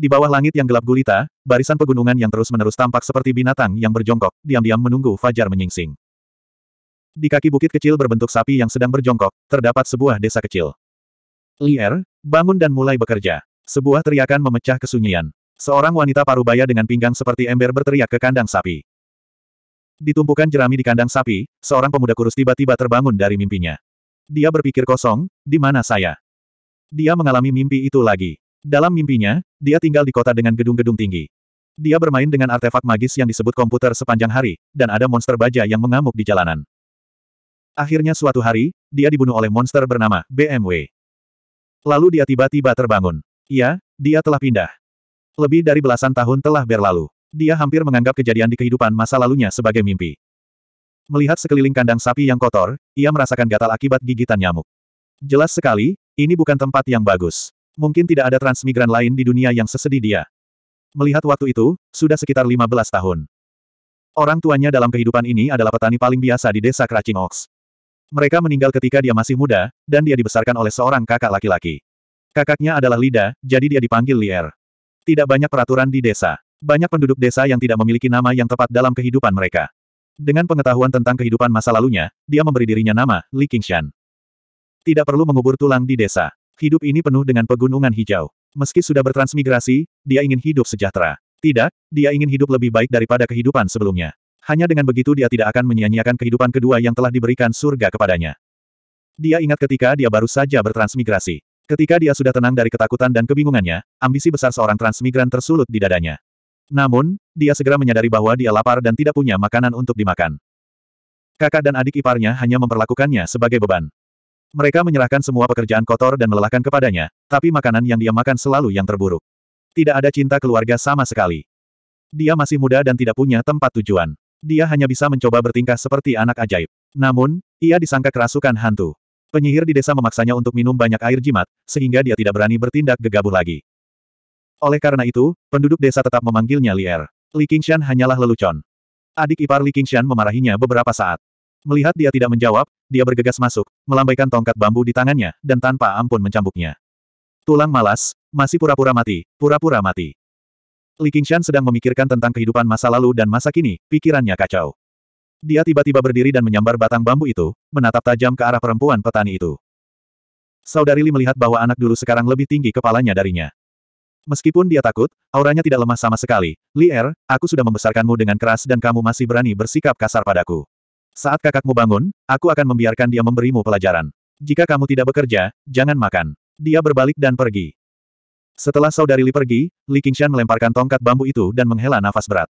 Di bawah langit yang gelap gulita, barisan pegunungan yang terus-menerus tampak seperti binatang yang berjongkok, diam-diam menunggu fajar menyingsing. Di kaki bukit kecil berbentuk sapi yang sedang berjongkok, terdapat sebuah desa kecil. Lier, bangun dan mulai bekerja. Sebuah teriakan memecah kesunyian. Seorang wanita parubaya dengan pinggang seperti ember berteriak ke kandang sapi. Ditumpukan jerami di kandang sapi, seorang pemuda kurus tiba-tiba terbangun dari mimpinya. Dia berpikir kosong, di mana saya? Dia mengalami mimpi itu lagi. Dalam mimpinya, dia tinggal di kota dengan gedung-gedung tinggi. Dia bermain dengan artefak magis yang disebut komputer sepanjang hari, dan ada monster baja yang mengamuk di jalanan. Akhirnya suatu hari, dia dibunuh oleh monster bernama BMW. Lalu dia tiba-tiba terbangun. Iya, dia telah pindah. Lebih dari belasan tahun telah berlalu. Dia hampir menganggap kejadian di kehidupan masa lalunya sebagai mimpi. Melihat sekeliling kandang sapi yang kotor, ia merasakan gatal akibat gigitan nyamuk. Jelas sekali, ini bukan tempat yang bagus. Mungkin tidak ada transmigran lain di dunia yang sesedih dia. Melihat waktu itu, sudah sekitar 15 tahun. Orang tuanya dalam kehidupan ini adalah petani paling biasa di desa Kracing Ox. Mereka meninggal ketika dia masih muda, dan dia dibesarkan oleh seorang kakak laki-laki. Kakaknya adalah Lida, jadi dia dipanggil Lier. Tidak banyak peraturan di desa. Banyak penduduk desa yang tidak memiliki nama yang tepat dalam kehidupan mereka. Dengan pengetahuan tentang kehidupan masa lalunya, dia memberi dirinya nama, Li Qingshan. Tidak perlu mengubur tulang di desa. Hidup ini penuh dengan pegunungan hijau. Meski sudah bertransmigrasi, dia ingin hidup sejahtera. Tidak, dia ingin hidup lebih baik daripada kehidupan sebelumnya. Hanya dengan begitu dia tidak akan menyia-nyiakan kehidupan kedua yang telah diberikan surga kepadanya. Dia ingat ketika dia baru saja bertransmigrasi. Ketika dia sudah tenang dari ketakutan dan kebingungannya, ambisi besar seorang transmigran tersulut di dadanya. Namun, dia segera menyadari bahwa dia lapar dan tidak punya makanan untuk dimakan. Kakak dan adik iparnya hanya memperlakukannya sebagai beban. Mereka menyerahkan semua pekerjaan kotor dan melelahkan kepadanya, tapi makanan yang dia makan selalu yang terburuk. Tidak ada cinta keluarga sama sekali. Dia masih muda dan tidak punya tempat tujuan. Dia hanya bisa mencoba bertingkah seperti anak ajaib. Namun, ia disangka kerasukan hantu. Penyihir di desa memaksanya untuk minum banyak air jimat, sehingga dia tidak berani bertindak gegabah lagi. Oleh karena itu, penduduk desa tetap memanggilnya Lier. Li Qingshan hanyalah lelucon. Adik ipar Li Qingshan memarahinya beberapa saat. Melihat dia tidak menjawab, dia bergegas masuk, melambaikan tongkat bambu di tangannya, dan tanpa ampun mencambuknya. Tulang malas, masih pura-pura mati, pura-pura mati. Li Qingshan sedang memikirkan tentang kehidupan masa lalu dan masa kini, pikirannya kacau. Dia tiba-tiba berdiri dan menyambar batang bambu itu, menatap tajam ke arah perempuan petani itu. Saudari Li melihat bahwa anak dulu sekarang lebih tinggi kepalanya darinya. Meskipun dia takut, auranya tidak lemah sama sekali. Li Er, aku sudah membesarkanmu dengan keras dan kamu masih berani bersikap kasar padaku. Saat kakakmu bangun, aku akan membiarkan dia memberimu pelajaran. Jika kamu tidak bekerja, jangan makan. Dia berbalik dan pergi. Setelah saudari Li pergi, Li Qingshan melemparkan tongkat bambu itu dan menghela nafas berat.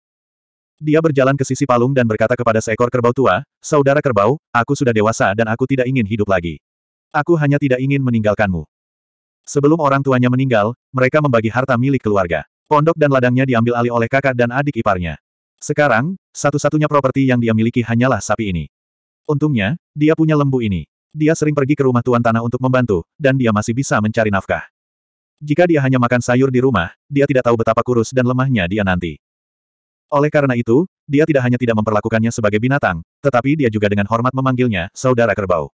Dia berjalan ke sisi palung dan berkata kepada seekor kerbau tua, Saudara kerbau, aku sudah dewasa dan aku tidak ingin hidup lagi. Aku hanya tidak ingin meninggalkanmu. Sebelum orang tuanya meninggal, mereka membagi harta milik keluarga. Pondok dan ladangnya diambil alih oleh kakak dan adik iparnya. Sekarang, satu-satunya properti yang dia miliki hanyalah sapi ini. Untungnya, dia punya lembu ini. Dia sering pergi ke rumah tuan tanah untuk membantu, dan dia masih bisa mencari nafkah. Jika dia hanya makan sayur di rumah, dia tidak tahu betapa kurus dan lemahnya dia nanti. Oleh karena itu, dia tidak hanya tidak memperlakukannya sebagai binatang, tetapi dia juga dengan hormat memanggilnya, saudara kerbau.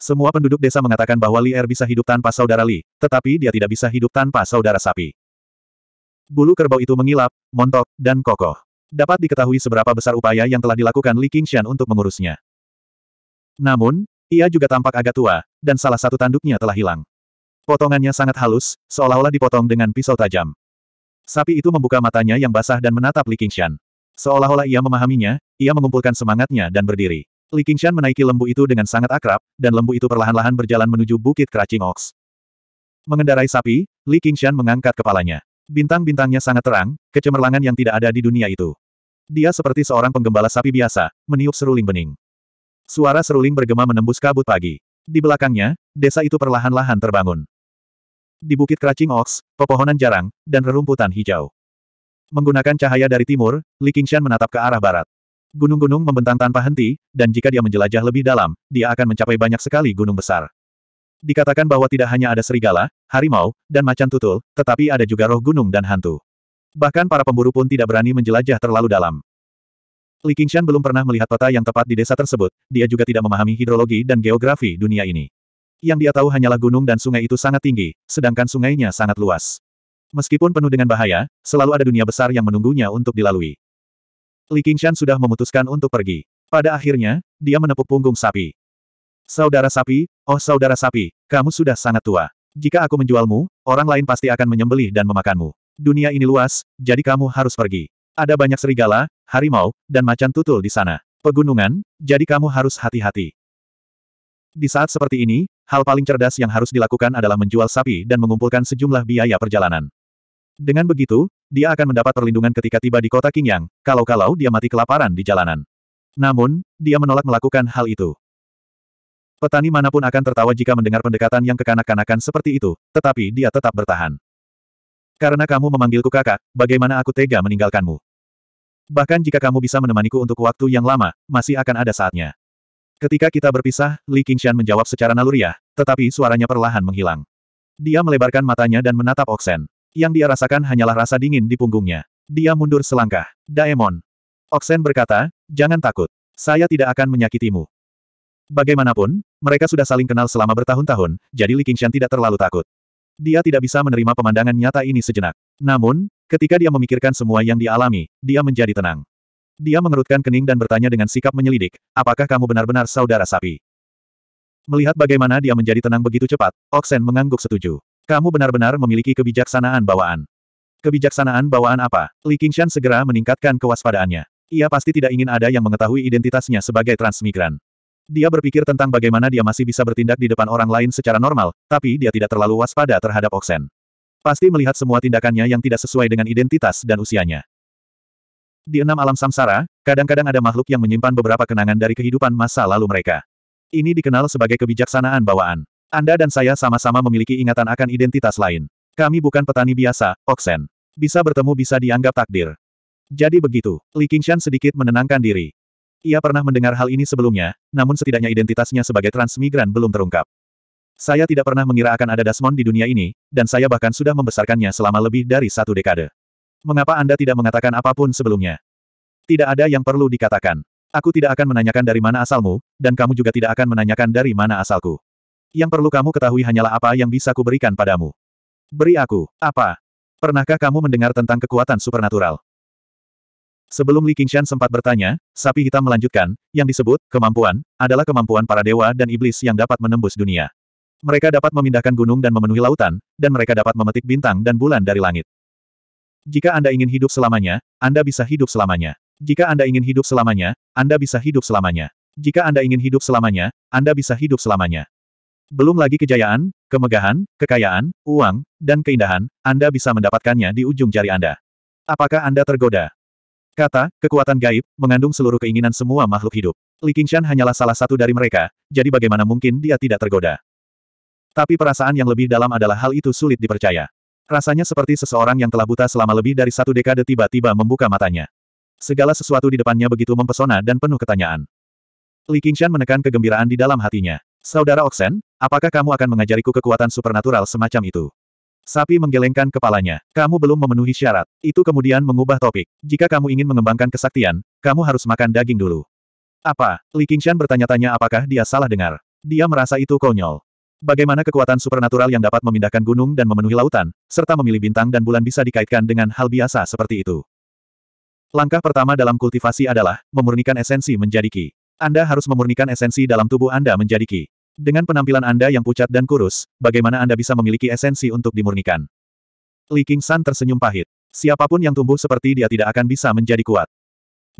Semua penduduk desa mengatakan bahwa Li Er bisa hidup tanpa saudara Li, tetapi dia tidak bisa hidup tanpa saudara sapi. Bulu kerbau itu mengilap, montok, dan kokoh. Dapat diketahui seberapa besar upaya yang telah dilakukan Li Qingshan untuk mengurusnya. Namun, ia juga tampak agak tua, dan salah satu tanduknya telah hilang. Potongannya sangat halus, seolah-olah dipotong dengan pisau tajam. Sapi itu membuka matanya yang basah dan menatap Li Qingshan. Seolah-olah ia memahaminya, ia mengumpulkan semangatnya dan berdiri. Li Qingshan menaiki lembu itu dengan sangat akrab, dan lembu itu perlahan-lahan berjalan menuju bukit Kracing Ox. Mengendarai sapi, Li Qingshan mengangkat kepalanya. Bintang-bintangnya sangat terang, kecemerlangan yang tidak ada di dunia itu. Dia seperti seorang penggembala sapi biasa, meniup seruling bening. Suara seruling bergema menembus kabut pagi. Di belakangnya, desa itu perlahan-lahan terbangun. Di bukit Kracing Ox, pepohonan jarang, dan rerumputan hijau. Menggunakan cahaya dari timur, Li Qingshan menatap ke arah barat. Gunung-gunung membentang tanpa henti, dan jika dia menjelajah lebih dalam, dia akan mencapai banyak sekali gunung besar. Dikatakan bahwa tidak hanya ada serigala, harimau, dan macan tutul, tetapi ada juga roh gunung dan hantu. Bahkan para pemburu pun tidak berani menjelajah terlalu dalam. Li Qingshan belum pernah melihat peta yang tepat di desa tersebut, dia juga tidak memahami hidrologi dan geografi dunia ini. Yang dia tahu hanyalah gunung dan sungai itu sangat tinggi, sedangkan sungainya sangat luas. Meskipun penuh dengan bahaya, selalu ada dunia besar yang menunggunya untuk dilalui. Li Qingshan sudah memutuskan untuk pergi. Pada akhirnya, dia menepuk punggung sapi. Saudara sapi, oh saudara sapi, kamu sudah sangat tua. Jika aku menjualmu, orang lain pasti akan menyembelih dan memakanmu. Dunia ini luas, jadi kamu harus pergi. Ada banyak serigala, harimau, dan macan tutul di sana. Pegunungan, jadi kamu harus hati-hati. Di saat seperti ini, hal paling cerdas yang harus dilakukan adalah menjual sapi dan mengumpulkan sejumlah biaya perjalanan. Dengan begitu, dia akan mendapat perlindungan ketika tiba di kota Qingyang, kalau-kalau dia mati kelaparan di jalanan. Namun, dia menolak melakukan hal itu. Petani manapun akan tertawa jika mendengar pendekatan yang kekanak-kanakan seperti itu, tetapi dia tetap bertahan. Karena kamu memanggilku kakak, bagaimana aku tega meninggalkanmu? Bahkan jika kamu bisa menemaniku untuk waktu yang lama, masih akan ada saatnya. Ketika kita berpisah, Li Qingshan menjawab secara naluriah, tetapi suaranya perlahan menghilang. Dia melebarkan matanya dan menatap Oksen. Yang dia rasakan hanyalah rasa dingin di punggungnya. Dia mundur selangkah. Daemon. Oksen berkata, jangan takut. Saya tidak akan menyakitimu. Bagaimanapun, mereka sudah saling kenal selama bertahun-tahun, jadi Li Qingshan tidak terlalu takut. Dia tidak bisa menerima pemandangan nyata ini sejenak. Namun, ketika dia memikirkan semua yang dialami, dia menjadi tenang. Dia mengerutkan kening dan bertanya dengan sikap menyelidik, apakah kamu benar-benar saudara sapi? Melihat bagaimana dia menjadi tenang begitu cepat, Oksen mengangguk setuju. Kamu benar-benar memiliki kebijaksanaan bawaan. Kebijaksanaan bawaan apa? Li Qingshan segera meningkatkan kewaspadaannya. Ia pasti tidak ingin ada yang mengetahui identitasnya sebagai transmigran. Dia berpikir tentang bagaimana dia masih bisa bertindak di depan orang lain secara normal, tapi dia tidak terlalu waspada terhadap Oksen. Pasti melihat semua tindakannya yang tidak sesuai dengan identitas dan usianya. Di enam alam samsara, kadang-kadang ada makhluk yang menyimpan beberapa kenangan dari kehidupan masa lalu mereka. Ini dikenal sebagai kebijaksanaan bawaan. Anda dan saya sama-sama memiliki ingatan akan identitas lain. Kami bukan petani biasa, Oksen. Bisa bertemu bisa dianggap takdir. Jadi begitu, Li Qingshan sedikit menenangkan diri. Ia pernah mendengar hal ini sebelumnya, namun setidaknya identitasnya sebagai transmigran belum terungkap. Saya tidak pernah mengira akan ada Desmond di dunia ini, dan saya bahkan sudah membesarkannya selama lebih dari satu dekade. Mengapa Anda tidak mengatakan apapun sebelumnya? Tidak ada yang perlu dikatakan. Aku tidak akan menanyakan dari mana asalmu, dan kamu juga tidak akan menanyakan dari mana asalku. Yang perlu kamu ketahui hanyalah apa yang bisa kuberikan padamu. Beri aku, apa? Pernahkah kamu mendengar tentang kekuatan supernatural? Sebelum Li Qingshan sempat bertanya, sapi hitam melanjutkan, yang disebut, kemampuan, adalah kemampuan para dewa dan iblis yang dapat menembus dunia. Mereka dapat memindahkan gunung dan memenuhi lautan, dan mereka dapat memetik bintang dan bulan dari langit. Jika Anda ingin hidup selamanya, Anda bisa hidup selamanya. Jika Anda ingin hidup selamanya, Anda bisa hidup selamanya. Jika Anda ingin hidup selamanya, Anda bisa hidup selamanya. Belum lagi kejayaan, kemegahan, kekayaan, uang, dan keindahan, Anda bisa mendapatkannya di ujung jari Anda. Apakah Anda tergoda? Kata, kekuatan gaib, mengandung seluruh keinginan semua makhluk hidup. Li Qingshan hanyalah salah satu dari mereka, jadi bagaimana mungkin dia tidak tergoda. Tapi perasaan yang lebih dalam adalah hal itu sulit dipercaya. Rasanya seperti seseorang yang telah buta selama lebih dari satu dekade tiba-tiba membuka matanya. Segala sesuatu di depannya begitu mempesona dan penuh ketanyaan. Li Qingshan menekan kegembiraan di dalam hatinya. Saudara Oxen, apakah kamu akan mengajariku kekuatan supernatural semacam itu? Sapi menggelengkan kepalanya. Kamu belum memenuhi syarat. Itu kemudian mengubah topik. Jika kamu ingin mengembangkan kesaktian, kamu harus makan daging dulu. Apa? Li Qingshan bertanya-tanya apakah dia salah dengar. Dia merasa itu konyol. Bagaimana kekuatan supernatural yang dapat memindahkan gunung dan memenuhi lautan, serta memilih bintang dan bulan bisa dikaitkan dengan hal biasa seperti itu. Langkah pertama dalam kultivasi adalah, memurnikan esensi menjadi ki. Anda harus memurnikan esensi dalam tubuh Anda menjadi ki. Dengan penampilan Anda yang pucat dan kurus, bagaimana Anda bisa memiliki esensi untuk dimurnikan? Li San tersenyum pahit. Siapapun yang tumbuh seperti dia tidak akan bisa menjadi kuat.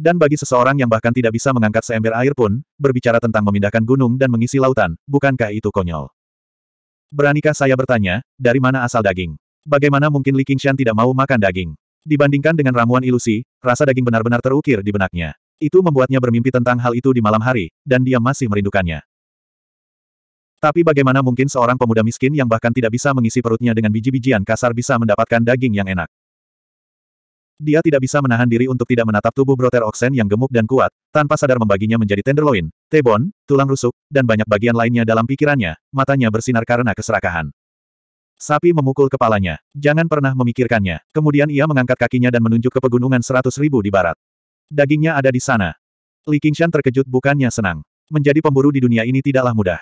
Dan bagi seseorang yang bahkan tidak bisa mengangkat seember air pun, berbicara tentang memindahkan gunung dan mengisi lautan, bukankah itu konyol? Beranikah saya bertanya, dari mana asal daging? Bagaimana mungkin Li Qingshan tidak mau makan daging? Dibandingkan dengan ramuan ilusi, rasa daging benar-benar terukir di benaknya. Itu membuatnya bermimpi tentang hal itu di malam hari, dan dia masih merindukannya. Tapi bagaimana mungkin seorang pemuda miskin yang bahkan tidak bisa mengisi perutnya dengan biji-bijian kasar bisa mendapatkan daging yang enak? Dia tidak bisa menahan diri untuk tidak menatap tubuh Broter Oxen yang gemuk dan kuat, tanpa sadar membaginya menjadi tenderloin, tebon, tulang rusuk, dan banyak bagian lainnya dalam pikirannya, matanya bersinar karena keserakahan. Sapi memukul kepalanya. Jangan pernah memikirkannya. Kemudian ia mengangkat kakinya dan menunjuk ke pegunungan seratus ribu di barat. Dagingnya ada di sana. Li Qingshan terkejut bukannya senang. Menjadi pemburu di dunia ini tidaklah mudah.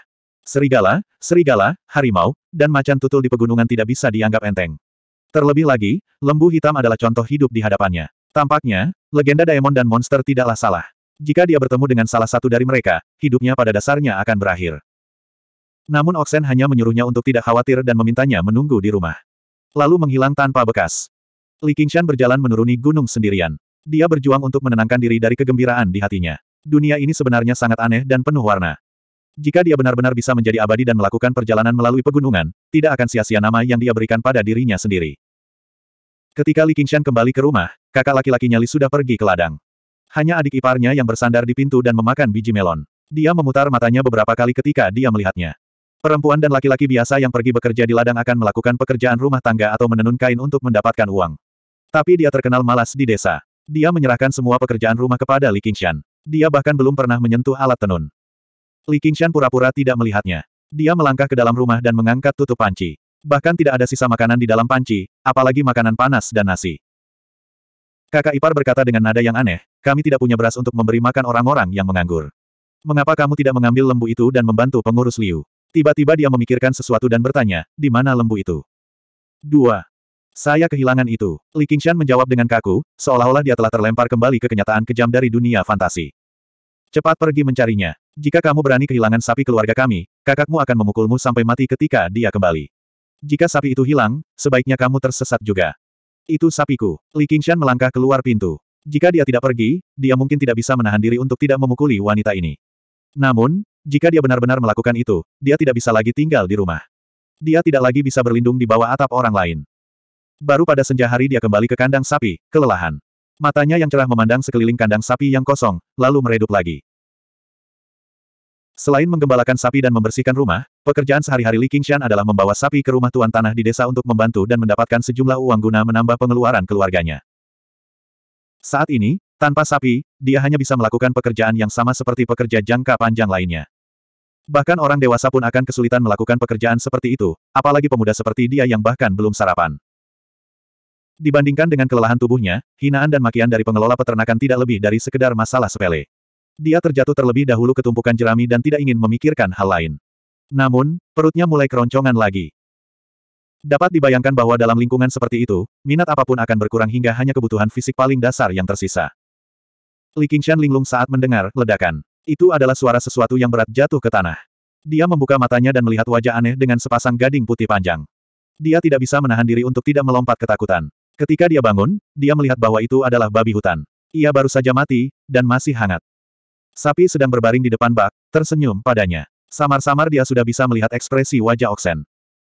Serigala, serigala, harimau, dan macan tutul di pegunungan tidak bisa dianggap enteng. Terlebih lagi, lembu hitam adalah contoh hidup di hadapannya. Tampaknya, legenda diamond dan monster tidaklah salah. Jika dia bertemu dengan salah satu dari mereka, hidupnya pada dasarnya akan berakhir. Namun Oksen hanya menyuruhnya untuk tidak khawatir dan memintanya menunggu di rumah. Lalu menghilang tanpa bekas. Li Qingshan berjalan menuruni gunung sendirian. Dia berjuang untuk menenangkan diri dari kegembiraan di hatinya. Dunia ini sebenarnya sangat aneh dan penuh warna. Jika dia benar-benar bisa menjadi abadi dan melakukan perjalanan melalui pegunungan, tidak akan sia-sia nama yang dia berikan pada dirinya sendiri. Ketika Li Qingshan kembali ke rumah, kakak laki-lakinya Li sudah pergi ke ladang. Hanya adik iparnya yang bersandar di pintu dan memakan biji melon. Dia memutar matanya beberapa kali ketika dia melihatnya. Perempuan dan laki-laki biasa yang pergi bekerja di ladang akan melakukan pekerjaan rumah tangga atau menenun kain untuk mendapatkan uang. Tapi dia terkenal malas di desa. Dia menyerahkan semua pekerjaan rumah kepada Li Qingshan. Dia bahkan belum pernah menyentuh alat tenun. Li Qingshan pura-pura tidak melihatnya. Dia melangkah ke dalam rumah dan mengangkat tutup panci. Bahkan tidak ada sisa makanan di dalam panci, apalagi makanan panas dan nasi. Kakak ipar berkata dengan nada yang aneh, kami tidak punya beras untuk memberi makan orang-orang yang menganggur. Mengapa kamu tidak mengambil lembu itu dan membantu pengurus Liu? Tiba-tiba dia memikirkan sesuatu dan bertanya, di mana lembu itu? 2. Saya kehilangan itu. Li Qingshan menjawab dengan kaku, seolah-olah dia telah terlempar kembali ke kenyataan kejam dari dunia fantasi. Cepat pergi mencarinya. Jika kamu berani kehilangan sapi keluarga kami, kakakmu akan memukulmu sampai mati ketika dia kembali. Jika sapi itu hilang, sebaiknya kamu tersesat juga. Itu sapiku. Li Qingshan melangkah keluar pintu. Jika dia tidak pergi, dia mungkin tidak bisa menahan diri untuk tidak memukuli wanita ini. Namun, jika dia benar-benar melakukan itu, dia tidak bisa lagi tinggal di rumah. Dia tidak lagi bisa berlindung di bawah atap orang lain. Baru pada senja hari dia kembali ke kandang sapi, kelelahan. Matanya yang cerah memandang sekeliling kandang sapi yang kosong, lalu meredup lagi. Selain menggembalakan sapi dan membersihkan rumah, pekerjaan sehari-hari Li Qingshan adalah membawa sapi ke rumah tuan tanah di desa untuk membantu dan mendapatkan sejumlah uang guna menambah pengeluaran keluarganya. Saat ini, tanpa sapi, dia hanya bisa melakukan pekerjaan yang sama seperti pekerja jangka panjang lainnya. Bahkan orang dewasa pun akan kesulitan melakukan pekerjaan seperti itu, apalagi pemuda seperti dia yang bahkan belum sarapan. Dibandingkan dengan kelelahan tubuhnya, hinaan dan makian dari pengelola peternakan tidak lebih dari sekedar masalah sepele. Dia terjatuh terlebih dahulu ke tumpukan jerami dan tidak ingin memikirkan hal lain. Namun, perutnya mulai keroncongan lagi. Dapat dibayangkan bahwa dalam lingkungan seperti itu, minat apapun akan berkurang hingga hanya kebutuhan fisik paling dasar yang tersisa. Li Qingshan linglung saat mendengar ledakan. Itu adalah suara sesuatu yang berat jatuh ke tanah. Dia membuka matanya dan melihat wajah aneh dengan sepasang gading putih panjang. Dia tidak bisa menahan diri untuk tidak melompat ketakutan. Ketika dia bangun, dia melihat bahwa itu adalah babi hutan. Ia baru saja mati, dan masih hangat. Sapi sedang berbaring di depan bak, tersenyum padanya. Samar-samar dia sudah bisa melihat ekspresi wajah Oksen.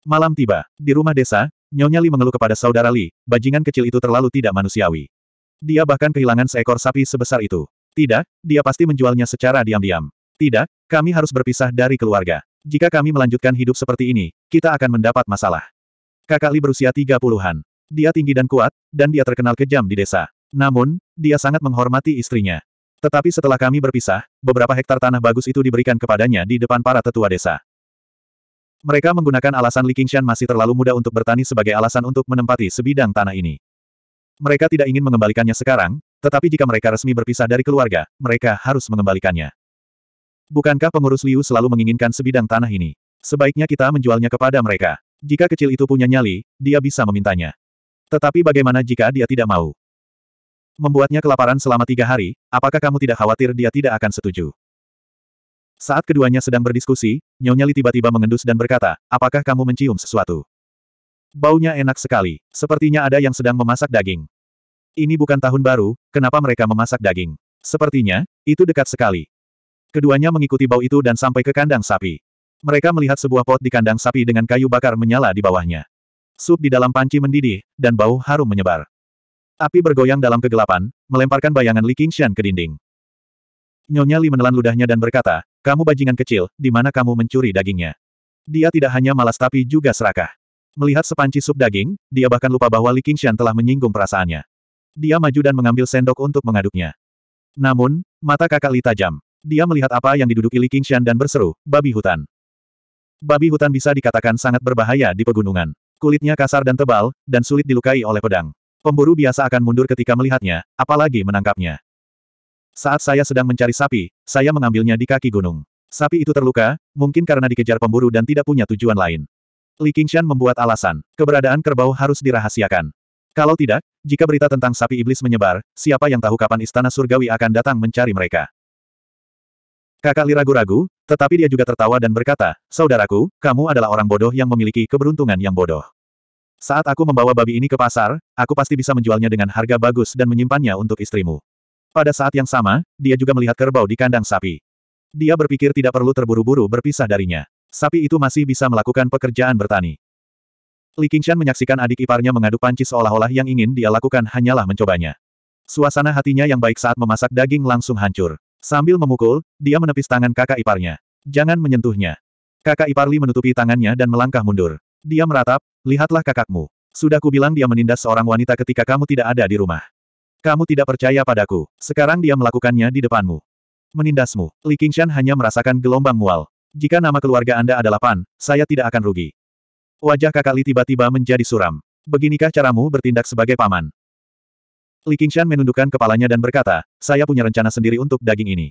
Malam tiba. Di rumah desa, Nyonya Li mengeluh kepada saudara Li, bajingan kecil itu terlalu tidak manusiawi. Dia bahkan kehilangan seekor sapi sebesar itu. Tidak, dia pasti menjualnya secara diam-diam. Tidak, kami harus berpisah dari keluarga. Jika kami melanjutkan hidup seperti ini, kita akan mendapat masalah. Kakak Li berusia tiga puluhan. Dia tinggi dan kuat, dan dia terkenal kejam di desa. Namun, dia sangat menghormati istrinya. Tetapi setelah kami berpisah, beberapa hektar tanah bagus itu diberikan kepadanya di depan para tetua desa. Mereka menggunakan alasan Li Qingshan masih terlalu muda untuk bertani sebagai alasan untuk menempati sebidang tanah ini. Mereka tidak ingin mengembalikannya sekarang, tetapi jika mereka resmi berpisah dari keluarga, mereka harus mengembalikannya. Bukankah pengurus Liu selalu menginginkan sebidang tanah ini? Sebaiknya kita menjualnya kepada mereka. Jika kecil itu punya nyali, dia bisa memintanya. Tetapi bagaimana jika dia tidak mau? Membuatnya kelaparan selama tiga hari, apakah kamu tidak khawatir dia tidak akan setuju? Saat keduanya sedang berdiskusi, Nyonya Li tiba-tiba mengendus dan berkata, apakah kamu mencium sesuatu? Baunya enak sekali, sepertinya ada yang sedang memasak daging. Ini bukan tahun baru, kenapa mereka memasak daging? Sepertinya, itu dekat sekali. Keduanya mengikuti bau itu dan sampai ke kandang sapi. Mereka melihat sebuah pot di kandang sapi dengan kayu bakar menyala di bawahnya. Sup di dalam panci mendidih, dan bau harum menyebar. Api bergoyang dalam kegelapan, melemparkan bayangan Li Qingshan ke dinding. Nyonya Li menelan ludahnya dan berkata, kamu bajingan kecil, di mana kamu mencuri dagingnya. Dia tidak hanya malas tapi juga serakah. Melihat sepanci sup daging, dia bahkan lupa bahwa Li Qingshan telah menyinggung perasaannya. Dia maju dan mengambil sendok untuk mengaduknya. Namun, mata kakak Li tajam. Dia melihat apa yang diduduki Li Qingshan dan berseru, babi hutan. Babi hutan bisa dikatakan sangat berbahaya di pegunungan. Kulitnya kasar dan tebal, dan sulit dilukai oleh pedang. Pemburu biasa akan mundur ketika melihatnya, apalagi menangkapnya. Saat saya sedang mencari sapi, saya mengambilnya di kaki gunung. Sapi itu terluka, mungkin karena dikejar pemburu dan tidak punya tujuan lain. Li Qingshan membuat alasan, keberadaan kerbau harus dirahasiakan. Kalau tidak, jika berita tentang sapi iblis menyebar, siapa yang tahu kapan istana surgawi akan datang mencari mereka. Kakak Li ragu-ragu, tetapi dia juga tertawa dan berkata, Saudaraku, kamu adalah orang bodoh yang memiliki keberuntungan yang bodoh. Saat aku membawa babi ini ke pasar, aku pasti bisa menjualnya dengan harga bagus dan menyimpannya untuk istrimu. Pada saat yang sama, dia juga melihat kerbau di kandang sapi. Dia berpikir tidak perlu terburu-buru berpisah darinya. Sapi itu masih bisa melakukan pekerjaan bertani. Li Qingshan menyaksikan adik iparnya mengaduk panci seolah-olah yang ingin dia lakukan hanyalah mencobanya. Suasana hatinya yang baik saat memasak daging langsung hancur. Sambil memukul, dia menepis tangan kakak iparnya. Jangan menyentuhnya. Kakak ipar Li menutupi tangannya dan melangkah mundur. Dia meratap, Lihatlah kakakmu. Sudah kubilang dia menindas seorang wanita ketika kamu tidak ada di rumah. Kamu tidak percaya padaku. Sekarang dia melakukannya di depanmu. Menindasmu. Li Qingshan hanya merasakan gelombang mual. Jika nama keluarga Anda adalah Pan, saya tidak akan rugi. Wajah kakak Li tiba-tiba menjadi suram. Beginikah caramu bertindak sebagai paman? Li Qingshan menundukkan kepalanya dan berkata, saya punya rencana sendiri untuk daging ini.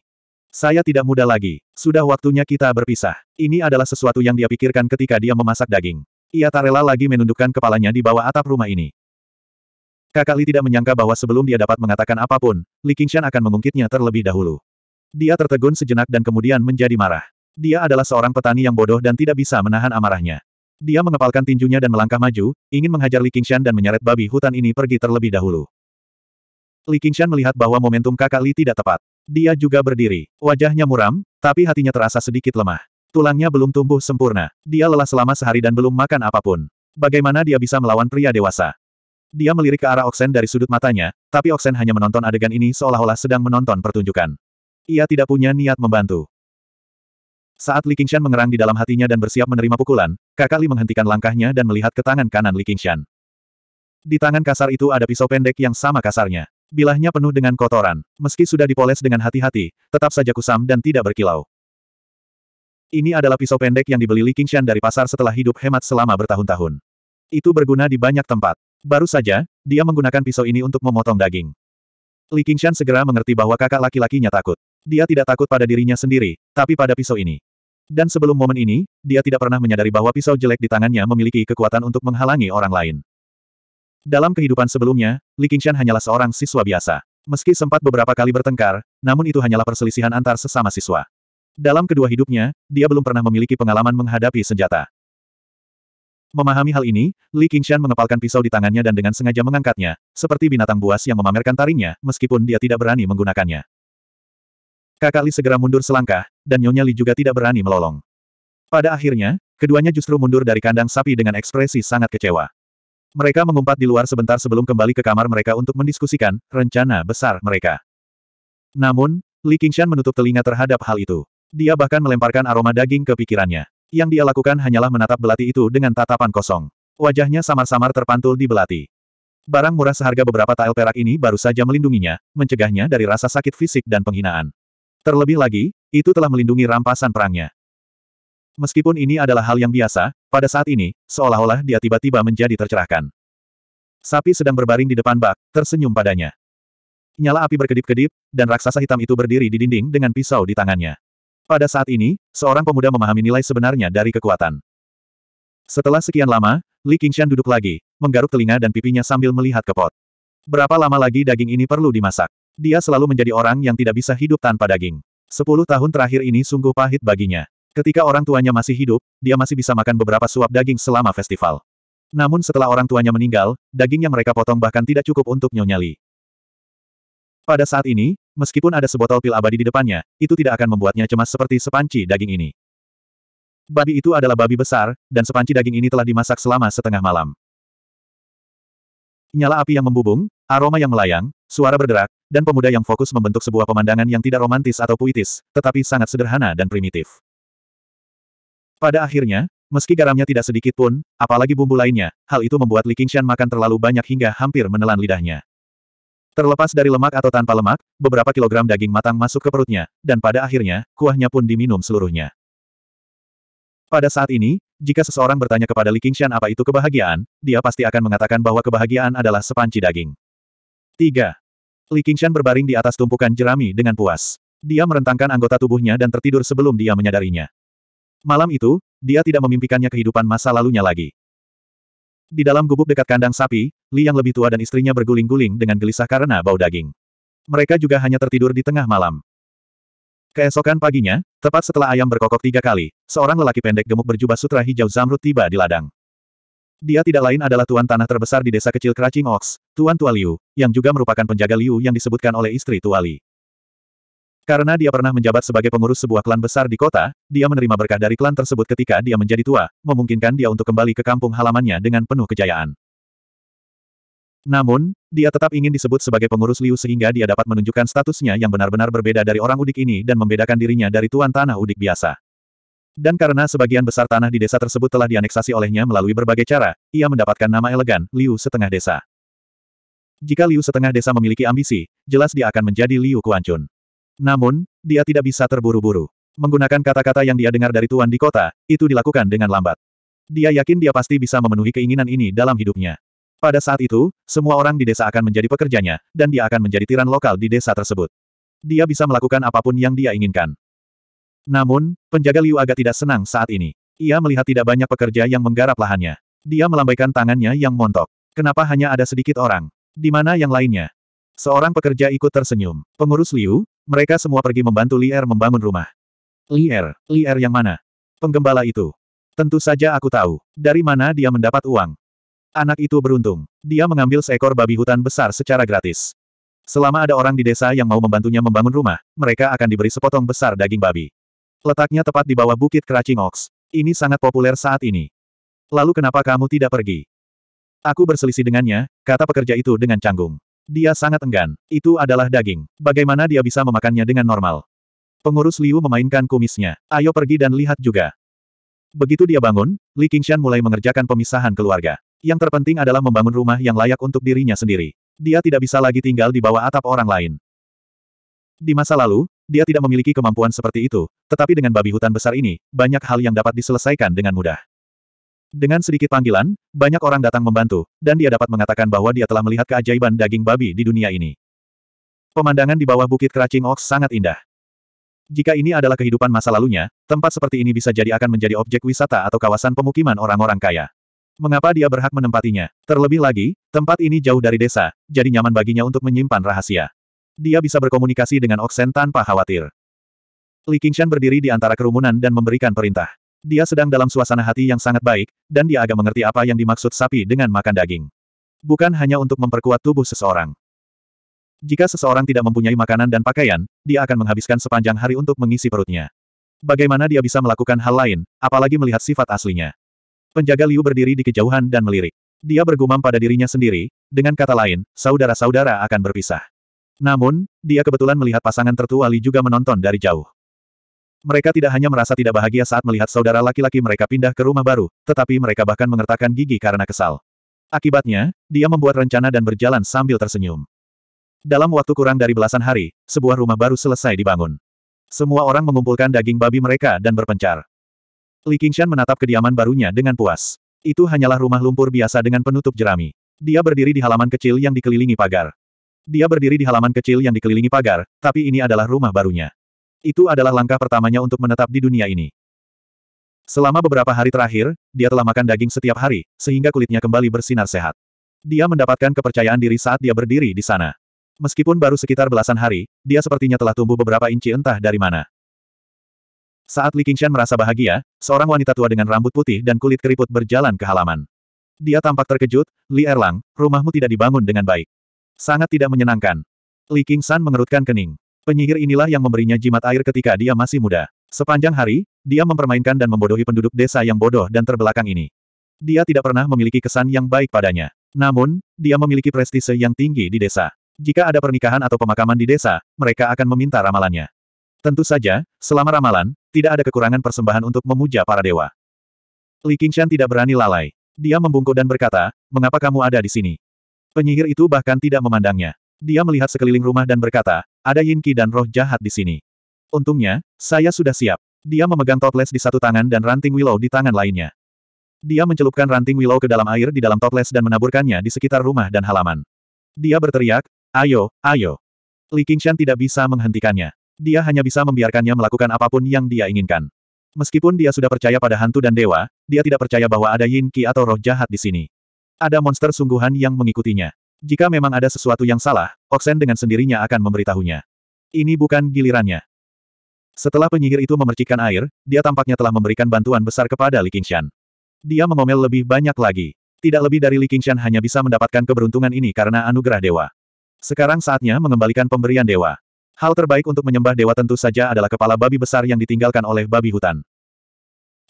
Saya tidak muda lagi. Sudah waktunya kita berpisah. Ini adalah sesuatu yang dia pikirkan ketika dia memasak daging. Ia tak rela lagi menundukkan kepalanya di bawah atap rumah ini. Kakak Li tidak menyangka bahwa sebelum dia dapat mengatakan apapun, Li Qingshan akan mengungkitnya terlebih dahulu. Dia tertegun sejenak dan kemudian menjadi marah. Dia adalah seorang petani yang bodoh dan tidak bisa menahan amarahnya. Dia mengepalkan tinjunya dan melangkah maju, ingin menghajar Li Qingshan dan menyeret babi hutan ini pergi terlebih dahulu. Li Qingshan melihat bahwa momentum kakak Li tidak tepat. Dia juga berdiri. Wajahnya muram, tapi hatinya terasa sedikit lemah. Tulangnya belum tumbuh sempurna. Dia lelah selama sehari dan belum makan apapun. Bagaimana dia bisa melawan pria dewasa? Dia melirik ke arah Oksen dari sudut matanya, tapi Oksen hanya menonton adegan ini seolah-olah sedang menonton pertunjukan. Ia tidak punya niat membantu. Saat Li Qingshan mengerang di dalam hatinya dan bersiap menerima pukulan, kakak Li menghentikan langkahnya dan melihat ke tangan kanan Li Qingshan. Di tangan kasar itu ada pisau pendek yang sama kasarnya. Bilahnya penuh dengan kotoran. Meski sudah dipoles dengan hati-hati, tetap saja kusam dan tidak berkilau. Ini adalah pisau pendek yang dibeli Li Qingshan dari pasar setelah hidup hemat selama bertahun-tahun. Itu berguna di banyak tempat. Baru saja, dia menggunakan pisau ini untuk memotong daging. Li Qingshan segera mengerti bahwa kakak laki-lakinya takut. Dia tidak takut pada dirinya sendiri, tapi pada pisau ini. Dan sebelum momen ini, dia tidak pernah menyadari bahwa pisau jelek di tangannya memiliki kekuatan untuk menghalangi orang lain. Dalam kehidupan sebelumnya, Li Qingshan hanyalah seorang siswa biasa. Meski sempat beberapa kali bertengkar, namun itu hanyalah perselisihan antar sesama siswa. Dalam kedua hidupnya, dia belum pernah memiliki pengalaman menghadapi senjata. Memahami hal ini, Li Qingshan mengepalkan pisau di tangannya dan dengan sengaja mengangkatnya, seperti binatang buas yang memamerkan taringnya, meskipun dia tidak berani menggunakannya. Kakak Li segera mundur selangkah, dan Nyonya Li juga tidak berani melolong. Pada akhirnya, keduanya justru mundur dari kandang sapi dengan ekspresi sangat kecewa. Mereka mengumpat di luar sebentar sebelum kembali ke kamar mereka untuk mendiskusikan rencana besar mereka. Namun, Li Qingshan menutup telinga terhadap hal itu. Dia bahkan melemparkan aroma daging ke pikirannya. Yang dia lakukan hanyalah menatap belati itu dengan tatapan kosong. Wajahnya samar-samar terpantul di belati. Barang murah seharga beberapa tael perak ini baru saja melindunginya, mencegahnya dari rasa sakit fisik dan penghinaan. Terlebih lagi, itu telah melindungi rampasan perangnya. Meskipun ini adalah hal yang biasa, pada saat ini, seolah-olah dia tiba-tiba menjadi tercerahkan. Sapi sedang berbaring di depan bak, tersenyum padanya. Nyala api berkedip-kedip, dan raksasa hitam itu berdiri di dinding dengan pisau di tangannya. Pada saat ini, seorang pemuda memahami nilai sebenarnya dari kekuatan. Setelah sekian lama, Li Qingshan duduk lagi, menggaruk telinga dan pipinya sambil melihat ke pot. Berapa lama lagi daging ini perlu dimasak? Dia selalu menjadi orang yang tidak bisa hidup tanpa daging. Sepuluh tahun terakhir ini sungguh pahit baginya. Ketika orang tuanya masih hidup, dia masih bisa makan beberapa suap daging selama festival. Namun setelah orang tuanya meninggal, daging yang mereka potong bahkan tidak cukup untuk nyonyali. Pada saat ini, Meskipun ada sebotol pil abadi di depannya, itu tidak akan membuatnya cemas seperti sepanci daging ini. Babi itu adalah babi besar, dan sepanci daging ini telah dimasak selama setengah malam. Nyala api yang membubung, aroma yang melayang, suara berderak, dan pemuda yang fokus membentuk sebuah pemandangan yang tidak romantis atau puitis, tetapi sangat sederhana dan primitif. Pada akhirnya, meski garamnya tidak sedikit pun, apalagi bumbu lainnya, hal itu membuat Li Qingshan makan terlalu banyak hingga hampir menelan lidahnya. Terlepas dari lemak atau tanpa lemak, beberapa kilogram daging matang masuk ke perutnya, dan pada akhirnya, kuahnya pun diminum seluruhnya. Pada saat ini, jika seseorang bertanya kepada Li Qingshan apa itu kebahagiaan, dia pasti akan mengatakan bahwa kebahagiaan adalah sepanci daging. 3. Li Qingshan berbaring di atas tumpukan jerami dengan puas. Dia merentangkan anggota tubuhnya dan tertidur sebelum dia menyadarinya. Malam itu, dia tidak memimpikannya kehidupan masa lalunya lagi. Di dalam gubuk dekat kandang sapi, Li yang lebih tua dan istrinya berguling-guling dengan gelisah karena bau daging. Mereka juga hanya tertidur di tengah malam. Keesokan paginya, tepat setelah ayam berkokok tiga kali, seorang lelaki pendek gemuk berjubah sutra hijau zamrud tiba di ladang. Dia tidak lain adalah tuan tanah terbesar di desa kecil Kracing Ox, Tuan Tua Liu, yang juga merupakan penjaga Liu yang disebutkan oleh istri Tua Li. Karena dia pernah menjabat sebagai pengurus sebuah klan besar di kota, dia menerima berkah dari klan tersebut ketika dia menjadi tua, memungkinkan dia untuk kembali ke kampung halamannya dengan penuh kejayaan. Namun, dia tetap ingin disebut sebagai pengurus Liu sehingga dia dapat menunjukkan statusnya yang benar-benar berbeda dari orang udik ini dan membedakan dirinya dari tuan tanah udik biasa. Dan karena sebagian besar tanah di desa tersebut telah dianeksasi olehnya melalui berbagai cara, ia mendapatkan nama elegan, Liu Setengah Desa. Jika Liu Setengah Desa memiliki ambisi, jelas dia akan menjadi Liu Kuancun. Namun, dia tidak bisa terburu-buru. Menggunakan kata-kata yang dia dengar dari tuan di kota, itu dilakukan dengan lambat. Dia yakin dia pasti bisa memenuhi keinginan ini dalam hidupnya. Pada saat itu, semua orang di desa akan menjadi pekerjanya, dan dia akan menjadi tiran lokal di desa tersebut. Dia bisa melakukan apapun yang dia inginkan. Namun, penjaga Liu agak tidak senang saat ini. Ia melihat tidak banyak pekerja yang menggarap lahannya. Dia melambaikan tangannya yang montok. Kenapa hanya ada sedikit orang? Di mana yang lainnya? Seorang pekerja ikut tersenyum. Pengurus Liu, mereka semua pergi membantu Lier membangun rumah. Lier, Lier yang mana? Penggembala itu. Tentu saja aku tahu. Dari mana dia mendapat uang? Anak itu beruntung. Dia mengambil seekor babi hutan besar secara gratis. Selama ada orang di desa yang mau membantunya membangun rumah, mereka akan diberi sepotong besar daging babi. Letaknya tepat di bawah bukit Keracing Ox. Ini sangat populer saat ini. Lalu kenapa kamu tidak pergi? Aku berselisih dengannya, kata pekerja itu dengan canggung. Dia sangat enggan. Itu adalah daging. Bagaimana dia bisa memakannya dengan normal? Pengurus Liu memainkan kumisnya. Ayo pergi dan lihat juga. Begitu dia bangun, Li Qingshan mulai mengerjakan pemisahan keluarga. Yang terpenting adalah membangun rumah yang layak untuk dirinya sendiri. Dia tidak bisa lagi tinggal di bawah atap orang lain. Di masa lalu, dia tidak memiliki kemampuan seperti itu, tetapi dengan babi hutan besar ini, banyak hal yang dapat diselesaikan dengan mudah. Dengan sedikit panggilan, banyak orang datang membantu, dan dia dapat mengatakan bahwa dia telah melihat keajaiban daging babi di dunia ini. Pemandangan di bawah bukit Kracing Ox sangat indah. Jika ini adalah kehidupan masa lalunya, tempat seperti ini bisa jadi akan menjadi objek wisata atau kawasan pemukiman orang-orang kaya. Mengapa dia berhak menempatinya? Terlebih lagi, tempat ini jauh dari desa, jadi nyaman baginya untuk menyimpan rahasia. Dia bisa berkomunikasi dengan Oxen tanpa khawatir. Li Qingshan berdiri di antara kerumunan dan memberikan perintah. Dia sedang dalam suasana hati yang sangat baik, dan dia agak mengerti apa yang dimaksud sapi dengan makan daging. Bukan hanya untuk memperkuat tubuh seseorang. Jika seseorang tidak mempunyai makanan dan pakaian, dia akan menghabiskan sepanjang hari untuk mengisi perutnya. Bagaimana dia bisa melakukan hal lain, apalagi melihat sifat aslinya? Penjaga Liu berdiri di kejauhan dan melirik. Dia bergumam pada dirinya sendiri, dengan kata lain, saudara-saudara akan berpisah. Namun, dia kebetulan melihat pasangan tertua Li juga menonton dari jauh. Mereka tidak hanya merasa tidak bahagia saat melihat saudara laki-laki mereka pindah ke rumah baru, tetapi mereka bahkan mengertakkan gigi karena kesal. Akibatnya, dia membuat rencana dan berjalan sambil tersenyum. Dalam waktu kurang dari belasan hari, sebuah rumah baru selesai dibangun. Semua orang mengumpulkan daging babi mereka dan berpencar. Li Qingshan menatap kediaman barunya dengan puas. Itu hanyalah rumah lumpur biasa dengan penutup jerami. Dia berdiri di halaman kecil yang dikelilingi pagar. Dia berdiri di halaman kecil yang dikelilingi pagar, tapi ini adalah rumah barunya. Itu adalah langkah pertamanya untuk menetap di dunia ini. Selama beberapa hari terakhir, dia telah makan daging setiap hari, sehingga kulitnya kembali bersinar sehat. Dia mendapatkan kepercayaan diri saat dia berdiri di sana. Meskipun baru sekitar belasan hari, dia sepertinya telah tumbuh beberapa inci entah dari mana. Saat Li Qingshan merasa bahagia, seorang wanita tua dengan rambut putih dan kulit keriput berjalan ke halaman. Dia tampak terkejut, Li Erlang, rumahmu tidak dibangun dengan baik. Sangat tidak menyenangkan. Li Qingshan mengerutkan kening. Penyihir inilah yang memberinya jimat air ketika dia masih muda. Sepanjang hari, dia mempermainkan dan membodohi penduduk desa yang bodoh dan terbelakang ini. Dia tidak pernah memiliki kesan yang baik padanya. Namun, dia memiliki prestise yang tinggi di desa. Jika ada pernikahan atau pemakaman di desa, mereka akan meminta ramalannya. Tentu saja, selama ramalan, tidak ada kekurangan persembahan untuk memuja para dewa. Li Qingshan tidak berani lalai. Dia membungkuk dan berkata, mengapa kamu ada di sini? Penyihir itu bahkan tidak memandangnya. Dia melihat sekeliling rumah dan berkata, ada Yin Qi dan roh jahat di sini. Untungnya, saya sudah siap. Dia memegang toples di satu tangan dan ranting willow di tangan lainnya. Dia mencelupkan ranting willow ke dalam air di dalam toples dan menaburkannya di sekitar rumah dan halaman. Dia berteriak, ayo, ayo. Li Qingshan tidak bisa menghentikannya. Dia hanya bisa membiarkannya melakukan apapun yang dia inginkan. Meskipun dia sudah percaya pada hantu dan dewa, dia tidak percaya bahwa ada Yin Qi atau roh jahat di sini. Ada monster sungguhan yang mengikutinya. Jika memang ada sesuatu yang salah, Oksen dengan sendirinya akan memberitahunya. Ini bukan gilirannya. Setelah penyihir itu memercikan air, dia tampaknya telah memberikan bantuan besar kepada Li Qingshan. Dia mengomel lebih banyak lagi. Tidak lebih dari Li Qingshan hanya bisa mendapatkan keberuntungan ini karena anugerah dewa. Sekarang saatnya mengembalikan pemberian dewa. Hal terbaik untuk menyembah dewa tentu saja adalah kepala babi besar yang ditinggalkan oleh babi hutan.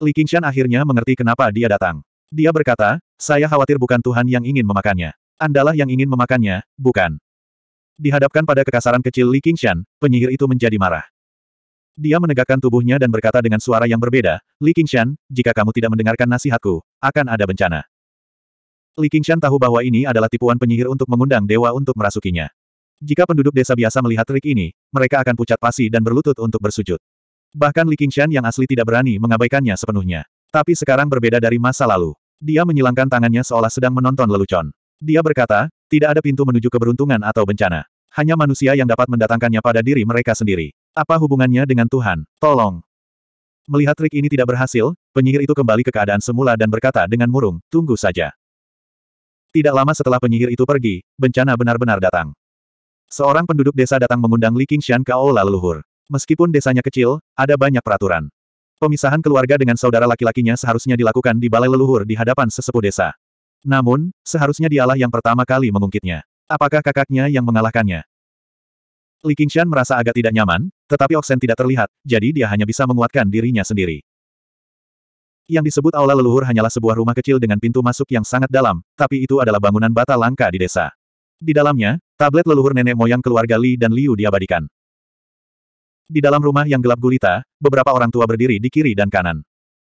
Li Qingshan akhirnya mengerti kenapa dia datang. Dia berkata, saya khawatir bukan Tuhan yang ingin memakannya. Andalah yang ingin memakannya, bukan. Dihadapkan pada kekasaran kecil Li Qingshan, penyihir itu menjadi marah. Dia menegakkan tubuhnya dan berkata dengan suara yang berbeda, Li Qingshan, jika kamu tidak mendengarkan nasihatku, akan ada bencana. Li Qingshan tahu bahwa ini adalah tipuan penyihir untuk mengundang dewa untuk merasukinya. Jika penduduk desa biasa melihat trik ini, mereka akan pucat pasi dan berlutut untuk bersujud. Bahkan Li Qingshan yang asli tidak berani mengabaikannya sepenuhnya. Tapi sekarang berbeda dari masa lalu. Dia menyilangkan tangannya seolah sedang menonton lelucon. Dia berkata, tidak ada pintu menuju keberuntungan atau bencana. Hanya manusia yang dapat mendatangkannya pada diri mereka sendiri. Apa hubungannya dengan Tuhan? Tolong. Melihat trik ini tidak berhasil, penyihir itu kembali ke keadaan semula dan berkata dengan murung, tunggu saja. Tidak lama setelah penyihir itu pergi, bencana benar-benar datang. Seorang penduduk desa datang mengundang Li Qingshan ke aula leluhur. Meskipun desanya kecil, ada banyak peraturan. Pemisahan keluarga dengan saudara laki-lakinya seharusnya dilakukan di balai leluhur di hadapan sesepuh desa. Namun, seharusnya dialah yang pertama kali mengungkitnya. Apakah kakaknya yang mengalahkannya? Li Qingshan merasa agak tidak nyaman, tetapi Oksen tidak terlihat, jadi dia hanya bisa menguatkan dirinya sendiri. Yang disebut aula leluhur hanyalah sebuah rumah kecil dengan pintu masuk yang sangat dalam, tapi itu adalah bangunan bata langka di desa. Di dalamnya, tablet leluhur nenek moyang keluarga Li dan Liu diabadikan. Di dalam rumah yang gelap gulita, beberapa orang tua berdiri di kiri dan kanan.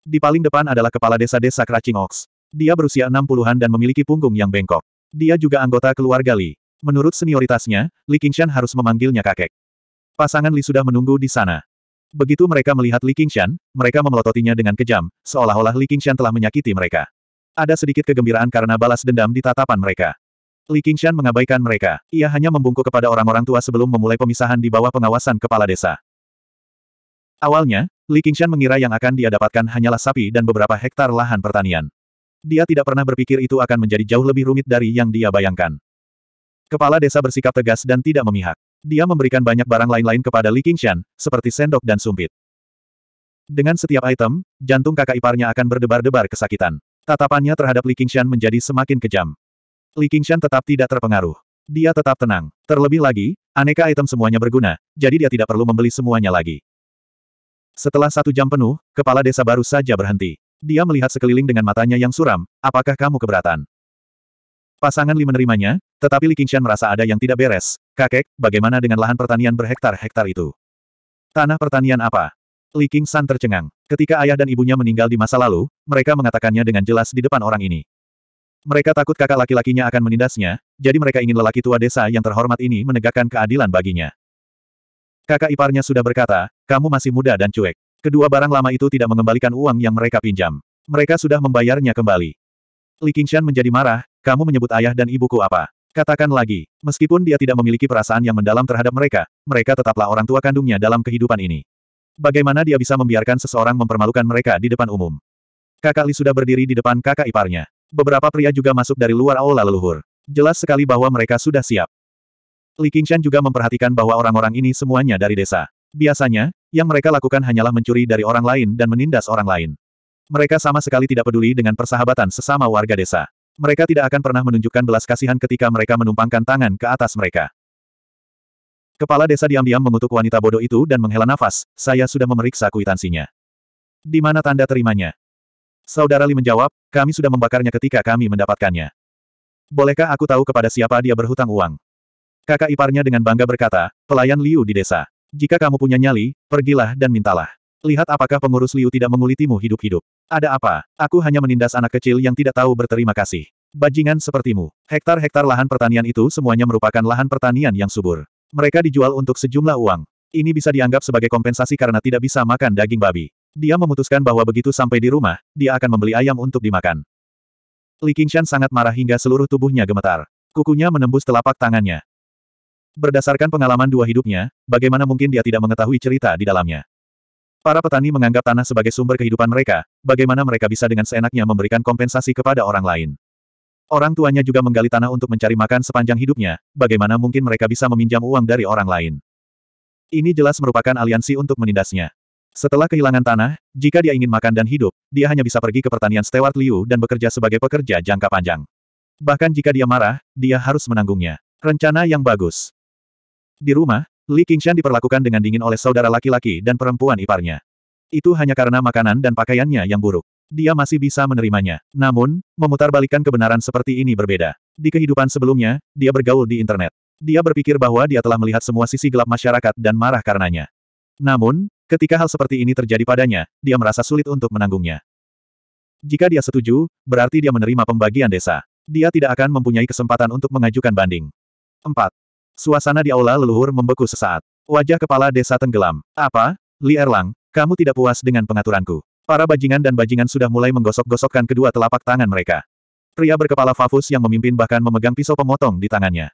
Di paling depan adalah kepala desa-desa Kracing Ox. Dia berusia enam puluhan dan memiliki punggung yang bengkok. Dia juga anggota keluarga Li. Menurut senioritasnya, Li Qingshan harus memanggilnya kakek. Pasangan Li sudah menunggu di sana. Begitu mereka melihat Li Qingshan, mereka memelototinya dengan kejam, seolah-olah Li Qingshan telah menyakiti mereka. Ada sedikit kegembiraan karena balas dendam di tatapan mereka. Li Qingshan mengabaikan mereka. Ia hanya membungkuk kepada orang-orang tua sebelum memulai pemisahan di bawah pengawasan kepala desa. Awalnya, Li Qingshan mengira yang akan dia dapatkan hanyalah sapi dan beberapa hektar lahan pertanian. Dia tidak pernah berpikir itu akan menjadi jauh lebih rumit dari yang dia bayangkan. Kepala desa bersikap tegas dan tidak memihak. Dia memberikan banyak barang lain-lain kepada Li Qingshan, seperti sendok dan sumpit. Dengan setiap item, jantung kakak iparnya akan berdebar-debar kesakitan. Tatapannya terhadap Li Qingshan menjadi semakin kejam. Li Qingshan tetap tidak terpengaruh. Dia tetap tenang. Terlebih lagi, aneka item semuanya berguna, jadi dia tidak perlu membeli semuanya lagi. Setelah satu jam penuh, kepala desa baru saja berhenti. Dia melihat sekeliling dengan matanya yang suram, apakah kamu keberatan? Pasangan Li menerimanya, tetapi Li Qingshan merasa ada yang tidak beres. Kakek, bagaimana dengan lahan pertanian berhektar-hektar itu? Tanah pertanian apa? Li Qingshan tercengang. Ketika ayah dan ibunya meninggal di masa lalu, mereka mengatakannya dengan jelas di depan orang ini. Mereka takut kakak laki-lakinya akan menindasnya, jadi mereka ingin lelaki tua desa yang terhormat ini menegakkan keadilan baginya. Kakak iparnya sudah berkata, kamu masih muda dan cuek. Kedua barang lama itu tidak mengembalikan uang yang mereka pinjam. Mereka sudah membayarnya kembali. Li Qingshan menjadi marah, kamu menyebut ayah dan ibuku apa? Katakan lagi, meskipun dia tidak memiliki perasaan yang mendalam terhadap mereka, mereka tetaplah orang tua kandungnya dalam kehidupan ini. Bagaimana dia bisa membiarkan seseorang mempermalukan mereka di depan umum? Kakak Li sudah berdiri di depan kakak iparnya. Beberapa pria juga masuk dari luar aula leluhur. Jelas sekali bahwa mereka sudah siap. Li Qingshan juga memperhatikan bahwa orang-orang ini semuanya dari desa. Biasanya, yang mereka lakukan hanyalah mencuri dari orang lain dan menindas orang lain. Mereka sama sekali tidak peduli dengan persahabatan sesama warga desa. Mereka tidak akan pernah menunjukkan belas kasihan ketika mereka menumpangkan tangan ke atas mereka. Kepala desa diam-diam mengutuk wanita bodoh itu dan menghela nafas, saya sudah memeriksa kuitansinya. Di mana tanda terimanya? Saudara Li menjawab, kami sudah membakarnya ketika kami mendapatkannya. Bolehkah aku tahu kepada siapa dia berhutang uang? Kakak iparnya dengan bangga berkata, pelayan Liu di desa. Jika kamu punya nyali, pergilah dan mintalah. Lihat apakah pengurus Liu tidak mengulitimu hidup-hidup. Ada apa? Aku hanya menindas anak kecil yang tidak tahu berterima kasih. Bajingan sepertimu. Hektar-hektar lahan pertanian itu semuanya merupakan lahan pertanian yang subur. Mereka dijual untuk sejumlah uang. Ini bisa dianggap sebagai kompensasi karena tidak bisa makan daging babi. Dia memutuskan bahwa begitu sampai di rumah, dia akan membeli ayam untuk dimakan. Li Qingshan sangat marah hingga seluruh tubuhnya gemetar. Kukunya menembus telapak tangannya. Berdasarkan pengalaman dua hidupnya, bagaimana mungkin dia tidak mengetahui cerita di dalamnya? Para petani menganggap tanah sebagai sumber kehidupan mereka, bagaimana mereka bisa dengan seenaknya memberikan kompensasi kepada orang lain. Orang tuanya juga menggali tanah untuk mencari makan sepanjang hidupnya, bagaimana mungkin mereka bisa meminjam uang dari orang lain. Ini jelas merupakan aliansi untuk menindasnya. Setelah kehilangan tanah, jika dia ingin makan dan hidup, dia hanya bisa pergi ke pertanian Stewart Liu dan bekerja sebagai pekerja jangka panjang. Bahkan jika dia marah, dia harus menanggungnya. Rencana yang bagus. Di rumah, Li Qingshan diperlakukan dengan dingin oleh saudara laki-laki dan perempuan iparnya. Itu hanya karena makanan dan pakaiannya yang buruk. Dia masih bisa menerimanya. Namun, memutarbalikkan kebenaran seperti ini berbeda. Di kehidupan sebelumnya, dia bergaul di internet. Dia berpikir bahwa dia telah melihat semua sisi gelap masyarakat dan marah karenanya. Namun, ketika hal seperti ini terjadi padanya, dia merasa sulit untuk menanggungnya. Jika dia setuju, berarti dia menerima pembagian desa. Dia tidak akan mempunyai kesempatan untuk mengajukan banding. 4. Suasana di aula leluhur membeku sesaat. Wajah kepala desa tenggelam. Apa? Li Erlang, kamu tidak puas dengan pengaturanku. Para bajingan dan bajingan sudah mulai menggosok-gosokkan kedua telapak tangan mereka. Pria berkepala Fafus yang memimpin bahkan memegang pisau pemotong di tangannya.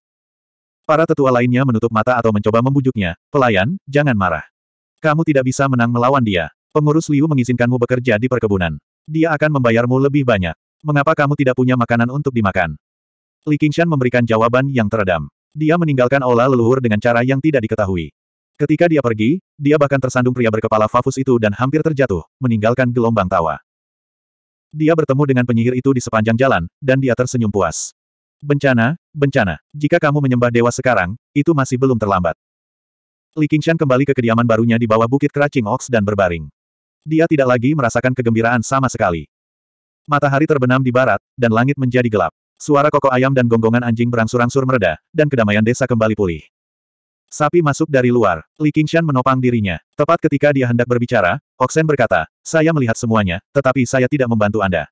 Para tetua lainnya menutup mata atau mencoba membujuknya, pelayan, jangan marah. Kamu tidak bisa menang melawan dia. Pengurus Liu mengizinkanmu bekerja di perkebunan. Dia akan membayarmu lebih banyak. Mengapa kamu tidak punya makanan untuk dimakan? Li Qingshan memberikan jawaban yang teredam. Dia meninggalkan aula leluhur dengan cara yang tidak diketahui. Ketika dia pergi, dia bahkan tersandung pria berkepala Fafus itu dan hampir terjatuh, meninggalkan gelombang tawa. Dia bertemu dengan penyihir itu di sepanjang jalan, dan dia tersenyum puas. Bencana, bencana. Jika kamu menyembah dewa sekarang, itu masih belum terlambat. Li Qingshan kembali ke kediaman barunya di bawah bukit Keracing Ox dan berbaring. Dia tidak lagi merasakan kegembiraan sama sekali. Matahari terbenam di barat, dan langit menjadi gelap. Suara koko ayam dan gonggongan anjing berangsur-angsur mereda, dan kedamaian desa kembali pulih. Sapi masuk dari luar. Li Qingshan menopang dirinya. Tepat ketika dia hendak berbicara, Oksen berkata, saya melihat semuanya, tetapi saya tidak membantu Anda.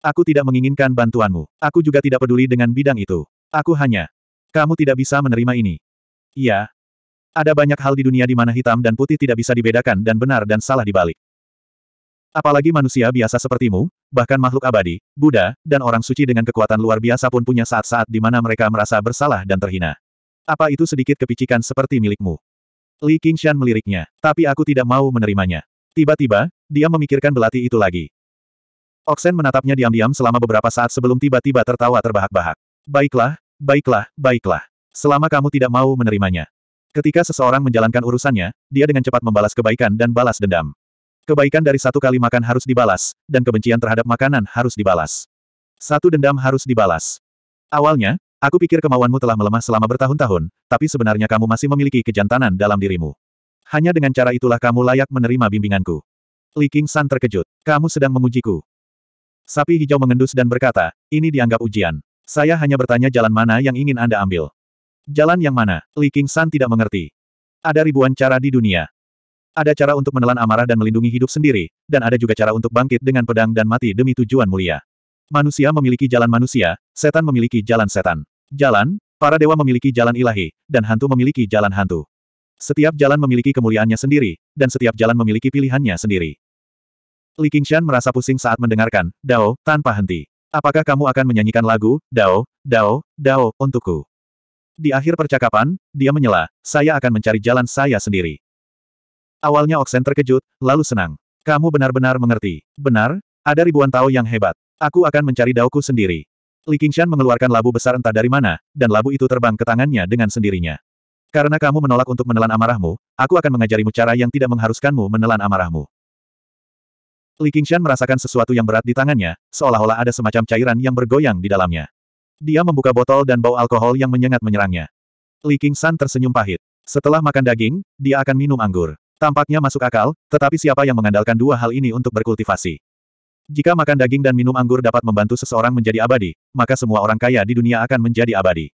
Aku tidak menginginkan bantuanmu. Aku juga tidak peduli dengan bidang itu. Aku hanya. Kamu tidak bisa menerima ini. Iya. Ada banyak hal di dunia di mana hitam dan putih tidak bisa dibedakan dan benar dan salah dibalik. Apalagi manusia biasa sepertimu, bahkan makhluk abadi, Buddha, dan orang suci dengan kekuatan luar biasa pun punya saat-saat di mana mereka merasa bersalah dan terhina. Apa itu sedikit kepicikan seperti milikmu? Li Qingshan meliriknya, tapi aku tidak mau menerimanya. Tiba-tiba, dia memikirkan belati itu lagi. Oksen menatapnya diam-diam selama beberapa saat sebelum tiba-tiba tertawa terbahak-bahak. Baiklah, baiklah, baiklah. Selama kamu tidak mau menerimanya. Ketika seseorang menjalankan urusannya, dia dengan cepat membalas kebaikan dan balas dendam. Kebaikan dari satu kali makan harus dibalas, dan kebencian terhadap makanan harus dibalas. Satu dendam harus dibalas. Awalnya, aku pikir kemauanmu telah melemah selama bertahun-tahun, tapi sebenarnya kamu masih memiliki kejantanan dalam dirimu. Hanya dengan cara itulah kamu layak menerima bimbinganku. Li King San terkejut. Kamu sedang mengujiku. Sapi hijau mengendus dan berkata, ini dianggap ujian. Saya hanya bertanya jalan mana yang ingin Anda ambil. Jalan yang mana? Li King San tidak mengerti. Ada ribuan cara di dunia. Ada cara untuk menelan amarah dan melindungi hidup sendiri, dan ada juga cara untuk bangkit dengan pedang dan mati demi tujuan mulia. Manusia memiliki jalan manusia, setan memiliki jalan setan. Jalan, para dewa memiliki jalan ilahi, dan hantu memiliki jalan hantu. Setiap jalan memiliki kemuliaannya sendiri, dan setiap jalan memiliki pilihannya sendiri. Li Qingshan merasa pusing saat mendengarkan, Dao, tanpa henti. Apakah kamu akan menyanyikan lagu, Dao, Dao, Dao, untukku? Di akhir percakapan, dia menyela, saya akan mencari jalan saya sendiri. Awalnya Oksen terkejut, lalu senang. Kamu benar-benar mengerti. Benar, ada ribuan Tao yang hebat. Aku akan mencari daoku sendiri. Li Qingshan mengeluarkan labu besar entah dari mana, dan labu itu terbang ke tangannya dengan sendirinya. Karena kamu menolak untuk menelan amarahmu, aku akan mengajarimu cara yang tidak mengharuskanmu menelan amarahmu. Li Qingshan merasakan sesuatu yang berat di tangannya, seolah-olah ada semacam cairan yang bergoyang di dalamnya. Dia membuka botol dan bau alkohol yang menyengat menyerangnya. Li Qingshan tersenyum pahit. Setelah makan daging, dia akan minum anggur. Tampaknya masuk akal, tetapi siapa yang mengandalkan dua hal ini untuk berkultivasi? Jika makan daging dan minum anggur dapat membantu seseorang menjadi abadi, maka semua orang kaya di dunia akan menjadi abadi.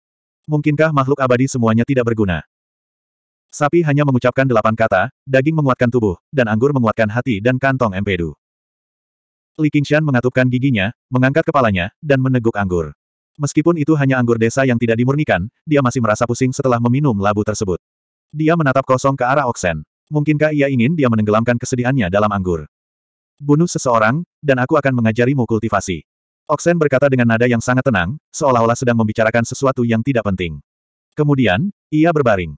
Mungkinkah makhluk abadi semuanya tidak berguna? Sapi hanya mengucapkan delapan kata, daging menguatkan tubuh, dan anggur menguatkan hati dan kantong empedu. Li Qingshan mengatupkan giginya, mengangkat kepalanya, dan meneguk anggur. Meskipun itu hanya anggur desa yang tidak dimurnikan, dia masih merasa pusing setelah meminum labu tersebut. Dia menatap kosong ke arah Oksen. Mungkinkah ia ingin dia menenggelamkan kesedihannya dalam anggur? Bunuh seseorang, dan aku akan mengajarimu kultivasi. Oksen berkata dengan nada yang sangat tenang, seolah-olah sedang membicarakan sesuatu yang tidak penting. Kemudian, ia berbaring.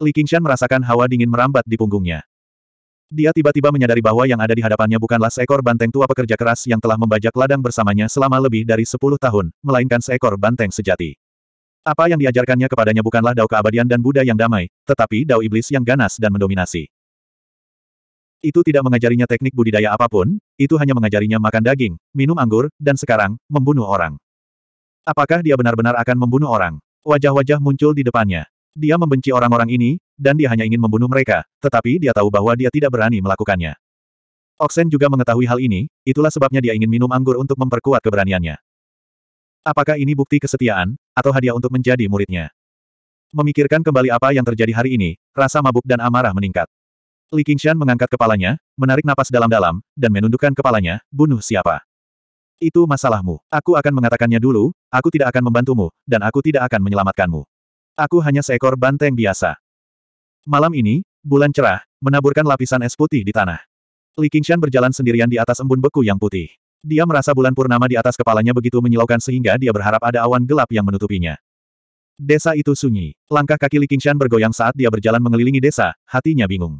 Li Qingshan merasakan hawa dingin merambat di punggungnya. Dia tiba-tiba menyadari bahwa yang ada di hadapannya bukanlah seekor banteng tua pekerja keras yang telah membajak ladang bersamanya selama lebih dari sepuluh tahun, melainkan seekor banteng sejati. Apa yang diajarkannya kepadanya bukanlah dao keabadian dan Buddha yang damai, tetapi dao iblis yang ganas dan mendominasi. Itu tidak mengajarinya teknik budidaya apapun, itu hanya mengajarinya makan daging, minum anggur, dan sekarang, membunuh orang. Apakah dia benar-benar akan membunuh orang? Wajah-wajah muncul di depannya. Dia membenci orang-orang ini, dan dia hanya ingin membunuh mereka, tetapi dia tahu bahwa dia tidak berani melakukannya. Oxen juga mengetahui hal ini, itulah sebabnya dia ingin minum anggur untuk memperkuat keberaniannya. Apakah ini bukti kesetiaan, atau hadiah untuk menjadi muridnya? Memikirkan kembali apa yang terjadi hari ini, rasa mabuk dan amarah meningkat. Li Qingshan mengangkat kepalanya, menarik napas dalam-dalam, dan menundukkan kepalanya, bunuh siapa. Itu masalahmu. Aku akan mengatakannya dulu, aku tidak akan membantumu, dan aku tidak akan menyelamatkanmu. Aku hanya seekor banteng biasa. Malam ini, bulan cerah, menaburkan lapisan es putih di tanah. Li Qingshan berjalan sendirian di atas embun beku yang putih. Dia merasa bulan purnama di atas kepalanya begitu menyilaukan sehingga dia berharap ada awan gelap yang menutupinya. Desa itu sunyi. Langkah kaki Li Qingshan bergoyang saat dia berjalan mengelilingi desa, hatinya bingung.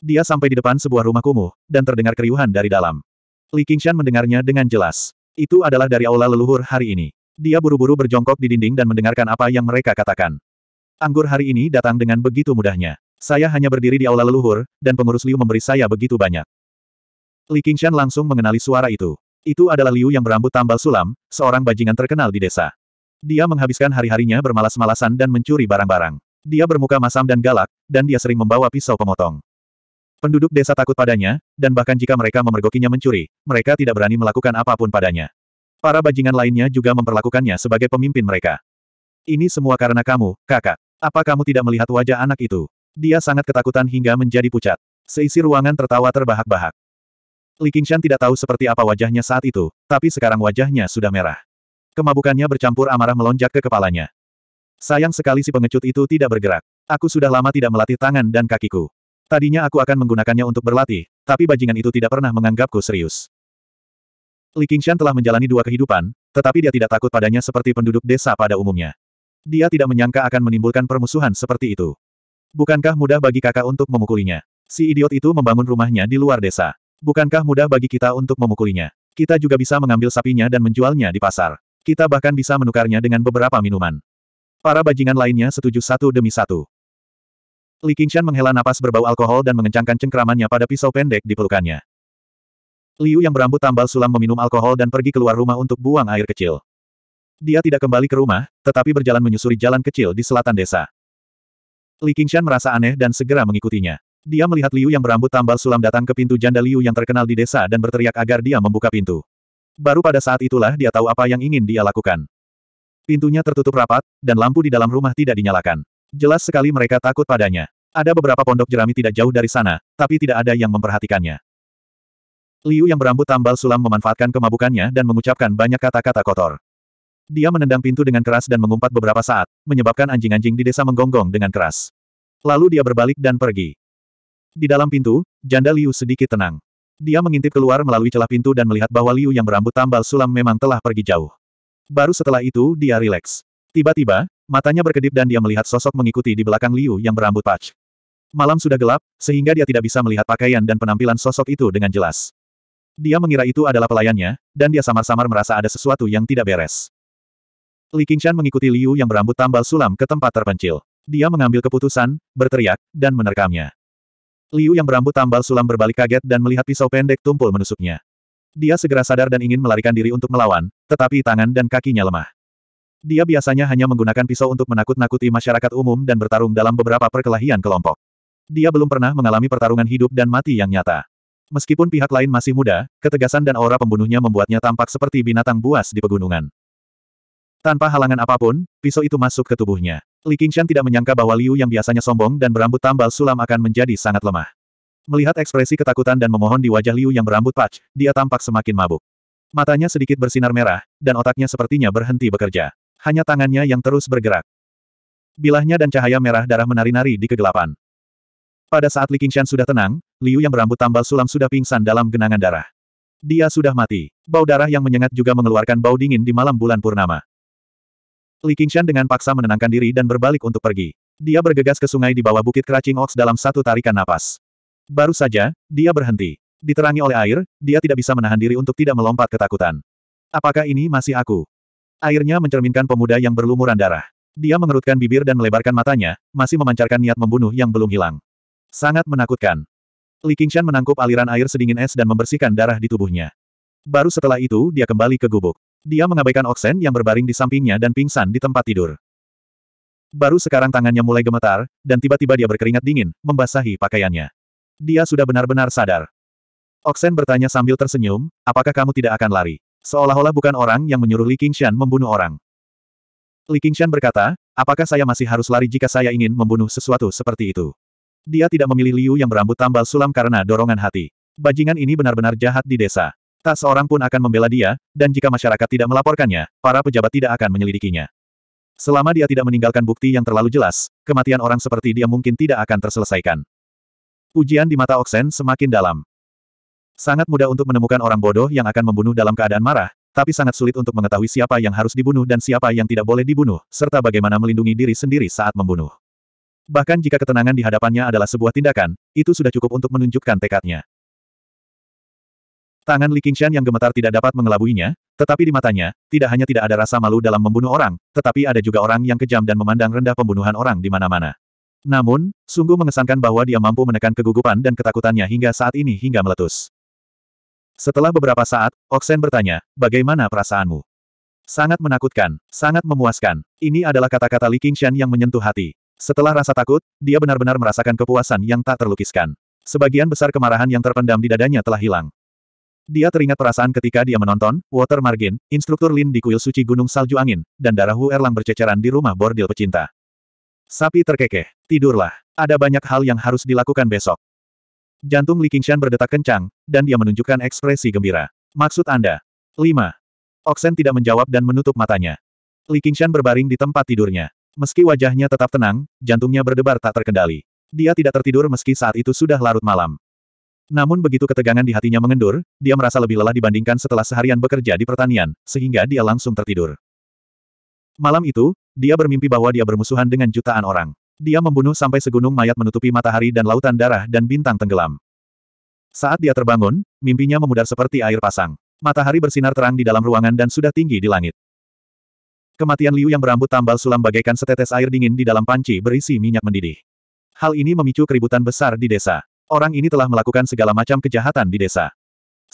Dia sampai di depan sebuah rumah kumuh, dan terdengar keriuhan dari dalam. Li Qingshan mendengarnya dengan jelas. Itu adalah dari aula leluhur hari ini. Dia buru-buru berjongkok di dinding dan mendengarkan apa yang mereka katakan. Anggur hari ini datang dengan begitu mudahnya. Saya hanya berdiri di aula leluhur, dan pengurus Liu memberi saya begitu banyak. Li Qingshan langsung mengenali suara itu. Itu adalah Liu yang berambut tambal sulam, seorang bajingan terkenal di desa. Dia menghabiskan hari-harinya bermalas-malasan dan mencuri barang-barang. Dia bermuka masam dan galak, dan dia sering membawa pisau pemotong. Penduduk desa takut padanya, dan bahkan jika mereka memergokinya mencuri, mereka tidak berani melakukan apapun padanya. Para bajingan lainnya juga memperlakukannya sebagai pemimpin mereka. Ini semua karena kamu, kakak. Apa kamu tidak melihat wajah anak itu? Dia sangat ketakutan hingga menjadi pucat. Seisi ruangan tertawa terbahak-bahak. Li Qingshan tidak tahu seperti apa wajahnya saat itu, tapi sekarang wajahnya sudah merah. Kemabukannya bercampur amarah melonjak ke kepalanya. Sayang sekali si pengecut itu tidak bergerak. Aku sudah lama tidak melatih tangan dan kakiku. Tadinya aku akan menggunakannya untuk berlatih, tapi bajingan itu tidak pernah menganggapku serius. Li Qingshan telah menjalani dua kehidupan, tetapi dia tidak takut padanya seperti penduduk desa pada umumnya. Dia tidak menyangka akan menimbulkan permusuhan seperti itu. Bukankah mudah bagi kakak untuk memukulinya? Si idiot itu membangun rumahnya di luar desa. Bukankah mudah bagi kita untuk memukulinya? Kita juga bisa mengambil sapinya dan menjualnya di pasar. Kita bahkan bisa menukarnya dengan beberapa minuman. Para bajingan lainnya setuju satu demi satu. Li Qingshan menghela napas berbau alkohol dan mengencangkan cengkeramannya pada pisau pendek di pelukannya. Liu yang berambut tambal sulam meminum alkohol dan pergi keluar rumah untuk buang air kecil. Dia tidak kembali ke rumah, tetapi berjalan menyusuri jalan kecil di selatan desa. Li Qingshan merasa aneh dan segera mengikutinya. Dia melihat Liu yang berambut tambal sulam datang ke pintu janda Liu yang terkenal di desa dan berteriak agar dia membuka pintu. Baru pada saat itulah dia tahu apa yang ingin dia lakukan. Pintunya tertutup rapat, dan lampu di dalam rumah tidak dinyalakan. Jelas sekali mereka takut padanya. Ada beberapa pondok jerami tidak jauh dari sana, tapi tidak ada yang memperhatikannya. Liu yang berambut tambal sulam memanfaatkan kemabukannya dan mengucapkan banyak kata-kata kotor. Dia menendang pintu dengan keras dan mengumpat beberapa saat, menyebabkan anjing-anjing di desa menggonggong dengan keras. Lalu dia berbalik dan pergi. Di dalam pintu, janda Liu sedikit tenang. Dia mengintip keluar melalui celah pintu dan melihat bahwa Liu yang berambut tambal sulam memang telah pergi jauh. Baru setelah itu dia rileks. Tiba-tiba, matanya berkedip dan dia melihat sosok mengikuti di belakang Liu yang berambut patch. Malam sudah gelap, sehingga dia tidak bisa melihat pakaian dan penampilan sosok itu dengan jelas. Dia mengira itu adalah pelayannya, dan dia samar-samar merasa ada sesuatu yang tidak beres. Li Qingshan mengikuti Liu yang berambut tambal sulam ke tempat terpencil. Dia mengambil keputusan, berteriak, dan menerkamnya. Liu yang berambut tambal sulam berbalik kaget dan melihat pisau pendek tumpul menusuknya. Dia segera sadar dan ingin melarikan diri untuk melawan, tetapi tangan dan kakinya lemah. Dia biasanya hanya menggunakan pisau untuk menakut-nakuti masyarakat umum dan bertarung dalam beberapa perkelahian kelompok. Dia belum pernah mengalami pertarungan hidup dan mati yang nyata. Meskipun pihak lain masih muda, ketegasan dan aura pembunuhnya membuatnya tampak seperti binatang buas di pegunungan. Tanpa halangan apapun, pisau itu masuk ke tubuhnya. Li Qingshan tidak menyangka bahwa Liu yang biasanya sombong dan berambut tambal sulam akan menjadi sangat lemah. Melihat ekspresi ketakutan dan memohon di wajah Liu yang berambut patch, dia tampak semakin mabuk. Matanya sedikit bersinar merah, dan otaknya sepertinya berhenti bekerja. Hanya tangannya yang terus bergerak. Bilahnya dan cahaya merah darah menari-nari di kegelapan. Pada saat Li Qingshan sudah tenang, Liu yang berambut tambal sulam sudah pingsan dalam genangan darah. Dia sudah mati. Bau darah yang menyengat juga mengeluarkan bau dingin di malam bulan purnama. Li Qingshan dengan paksa menenangkan diri dan berbalik untuk pergi. Dia bergegas ke sungai di bawah bukit Kracing Ox dalam satu tarikan napas. Baru saja, dia berhenti. Diterangi oleh air, dia tidak bisa menahan diri untuk tidak melompat ketakutan. Apakah ini masih aku? Airnya mencerminkan pemuda yang berlumuran darah. Dia mengerutkan bibir dan melebarkan matanya, masih memancarkan niat membunuh yang belum hilang. Sangat menakutkan. Li Qingshan menangkup aliran air sedingin es dan membersihkan darah di tubuhnya. Baru setelah itu dia kembali ke gubuk. Dia mengabaikan Oksen yang berbaring di sampingnya dan pingsan di tempat tidur. Baru sekarang tangannya mulai gemetar, dan tiba-tiba dia berkeringat dingin, membasahi pakaiannya. Dia sudah benar-benar sadar. Oksen bertanya sambil tersenyum, apakah kamu tidak akan lari? Seolah-olah bukan orang yang menyuruh Li Qingshan membunuh orang. Li Qingshan berkata, apakah saya masih harus lari jika saya ingin membunuh sesuatu seperti itu? Dia tidak memilih Liu yang berambut tambal sulam karena dorongan hati. Bajingan ini benar-benar jahat di desa. Tak seorang pun akan membela dia, dan jika masyarakat tidak melaporkannya, para pejabat tidak akan menyelidikinya. Selama dia tidak meninggalkan bukti yang terlalu jelas, kematian orang seperti dia mungkin tidak akan terselesaikan. Ujian di mata Oksen semakin dalam. Sangat mudah untuk menemukan orang bodoh yang akan membunuh dalam keadaan marah, tapi sangat sulit untuk mengetahui siapa yang harus dibunuh dan siapa yang tidak boleh dibunuh, serta bagaimana melindungi diri sendiri saat membunuh. Bahkan jika ketenangan di hadapannya adalah sebuah tindakan, itu sudah cukup untuk menunjukkan tekadnya. Tangan Li Qingshan yang gemetar tidak dapat mengelabuinya, tetapi di matanya, tidak hanya tidak ada rasa malu dalam membunuh orang, tetapi ada juga orang yang kejam dan memandang rendah pembunuhan orang di mana-mana. Namun, sungguh mengesankan bahwa dia mampu menekan kegugupan dan ketakutannya hingga saat ini hingga meletus. Setelah beberapa saat, Oksen bertanya, bagaimana perasaanmu? Sangat menakutkan, sangat memuaskan. Ini adalah kata-kata Li Qingshan yang menyentuh hati. Setelah rasa takut, dia benar-benar merasakan kepuasan yang tak terlukiskan. Sebagian besar kemarahan yang terpendam di dadanya telah hilang. Dia teringat perasaan ketika dia menonton, Water Margin, instruktur Lin di kuil suci Gunung Salju Angin, dan darah Hu Erlang berceceran di rumah bordil pecinta. Sapi terkekeh, tidurlah. Ada banyak hal yang harus dilakukan besok. Jantung Li Qingshan berdetak kencang, dan dia menunjukkan ekspresi gembira. Maksud Anda? 5. Oksen tidak menjawab dan menutup matanya. Li Qingshan berbaring di tempat tidurnya. Meski wajahnya tetap tenang, jantungnya berdebar tak terkendali. Dia tidak tertidur meski saat itu sudah larut malam. Namun begitu ketegangan di hatinya mengendur, dia merasa lebih lelah dibandingkan setelah seharian bekerja di pertanian, sehingga dia langsung tertidur. Malam itu, dia bermimpi bahwa dia bermusuhan dengan jutaan orang. Dia membunuh sampai segunung mayat menutupi matahari dan lautan darah dan bintang tenggelam. Saat dia terbangun, mimpinya memudar seperti air pasang. Matahari bersinar terang di dalam ruangan dan sudah tinggi di langit. Kematian Liu yang berambut tambal sulam bagaikan setetes air dingin di dalam panci berisi minyak mendidih. Hal ini memicu keributan besar di desa. Orang ini telah melakukan segala macam kejahatan di desa.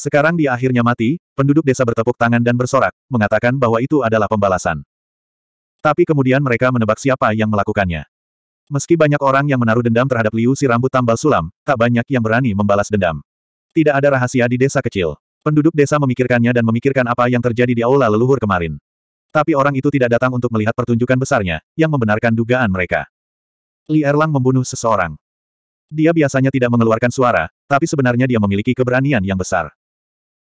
Sekarang dia akhirnya mati, penduduk desa bertepuk tangan dan bersorak, mengatakan bahwa itu adalah pembalasan. Tapi kemudian mereka menebak siapa yang melakukannya. Meski banyak orang yang menaruh dendam terhadap Liu si rambut tambal sulam, tak banyak yang berani membalas dendam. Tidak ada rahasia di desa kecil. Penduduk desa memikirkannya dan memikirkan apa yang terjadi di aula leluhur kemarin. Tapi orang itu tidak datang untuk melihat pertunjukan besarnya, yang membenarkan dugaan mereka. Li Erlang membunuh seseorang. Dia biasanya tidak mengeluarkan suara, tapi sebenarnya dia memiliki keberanian yang besar.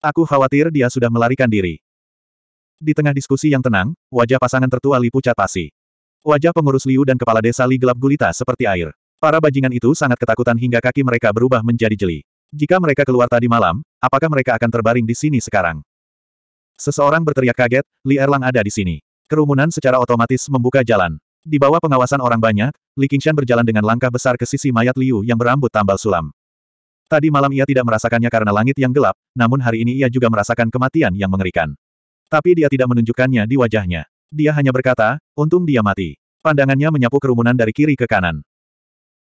Aku khawatir dia sudah melarikan diri. Di tengah diskusi yang tenang, wajah pasangan tertua Li pucat pasi. Wajah pengurus Liu dan kepala desa Li gelap gulita seperti air. Para bajingan itu sangat ketakutan hingga kaki mereka berubah menjadi jeli. Jika mereka keluar tadi malam, apakah mereka akan terbaring di sini sekarang? Seseorang berteriak kaget, Li Erlang ada di sini. Kerumunan secara otomatis membuka jalan. Di bawah pengawasan orang banyak, Li Qingshan berjalan dengan langkah besar ke sisi mayat Liu yang berambut tambal sulam. Tadi malam ia tidak merasakannya karena langit yang gelap, namun hari ini ia juga merasakan kematian yang mengerikan. Tapi dia tidak menunjukkannya di wajahnya. Dia hanya berkata, untung dia mati. Pandangannya menyapu kerumunan dari kiri ke kanan.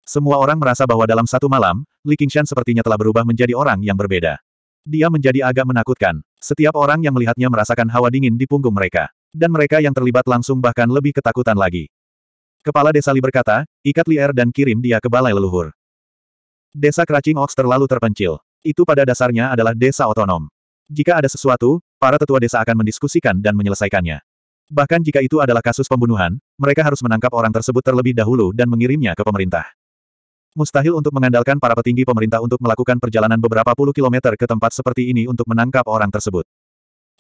Semua orang merasa bahwa dalam satu malam, Li Qingshan sepertinya telah berubah menjadi orang yang berbeda. Dia menjadi agak menakutkan. Setiap orang yang melihatnya merasakan hawa dingin di punggung mereka. Dan mereka yang terlibat langsung bahkan lebih ketakutan lagi. Kepala desa Li berkata, ikat liar dan kirim dia ke balai leluhur. Desa Kracing Ox terlalu terpencil. Itu pada dasarnya adalah desa otonom. Jika ada sesuatu, para tetua desa akan mendiskusikan dan menyelesaikannya. Bahkan jika itu adalah kasus pembunuhan, mereka harus menangkap orang tersebut terlebih dahulu dan mengirimnya ke pemerintah. Mustahil untuk mengandalkan para petinggi pemerintah untuk melakukan perjalanan beberapa puluh kilometer ke tempat seperti ini untuk menangkap orang tersebut.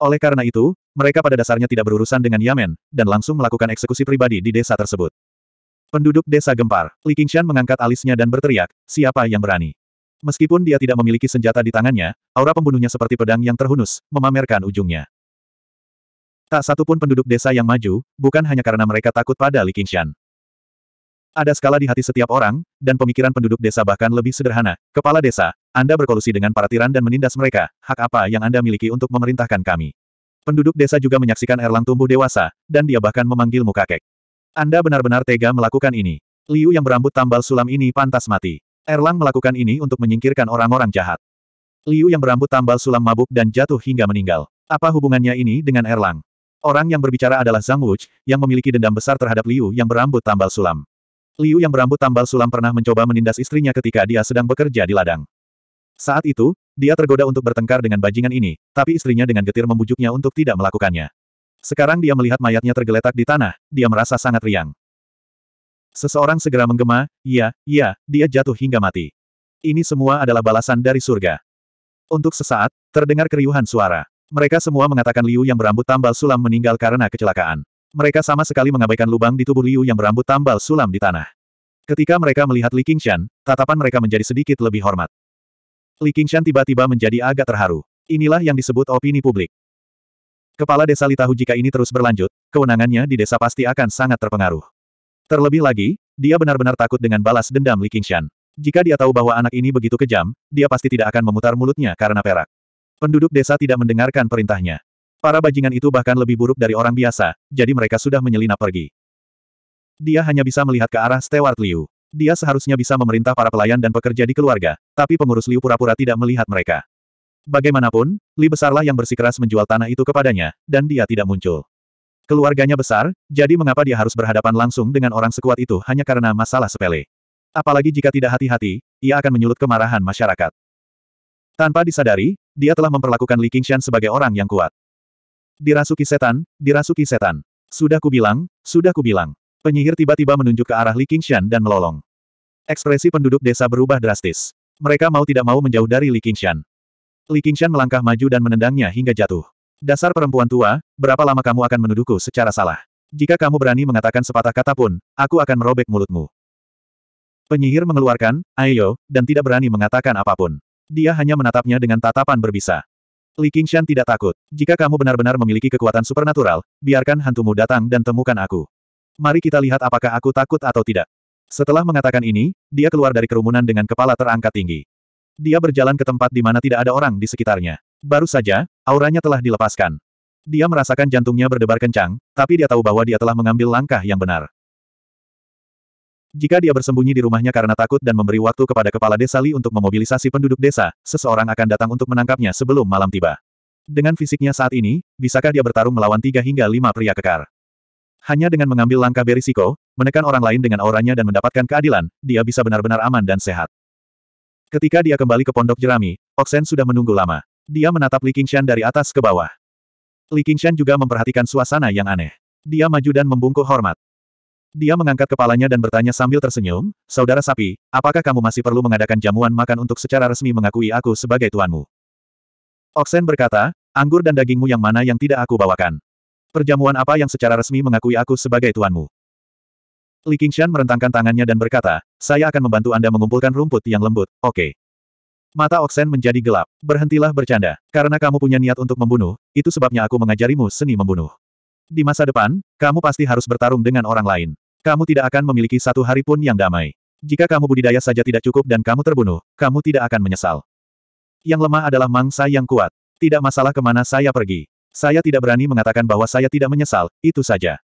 Oleh karena itu, mereka pada dasarnya tidak berurusan dengan Yamen, dan langsung melakukan eksekusi pribadi di desa tersebut. Penduduk desa gempar, Li Qingshan mengangkat alisnya dan berteriak, siapa yang berani? Meskipun dia tidak memiliki senjata di tangannya, aura pembunuhnya seperti pedang yang terhunus, memamerkan ujungnya. Tak satu pun penduduk desa yang maju, bukan hanya karena mereka takut pada Li Qingshan. Ada skala di hati setiap orang, dan pemikiran penduduk desa bahkan lebih sederhana. Kepala desa, Anda berkolusi dengan para tiran dan menindas mereka, hak apa yang Anda miliki untuk memerintahkan kami? Penduduk desa juga menyaksikan Erlang tumbuh dewasa, dan dia bahkan memanggilmu kakek. Anda benar-benar tega melakukan ini. Liu yang berambut tambal sulam ini pantas mati. Erlang melakukan ini untuk menyingkirkan orang-orang jahat. Liu yang berambut tambal sulam mabuk dan jatuh hingga meninggal. Apa hubungannya ini dengan Erlang? Orang yang berbicara adalah Zhang Wuch, yang memiliki dendam besar terhadap Liu yang berambut tambal sulam. Liu yang berambut tambal sulam pernah mencoba menindas istrinya ketika dia sedang bekerja di ladang. Saat itu, dia tergoda untuk bertengkar dengan bajingan ini, tapi istrinya dengan getir membujuknya untuk tidak melakukannya. Sekarang dia melihat mayatnya tergeletak di tanah, dia merasa sangat riang. Seseorang segera menggema, iya, iya, dia jatuh hingga mati. Ini semua adalah balasan dari surga. Untuk sesaat, terdengar keriuhan suara. Mereka semua mengatakan Liu yang berambut tambal sulam meninggal karena kecelakaan. Mereka sama sekali mengabaikan lubang di tubuh Liu yang berambut tambal sulam di tanah. Ketika mereka melihat Li Qingshan, tatapan mereka menjadi sedikit lebih hormat. Li Qingshan tiba-tiba menjadi agak terharu. Inilah yang disebut opini publik. Kepala Desa Litahu jika ini terus berlanjut, kewenangannya di desa pasti akan sangat terpengaruh. Terlebih lagi, dia benar-benar takut dengan balas dendam Li Qingshan. Jika dia tahu bahwa anak ini begitu kejam, dia pasti tidak akan memutar mulutnya karena perak. Penduduk desa tidak mendengarkan perintahnya. Para bajingan itu bahkan lebih buruk dari orang biasa, jadi mereka sudah menyelinap pergi. Dia hanya bisa melihat ke arah Stewart Liu. Dia seharusnya bisa memerintah para pelayan dan pekerja di keluarga, tapi pengurus Liu pura-pura tidak melihat mereka. Bagaimanapun, Li besarlah yang bersikeras menjual tanah itu kepadanya, dan dia tidak muncul. Keluarganya besar, jadi mengapa dia harus berhadapan langsung dengan orang sekuat itu hanya karena masalah sepele? Apalagi jika tidak hati-hati, ia akan menyulut kemarahan masyarakat. Tanpa disadari, dia telah memperlakukan Li Qingshan sebagai orang yang kuat. Dirasuki setan, dirasuki setan. Sudah kubilang, sudah kubilang. Penyihir tiba-tiba menunjuk ke arah Li Qingshan dan melolong. Ekspresi penduduk desa berubah drastis. Mereka mau tidak mau menjauh dari Li Qingshan. Li Qingshan melangkah maju dan menendangnya hingga jatuh. Dasar perempuan tua, berapa lama kamu akan menuduhku secara salah? Jika kamu berani mengatakan sepatah kata pun, aku akan merobek mulutmu. Penyihir mengeluarkan, ayo, dan tidak berani mengatakan apapun. Dia hanya menatapnya dengan tatapan berbisa. Li Qingshan tidak takut. Jika kamu benar-benar memiliki kekuatan supernatural, biarkan hantumu datang dan temukan aku. Mari kita lihat apakah aku takut atau tidak. Setelah mengatakan ini, dia keluar dari kerumunan dengan kepala terangkat tinggi. Dia berjalan ke tempat di mana tidak ada orang di sekitarnya. Baru saja, auranya telah dilepaskan. Dia merasakan jantungnya berdebar kencang, tapi dia tahu bahwa dia telah mengambil langkah yang benar. Jika dia bersembunyi di rumahnya karena takut dan memberi waktu kepada kepala desa Li untuk memobilisasi penduduk desa, seseorang akan datang untuk menangkapnya sebelum malam tiba. Dengan fisiknya saat ini, bisakah dia bertarung melawan tiga hingga lima pria kekar? Hanya dengan mengambil langkah berisiko, menekan orang lain dengan auranya dan mendapatkan keadilan, dia bisa benar-benar aman dan sehat. Ketika dia kembali ke pondok jerami, Oksen sudah menunggu lama. Dia menatap Li Qingshan dari atas ke bawah. Li Qingshan juga memperhatikan suasana yang aneh. Dia maju dan membungkuk hormat. Dia mengangkat kepalanya dan bertanya sambil tersenyum, Saudara sapi, apakah kamu masih perlu mengadakan jamuan makan untuk secara resmi mengakui aku sebagai tuanmu? Oksen berkata, anggur dan dagingmu yang mana yang tidak aku bawakan? Perjamuan apa yang secara resmi mengakui aku sebagai tuanmu? Li Qingshan merentangkan tangannya dan berkata, saya akan membantu Anda mengumpulkan rumput yang lembut, oke. Okay. Mata Oksen menjadi gelap. Berhentilah bercanda. Karena kamu punya niat untuk membunuh, itu sebabnya aku mengajarimu seni membunuh. Di masa depan, kamu pasti harus bertarung dengan orang lain. Kamu tidak akan memiliki satu hari pun yang damai. Jika kamu budidaya saja tidak cukup dan kamu terbunuh, kamu tidak akan menyesal. Yang lemah adalah mangsa yang kuat. Tidak masalah kemana saya pergi. Saya tidak berani mengatakan bahwa saya tidak menyesal, itu saja.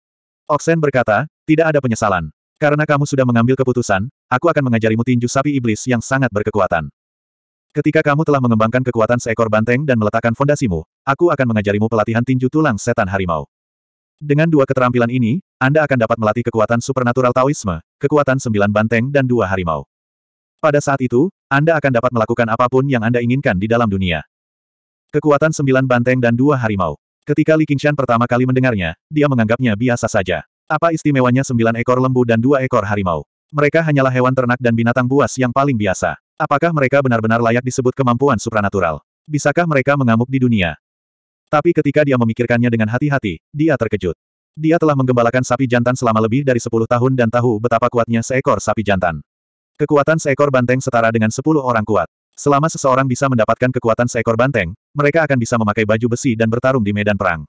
Oksen berkata, tidak ada penyesalan. Karena kamu sudah mengambil keputusan, aku akan mengajarimu tinju sapi iblis yang sangat berkekuatan. Ketika kamu telah mengembangkan kekuatan seekor banteng dan meletakkan fondasimu, aku akan mengajarimu pelatihan tinju tulang setan harimau. Dengan dua keterampilan ini, Anda akan dapat melatih kekuatan supernatural Taoisme, kekuatan sembilan banteng dan dua harimau. Pada saat itu, Anda akan dapat melakukan apapun yang Anda inginkan di dalam dunia. Kekuatan sembilan banteng dan dua harimau. Ketika Li Qingshan pertama kali mendengarnya, dia menganggapnya biasa saja. Apa istimewanya sembilan ekor lembu dan dua ekor harimau? Mereka hanyalah hewan ternak dan binatang buas yang paling biasa. Apakah mereka benar-benar layak disebut kemampuan supranatural? Bisakah mereka mengamuk di dunia? Tapi ketika dia memikirkannya dengan hati-hati, dia terkejut. Dia telah menggembalakan sapi jantan selama lebih dari sepuluh tahun dan tahu betapa kuatnya seekor sapi jantan. Kekuatan seekor banteng setara dengan sepuluh orang kuat. Selama seseorang bisa mendapatkan kekuatan seekor banteng, mereka akan bisa memakai baju besi dan bertarung di medan perang.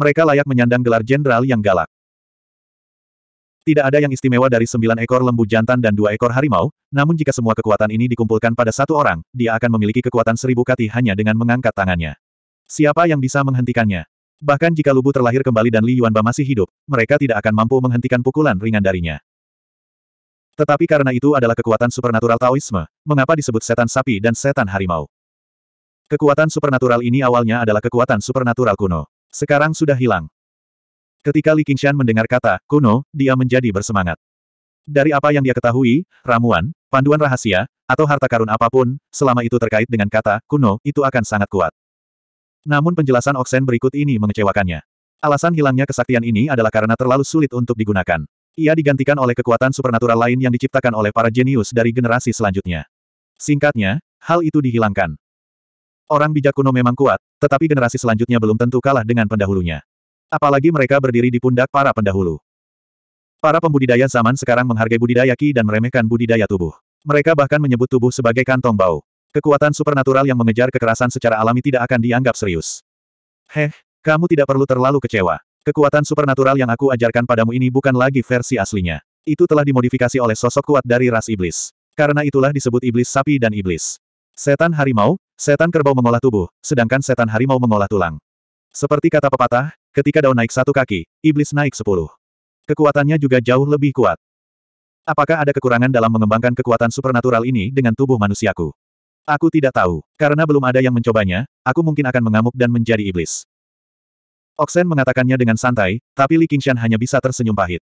Mereka layak menyandang gelar jenderal yang galak. Tidak ada yang istimewa dari sembilan ekor lembu jantan dan dua ekor harimau, namun jika semua kekuatan ini dikumpulkan pada satu orang, dia akan memiliki kekuatan seribu kati hanya dengan mengangkat tangannya. Siapa yang bisa menghentikannya? Bahkan jika Lubu terlahir kembali dan Li Yuanba masih hidup, mereka tidak akan mampu menghentikan pukulan ringan darinya. Tetapi karena itu adalah kekuatan supernatural Taoisme, mengapa disebut setan sapi dan setan harimau? Kekuatan supernatural ini awalnya adalah kekuatan supernatural kuno. Sekarang sudah hilang. Ketika Li Qingshan mendengar kata, kuno, dia menjadi bersemangat. Dari apa yang dia ketahui, ramuan, panduan rahasia, atau harta karun apapun, selama itu terkait dengan kata, kuno, itu akan sangat kuat. Namun penjelasan Oksen berikut ini mengecewakannya. Alasan hilangnya kesaktian ini adalah karena terlalu sulit untuk digunakan. Ia digantikan oleh kekuatan supernatural lain yang diciptakan oleh para jenius dari generasi selanjutnya. Singkatnya, hal itu dihilangkan. Orang bijak kuno memang kuat, tetapi generasi selanjutnya belum tentu kalah dengan pendahulunya apalagi mereka berdiri di pundak para pendahulu. Para pembudidaya zaman sekarang menghargai budidaya ki dan meremehkan budidaya tubuh. Mereka bahkan menyebut tubuh sebagai kantong bau. Kekuatan supernatural yang mengejar kekerasan secara alami tidak akan dianggap serius. Heh, kamu tidak perlu terlalu kecewa. Kekuatan supernatural yang aku ajarkan padamu ini bukan lagi versi aslinya. Itu telah dimodifikasi oleh sosok kuat dari ras iblis. Karena itulah disebut iblis sapi dan iblis. Setan harimau, setan kerbau mengolah tubuh, sedangkan setan harimau mengolah tulang. Seperti kata pepatah, Ketika daun naik satu kaki, iblis naik sepuluh. Kekuatannya juga jauh lebih kuat. Apakah ada kekurangan dalam mengembangkan kekuatan supernatural ini dengan tubuh manusiaku? Aku tidak tahu. Karena belum ada yang mencobanya, aku mungkin akan mengamuk dan menjadi iblis. Oksen mengatakannya dengan santai, tapi Li Qingshan hanya bisa tersenyum pahit.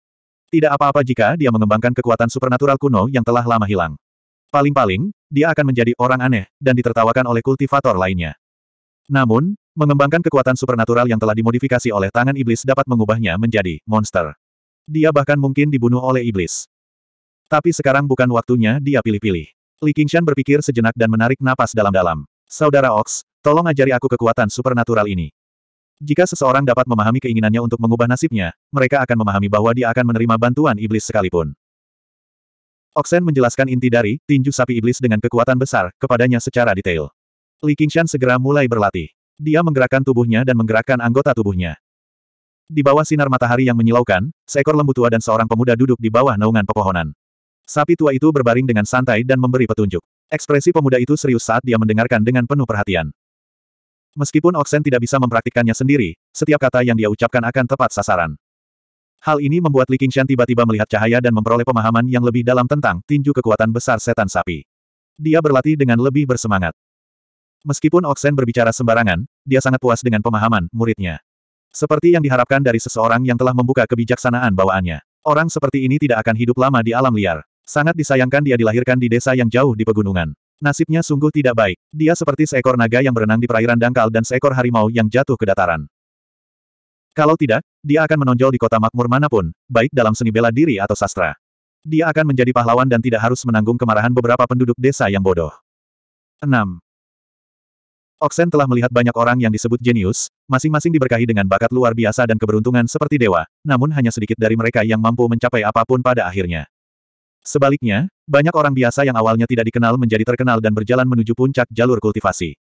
Tidak apa-apa jika dia mengembangkan kekuatan supernatural kuno yang telah lama hilang. Paling-paling, dia akan menjadi orang aneh, dan ditertawakan oleh kultivator lainnya. Namun, Mengembangkan kekuatan supernatural yang telah dimodifikasi oleh tangan iblis dapat mengubahnya menjadi monster. Dia bahkan mungkin dibunuh oleh iblis. Tapi sekarang bukan waktunya dia pilih-pilih. Li Qingshan berpikir sejenak dan menarik napas dalam-dalam. Saudara Ox, tolong ajari aku kekuatan supernatural ini. Jika seseorang dapat memahami keinginannya untuk mengubah nasibnya, mereka akan memahami bahwa dia akan menerima bantuan iblis sekalipun. Oxen menjelaskan inti dari tinju sapi iblis dengan kekuatan besar kepadanya secara detail. Li Qingshan segera mulai berlatih. Dia menggerakkan tubuhnya dan menggerakkan anggota tubuhnya. Di bawah sinar matahari yang menyilaukan, seekor lembu tua dan seorang pemuda duduk di bawah naungan pepohonan. Sapi tua itu berbaring dengan santai dan memberi petunjuk. Ekspresi pemuda itu serius saat dia mendengarkan dengan penuh perhatian. Meskipun Oksen tidak bisa mempraktikkannya sendiri, setiap kata yang dia ucapkan akan tepat sasaran. Hal ini membuat Li Qingshan tiba-tiba melihat cahaya dan memperoleh pemahaman yang lebih dalam tentang tinju kekuatan besar setan sapi. Dia berlatih dengan lebih bersemangat. Meskipun Oksen berbicara sembarangan, dia sangat puas dengan pemahaman muridnya. Seperti yang diharapkan dari seseorang yang telah membuka kebijaksanaan bawaannya. Orang seperti ini tidak akan hidup lama di alam liar. Sangat disayangkan dia dilahirkan di desa yang jauh di pegunungan. Nasibnya sungguh tidak baik. Dia seperti seekor naga yang berenang di perairan dangkal dan seekor harimau yang jatuh ke dataran. Kalau tidak, dia akan menonjol di kota makmur manapun, baik dalam seni bela diri atau sastra. Dia akan menjadi pahlawan dan tidak harus menanggung kemarahan beberapa penduduk desa yang bodoh. 6. Oksen telah melihat banyak orang yang disebut jenius, masing-masing diberkahi dengan bakat luar biasa dan keberuntungan seperti dewa, namun hanya sedikit dari mereka yang mampu mencapai apapun pada akhirnya. Sebaliknya, banyak orang biasa yang awalnya tidak dikenal menjadi terkenal dan berjalan menuju puncak jalur kultivasi.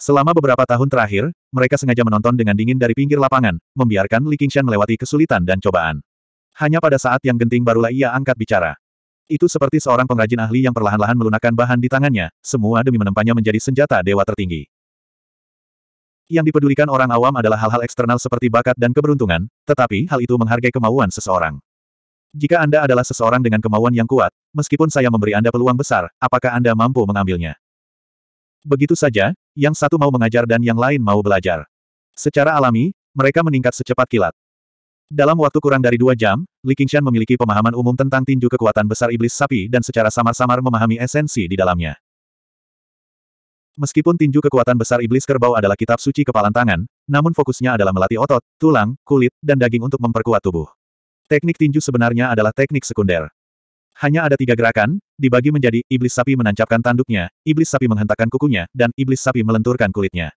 Selama beberapa tahun terakhir, mereka sengaja menonton dengan dingin dari pinggir lapangan, membiarkan Li Qingshan melewati kesulitan dan cobaan. Hanya pada saat yang genting barulah ia angkat bicara. Itu seperti seorang pengrajin ahli yang perlahan-lahan melunakkan bahan di tangannya, semua demi menempanya menjadi senjata dewa tertinggi. Yang dipedulikan orang awam adalah hal-hal eksternal seperti bakat dan keberuntungan, tetapi hal itu menghargai kemauan seseorang. Jika Anda adalah seseorang dengan kemauan yang kuat, meskipun saya memberi Anda peluang besar, apakah Anda mampu mengambilnya? Begitu saja, yang satu mau mengajar dan yang lain mau belajar. Secara alami, mereka meningkat secepat kilat. Dalam waktu kurang dari dua jam, Li Qingshan memiliki pemahaman umum tentang tinju kekuatan besar iblis sapi dan secara samar-samar memahami esensi di dalamnya. Meskipun tinju kekuatan besar iblis kerbau adalah kitab suci kepalan tangan, namun fokusnya adalah melatih otot, tulang, kulit, dan daging untuk memperkuat tubuh. Teknik tinju sebenarnya adalah teknik sekunder. Hanya ada tiga gerakan, dibagi menjadi iblis sapi menancapkan tanduknya, iblis sapi menghentakkan kukunya, dan iblis sapi melenturkan kulitnya.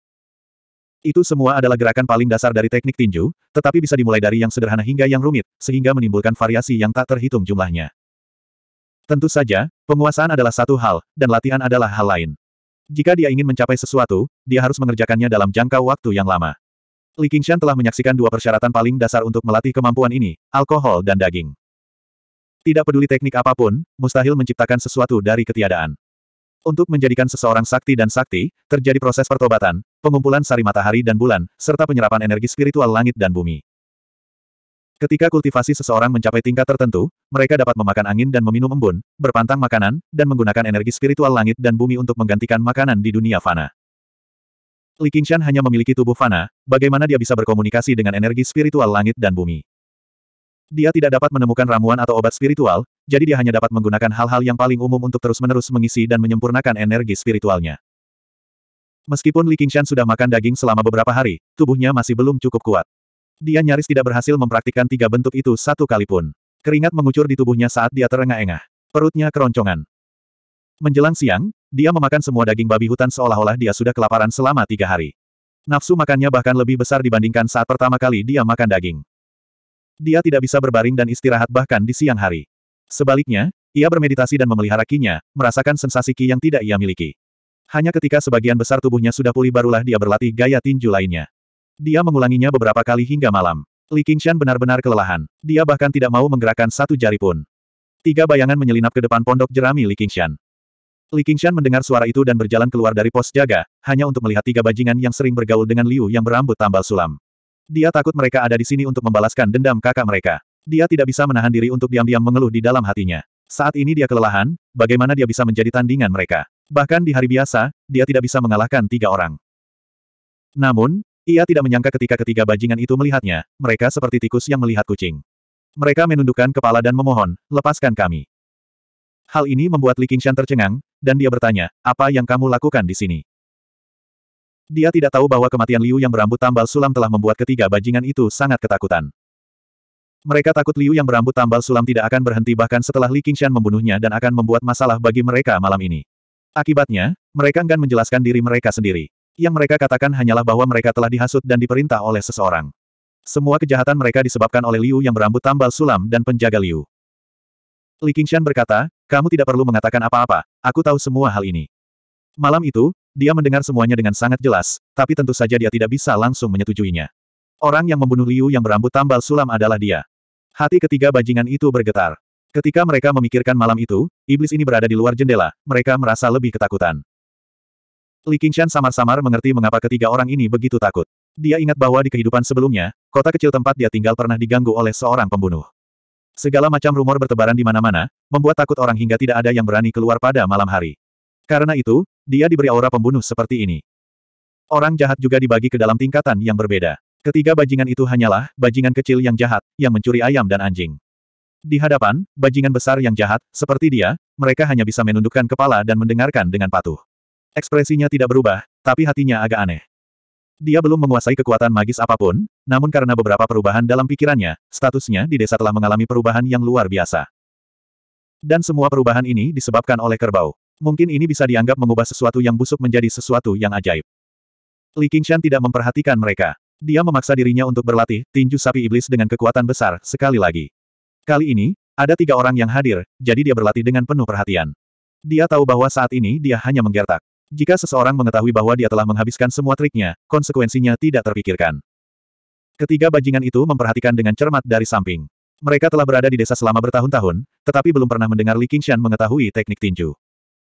Itu semua adalah gerakan paling dasar dari teknik tinju, tetapi bisa dimulai dari yang sederhana hingga yang rumit, sehingga menimbulkan variasi yang tak terhitung jumlahnya. Tentu saja, penguasaan adalah satu hal, dan latihan adalah hal lain. Jika dia ingin mencapai sesuatu, dia harus mengerjakannya dalam jangka waktu yang lama. Li Qingshan telah menyaksikan dua persyaratan paling dasar untuk melatih kemampuan ini, alkohol dan daging. Tidak peduli teknik apapun, mustahil menciptakan sesuatu dari ketiadaan. Untuk menjadikan seseorang sakti dan sakti, terjadi proses pertobatan, pengumpulan sari matahari dan bulan, serta penyerapan energi spiritual langit dan bumi. Ketika kultivasi seseorang mencapai tingkat tertentu, mereka dapat memakan angin dan meminum embun, berpantang makanan, dan menggunakan energi spiritual langit dan bumi untuk menggantikan makanan di dunia fana. Li Qingshan hanya memiliki tubuh fana, bagaimana dia bisa berkomunikasi dengan energi spiritual langit dan bumi? Dia tidak dapat menemukan ramuan atau obat spiritual, jadi dia hanya dapat menggunakan hal-hal yang paling umum untuk terus-menerus mengisi dan menyempurnakan energi spiritualnya. Meskipun Li Qingshan sudah makan daging selama beberapa hari, tubuhnya masih belum cukup kuat. Dia nyaris tidak berhasil mempraktikkan tiga bentuk itu satu kali pun. Keringat mengucur di tubuhnya saat dia terengah-engah. Perutnya keroncongan. Menjelang siang, dia memakan semua daging babi hutan seolah-olah dia sudah kelaparan selama tiga hari. Nafsu makannya bahkan lebih besar dibandingkan saat pertama kali dia makan daging. Dia tidak bisa berbaring dan istirahat bahkan di siang hari. Sebaliknya, ia bermeditasi dan memelihara kinya, merasakan sensasi ki yang tidak ia miliki. Hanya ketika sebagian besar tubuhnya sudah pulih barulah dia berlatih gaya tinju lainnya. Dia mengulanginya beberapa kali hingga malam. Li Qingshan benar-benar kelelahan. Dia bahkan tidak mau menggerakkan satu jari pun. Tiga bayangan menyelinap ke depan pondok jerami Li Qingshan. Li Qingshan mendengar suara itu dan berjalan keluar dari pos jaga, hanya untuk melihat tiga bajingan yang sering bergaul dengan Liu yang berambut tambal sulam. Dia takut mereka ada di sini untuk membalaskan dendam kakak mereka. Dia tidak bisa menahan diri untuk diam-diam mengeluh di dalam hatinya. Saat ini dia kelelahan, bagaimana dia bisa menjadi tandingan mereka. Bahkan di hari biasa, dia tidak bisa mengalahkan tiga orang. Namun, ia tidak menyangka ketika ketiga bajingan itu melihatnya, mereka seperti tikus yang melihat kucing. Mereka menundukkan kepala dan memohon, lepaskan kami. Hal ini membuat Li Qingshan tercengang, dan dia bertanya, apa yang kamu lakukan di sini? Dia tidak tahu bahwa kematian Liu yang berambut tambal sulam telah membuat ketiga bajingan itu sangat ketakutan. Mereka takut Liu yang berambut tambal sulam tidak akan berhenti bahkan setelah Li Qingshan membunuhnya dan akan membuat masalah bagi mereka malam ini. Akibatnya, mereka enggan menjelaskan diri mereka sendiri. Yang mereka katakan hanyalah bahwa mereka telah dihasut dan diperintah oleh seseorang. Semua kejahatan mereka disebabkan oleh Liu yang berambut tambal sulam dan penjaga Liu. Li Qingshan berkata, kamu tidak perlu mengatakan apa-apa, aku tahu semua hal ini. Malam itu, dia mendengar semuanya dengan sangat jelas, tapi tentu saja dia tidak bisa langsung menyetujuinya. Orang yang membunuh Liu yang berambut tambal sulam adalah dia. Hati ketiga bajingan itu bergetar. Ketika mereka memikirkan malam itu, iblis ini berada di luar jendela, mereka merasa lebih ketakutan. Li Qingshan samar-samar mengerti mengapa ketiga orang ini begitu takut. Dia ingat bahwa di kehidupan sebelumnya, kota kecil tempat dia tinggal pernah diganggu oleh seorang pembunuh. Segala macam rumor bertebaran di mana-mana, membuat takut orang hingga tidak ada yang berani keluar pada malam hari. Karena itu, dia diberi aura pembunuh seperti ini. Orang jahat juga dibagi ke dalam tingkatan yang berbeda. Ketiga bajingan itu hanyalah bajingan kecil yang jahat, yang mencuri ayam dan anjing. Di hadapan, bajingan besar yang jahat, seperti dia, mereka hanya bisa menundukkan kepala dan mendengarkan dengan patuh. Ekspresinya tidak berubah, tapi hatinya agak aneh. Dia belum menguasai kekuatan magis apapun, namun karena beberapa perubahan dalam pikirannya, statusnya di desa telah mengalami perubahan yang luar biasa. Dan semua perubahan ini disebabkan oleh kerbau. Mungkin ini bisa dianggap mengubah sesuatu yang busuk menjadi sesuatu yang ajaib. Li Qingshan tidak memperhatikan mereka. Dia memaksa dirinya untuk berlatih, tinju sapi iblis dengan kekuatan besar, sekali lagi. Kali ini, ada tiga orang yang hadir, jadi dia berlatih dengan penuh perhatian. Dia tahu bahwa saat ini dia hanya menggertak. Jika seseorang mengetahui bahwa dia telah menghabiskan semua triknya, konsekuensinya tidak terpikirkan. Ketiga bajingan itu memperhatikan dengan cermat dari samping. Mereka telah berada di desa selama bertahun-tahun, tetapi belum pernah mendengar Li Qingshan mengetahui teknik tinju.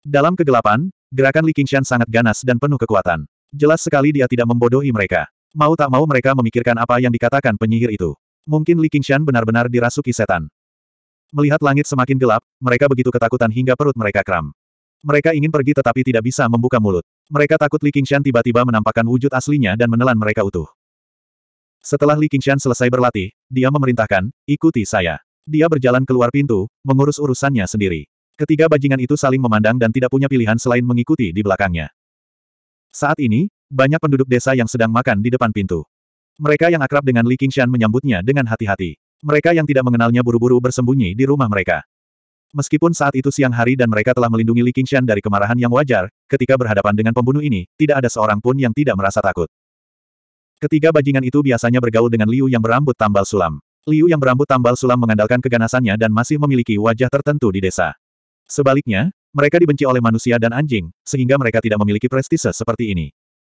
Dalam kegelapan, gerakan Li Qingshan sangat ganas dan penuh kekuatan. Jelas sekali dia tidak membodohi mereka. Mau tak mau mereka memikirkan apa yang dikatakan penyihir itu. Mungkin Li Qingshan benar-benar dirasuki setan. Melihat langit semakin gelap, mereka begitu ketakutan hingga perut mereka kram. Mereka ingin pergi tetapi tidak bisa membuka mulut. Mereka takut Li Qingshan tiba-tiba menampakkan wujud aslinya dan menelan mereka utuh. Setelah Li Qingshan selesai berlatih, dia memerintahkan, ikuti saya. Dia berjalan keluar pintu, mengurus urusannya sendiri. Ketiga bajingan itu saling memandang dan tidak punya pilihan selain mengikuti di belakangnya. Saat ini, banyak penduduk desa yang sedang makan di depan pintu. Mereka yang akrab dengan Li Qingshan menyambutnya dengan hati-hati. Mereka yang tidak mengenalnya buru-buru bersembunyi di rumah mereka. Meskipun saat itu siang hari dan mereka telah melindungi Li Qingshan dari kemarahan yang wajar, ketika berhadapan dengan pembunuh ini, tidak ada seorang pun yang tidak merasa takut. Ketiga bajingan itu biasanya bergaul dengan Liu yang berambut tambal sulam. Liu yang berambut tambal sulam mengandalkan keganasannya dan masih memiliki wajah tertentu di desa. Sebaliknya, mereka dibenci oleh manusia dan anjing, sehingga mereka tidak memiliki prestise seperti ini.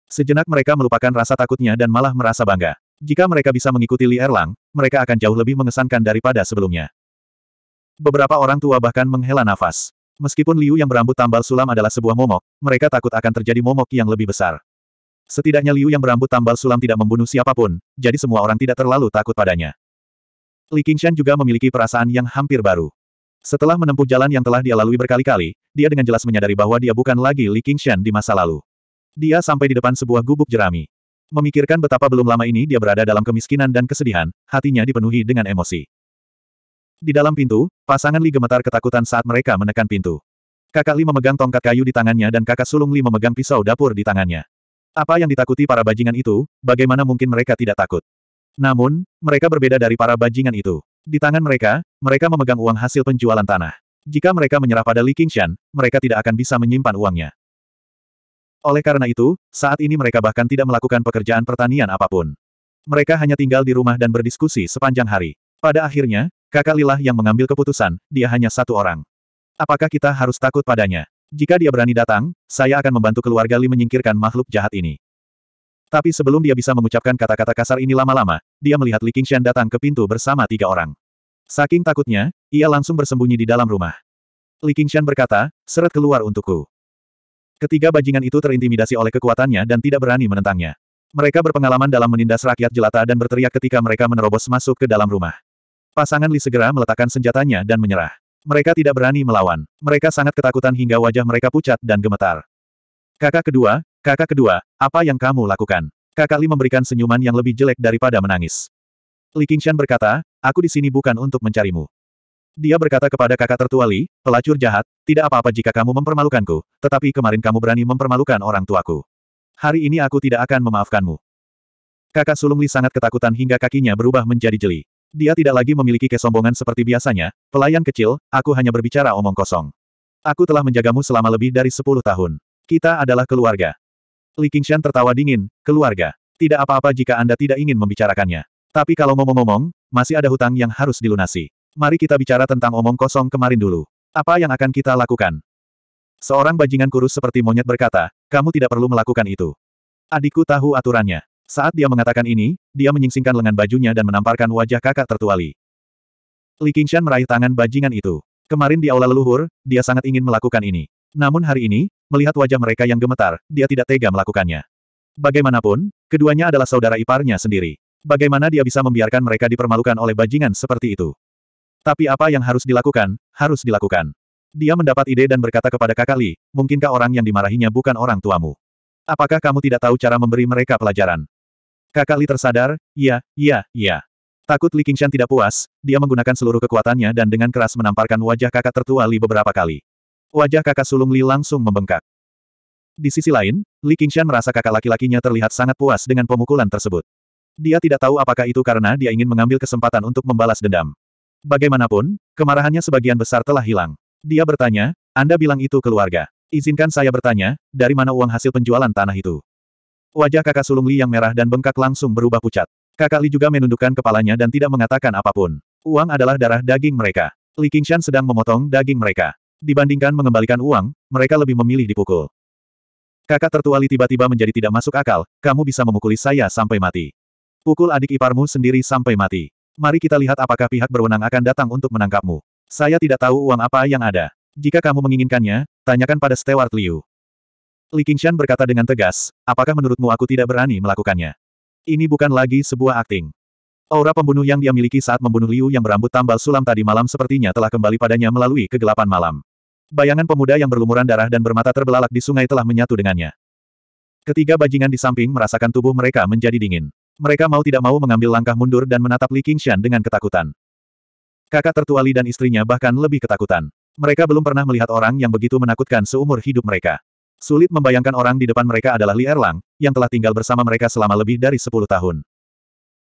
Sejenak mereka melupakan rasa takutnya dan malah merasa bangga. Jika mereka bisa mengikuti Li Erlang, mereka akan jauh lebih mengesankan daripada sebelumnya. Beberapa orang tua bahkan menghela nafas. Meskipun Liu yang berambut tambal sulam adalah sebuah momok, mereka takut akan terjadi momok yang lebih besar. Setidaknya Liu yang berambut tambal sulam tidak membunuh siapapun, jadi semua orang tidak terlalu takut padanya. Li Qingshan juga memiliki perasaan yang hampir baru. Setelah menempuh jalan yang telah dia lalui berkali-kali, dia dengan jelas menyadari bahwa dia bukan lagi Li Qingshan di masa lalu. Dia sampai di depan sebuah gubuk jerami. Memikirkan betapa belum lama ini dia berada dalam kemiskinan dan kesedihan, hatinya dipenuhi dengan emosi. Di dalam pintu, pasangan Li gemetar ketakutan saat mereka menekan pintu. Kakak Li memegang tongkat kayu di tangannya dan kakak sulung Li memegang pisau dapur di tangannya. Apa yang ditakuti para bajingan itu, bagaimana mungkin mereka tidak takut? Namun, mereka berbeda dari para bajingan itu. Di tangan mereka, mereka memegang uang hasil penjualan tanah. Jika mereka menyerah pada Li Qingshan, mereka tidak akan bisa menyimpan uangnya. Oleh karena itu, saat ini mereka bahkan tidak melakukan pekerjaan pertanian apapun. Mereka hanya tinggal di rumah dan berdiskusi sepanjang hari. Pada akhirnya, kakak Lilah yang mengambil keputusan, dia hanya satu orang. Apakah kita harus takut padanya? Jika dia berani datang, saya akan membantu keluarga Li menyingkirkan makhluk jahat ini. Tapi sebelum dia bisa mengucapkan kata-kata kasar ini lama-lama, dia melihat Li Qingshan datang ke pintu bersama tiga orang. Saking takutnya, ia langsung bersembunyi di dalam rumah. Li Qingshan berkata, seret keluar untukku. Ketiga bajingan itu terintimidasi oleh kekuatannya dan tidak berani menentangnya. Mereka berpengalaman dalam menindas rakyat jelata dan berteriak ketika mereka menerobos masuk ke dalam rumah. Pasangan Li segera meletakkan senjatanya dan menyerah. Mereka tidak berani melawan. Mereka sangat ketakutan hingga wajah mereka pucat dan gemetar. Kakak kedua, kakak kedua, apa yang kamu lakukan? Kakak Li memberikan senyuman yang lebih jelek daripada menangis. Li Qingshan berkata, aku di sini bukan untuk mencarimu. Dia berkata kepada kakak tertua Li, pelacur jahat, tidak apa-apa jika kamu mempermalukanku, tetapi kemarin kamu berani mempermalukan orang tuaku. Hari ini aku tidak akan memaafkanmu. Kakak sulung Li sangat ketakutan hingga kakinya berubah menjadi jeli. Dia tidak lagi memiliki kesombongan seperti biasanya, pelayan kecil, aku hanya berbicara omong kosong. Aku telah menjagamu selama lebih dari sepuluh tahun. Kita adalah keluarga. Li Qingshan tertawa dingin, keluarga. Tidak apa-apa jika Anda tidak ingin membicarakannya. Tapi kalau mau ngomong, masih ada hutang yang harus dilunasi. Mari kita bicara tentang omong kosong kemarin dulu. Apa yang akan kita lakukan? Seorang bajingan kurus seperti monyet berkata, kamu tidak perlu melakukan itu. Adikku tahu aturannya. Saat dia mengatakan ini, dia menyingsingkan lengan bajunya dan menamparkan wajah kakak tertuali. Li Qingshan meraih tangan bajingan itu. Kemarin di aula leluhur, dia sangat ingin melakukan ini. Namun hari ini, melihat wajah mereka yang gemetar, dia tidak tega melakukannya. Bagaimanapun, keduanya adalah saudara iparnya sendiri. Bagaimana dia bisa membiarkan mereka dipermalukan oleh bajingan seperti itu? Tapi apa yang harus dilakukan, harus dilakukan. Dia mendapat ide dan berkata kepada kakak Li, mungkinkah orang yang dimarahinya bukan orang tuamu? Apakah kamu tidak tahu cara memberi mereka pelajaran? Kakak Li tersadar, iya, iya, iya. Takut Li Qingshan tidak puas, dia menggunakan seluruh kekuatannya dan dengan keras menamparkan wajah kakak tertua Li beberapa kali. Wajah kakak sulung Li langsung membengkak. Di sisi lain, Li Qingshan merasa kakak laki-lakinya terlihat sangat puas dengan pemukulan tersebut. Dia tidak tahu apakah itu karena dia ingin mengambil kesempatan untuk membalas dendam. Bagaimanapun, kemarahannya sebagian besar telah hilang. Dia bertanya, Anda bilang itu keluarga. Izinkan saya bertanya, dari mana uang hasil penjualan tanah itu? Wajah kakak sulung Li yang merah dan bengkak langsung berubah pucat. Kakak Li juga menundukkan kepalanya dan tidak mengatakan apapun. Uang adalah darah daging mereka. Li Qingshan sedang memotong daging mereka. Dibandingkan mengembalikan uang, mereka lebih memilih dipukul. Kakak tertua Li tiba-tiba menjadi tidak masuk akal, kamu bisa memukuli saya sampai mati. Pukul adik iparmu sendiri sampai mati. Mari kita lihat apakah pihak berwenang akan datang untuk menangkapmu. Saya tidak tahu uang apa yang ada. Jika kamu menginginkannya, tanyakan pada Stewart Liu. Li Qingshan berkata dengan tegas, apakah menurutmu aku tidak berani melakukannya? Ini bukan lagi sebuah akting. Aura pembunuh yang dia miliki saat membunuh Liu yang berambut tambal sulam tadi malam sepertinya telah kembali padanya melalui kegelapan malam. Bayangan pemuda yang berlumuran darah dan bermata terbelalak di sungai telah menyatu dengannya. Ketiga bajingan di samping merasakan tubuh mereka menjadi dingin. Mereka mau tidak mau mengambil langkah mundur dan menatap Li Qingshan dengan ketakutan. Kakak tertua Li dan istrinya bahkan lebih ketakutan. Mereka belum pernah melihat orang yang begitu menakutkan seumur hidup mereka. Sulit membayangkan orang di depan mereka adalah Li Erlang, yang telah tinggal bersama mereka selama lebih dari 10 tahun.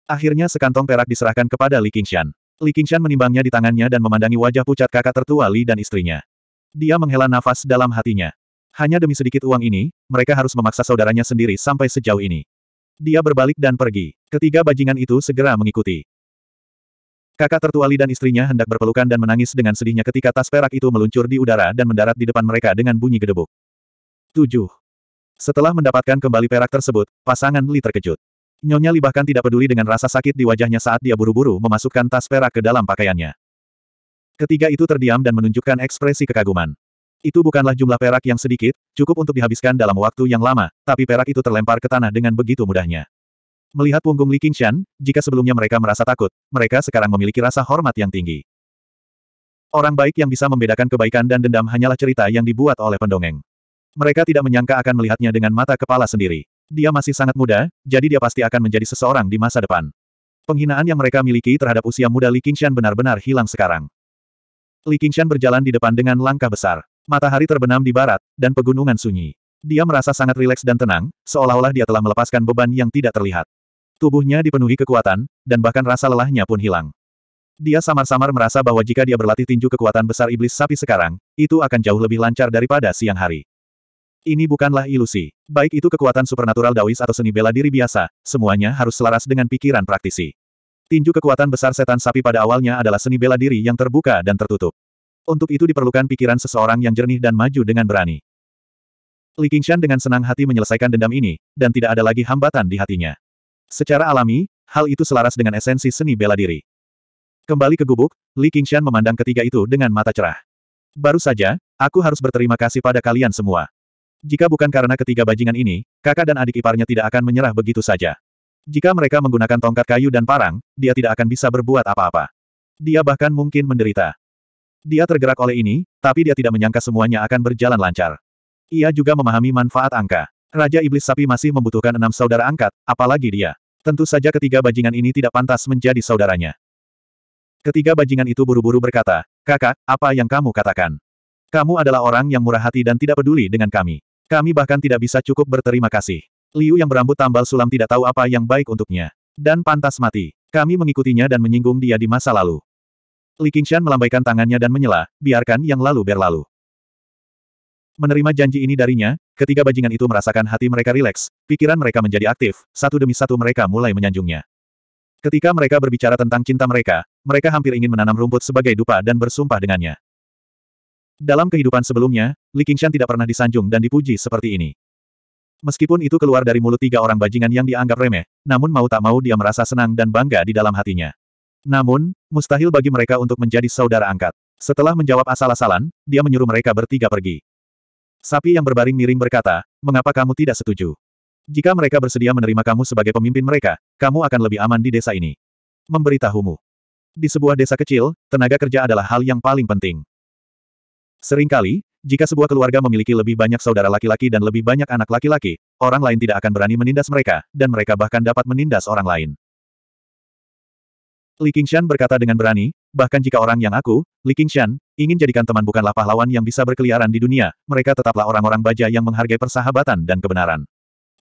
Akhirnya sekantong perak diserahkan kepada Li Qingshan. Li Qingshan menimbangnya di tangannya dan memandangi wajah pucat kakak tertua Li dan istrinya. Dia menghela nafas dalam hatinya. Hanya demi sedikit uang ini, mereka harus memaksa saudaranya sendiri sampai sejauh ini. Dia berbalik dan pergi. Ketiga bajingan itu segera mengikuti. Kakak tertua Li dan istrinya hendak berpelukan dan menangis dengan sedihnya ketika tas perak itu meluncur di udara dan mendarat di depan mereka dengan bunyi gedebuk. 7. Setelah mendapatkan kembali perak tersebut, pasangan Li terkejut. Nyonya Li bahkan tidak peduli dengan rasa sakit di wajahnya saat dia buru-buru memasukkan tas perak ke dalam pakaiannya. Ketiga itu terdiam dan menunjukkan ekspresi kekaguman. Itu bukanlah jumlah perak yang sedikit, cukup untuk dihabiskan dalam waktu yang lama, tapi perak itu terlempar ke tanah dengan begitu mudahnya. Melihat punggung Li Qingshan, jika sebelumnya mereka merasa takut, mereka sekarang memiliki rasa hormat yang tinggi. Orang baik yang bisa membedakan kebaikan dan dendam hanyalah cerita yang dibuat oleh pendongeng. Mereka tidak menyangka akan melihatnya dengan mata kepala sendiri. Dia masih sangat muda, jadi dia pasti akan menjadi seseorang di masa depan. Penghinaan yang mereka miliki terhadap usia muda Li Qingshan benar-benar hilang sekarang. Li Qingshan berjalan di depan dengan langkah besar. Matahari terbenam di barat, dan pegunungan sunyi. Dia merasa sangat rileks dan tenang, seolah-olah dia telah melepaskan beban yang tidak terlihat. Tubuhnya dipenuhi kekuatan, dan bahkan rasa lelahnya pun hilang. Dia samar-samar merasa bahwa jika dia berlatih tinju kekuatan besar iblis sapi sekarang, itu akan jauh lebih lancar daripada siang hari. Ini bukanlah ilusi. Baik itu kekuatan supernatural dawis atau seni bela diri biasa, semuanya harus selaras dengan pikiran praktisi. Tinju kekuatan besar setan sapi pada awalnya adalah seni bela diri yang terbuka dan tertutup. Untuk itu diperlukan pikiran seseorang yang jernih dan maju dengan berani. Li Qingshan dengan senang hati menyelesaikan dendam ini, dan tidak ada lagi hambatan di hatinya. Secara alami, hal itu selaras dengan esensi seni bela diri. Kembali ke gubuk, Li Qingshan memandang ketiga itu dengan mata cerah. Baru saja, aku harus berterima kasih pada kalian semua. Jika bukan karena ketiga bajingan ini, kakak dan adik iparnya tidak akan menyerah begitu saja. Jika mereka menggunakan tongkat kayu dan parang, dia tidak akan bisa berbuat apa-apa. Dia bahkan mungkin menderita. Dia tergerak oleh ini, tapi dia tidak menyangka semuanya akan berjalan lancar. Ia juga memahami manfaat angka. Raja Iblis Sapi masih membutuhkan enam saudara angkat, apalagi dia. Tentu saja ketiga bajingan ini tidak pantas menjadi saudaranya. Ketiga bajingan itu buru-buru berkata, Kakak, apa yang kamu katakan? Kamu adalah orang yang murah hati dan tidak peduli dengan kami. Kami bahkan tidak bisa cukup berterima kasih. Liu yang berambut tambal sulam tidak tahu apa yang baik untuknya. Dan pantas mati. Kami mengikutinya dan menyinggung dia di masa lalu. Li Qingshan melambaikan tangannya dan menyela, biarkan yang lalu berlalu. Menerima janji ini darinya, ketiga bajingan itu merasakan hati mereka rileks, pikiran mereka menjadi aktif, satu demi satu mereka mulai menyanjungnya. Ketika mereka berbicara tentang cinta mereka, mereka hampir ingin menanam rumput sebagai dupa dan bersumpah dengannya. Dalam kehidupan sebelumnya, Li Qingshan tidak pernah disanjung dan dipuji seperti ini. Meskipun itu keluar dari mulut tiga orang bajingan yang dianggap remeh, namun mau tak mau dia merasa senang dan bangga di dalam hatinya. Namun, mustahil bagi mereka untuk menjadi saudara angkat. Setelah menjawab asal-asalan, dia menyuruh mereka bertiga pergi. Sapi yang berbaring miring berkata, mengapa kamu tidak setuju? Jika mereka bersedia menerima kamu sebagai pemimpin mereka, kamu akan lebih aman di desa ini. Memberitahumu. Di sebuah desa kecil, tenaga kerja adalah hal yang paling penting. Seringkali, jika sebuah keluarga memiliki lebih banyak saudara laki-laki dan lebih banyak anak laki-laki, orang lain tidak akan berani menindas mereka, dan mereka bahkan dapat menindas orang lain. Li Qingshan berkata dengan berani, bahkan jika orang yang aku, Li Qingshan, ingin jadikan teman bukanlah pahlawan yang bisa berkeliaran di dunia, mereka tetaplah orang-orang baja yang menghargai persahabatan dan kebenaran.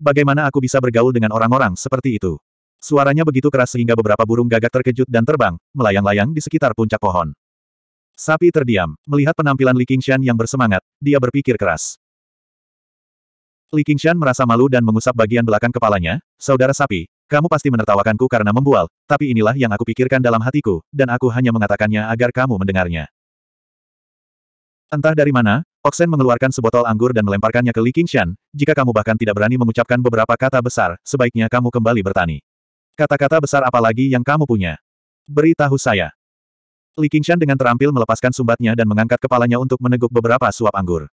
Bagaimana aku bisa bergaul dengan orang-orang seperti itu? Suaranya begitu keras sehingga beberapa burung gagak terkejut dan terbang, melayang-layang di sekitar puncak pohon. Sapi terdiam, melihat penampilan Li Qingshan yang bersemangat, dia berpikir keras. Li Qingshan merasa malu dan mengusap bagian belakang kepalanya, saudara sapi, kamu pasti menertawakanku karena membual, tapi inilah yang aku pikirkan dalam hatiku, dan aku hanya mengatakannya agar kamu mendengarnya. Entah dari mana, Oksen mengeluarkan sebotol anggur dan melemparkannya ke Li Qingshan, jika kamu bahkan tidak berani mengucapkan beberapa kata besar, sebaiknya kamu kembali bertani. Kata-kata besar apa lagi yang kamu punya? Beritahu saya. Li Qingshan dengan terampil melepaskan sumbatnya dan mengangkat kepalanya untuk meneguk beberapa suap anggur.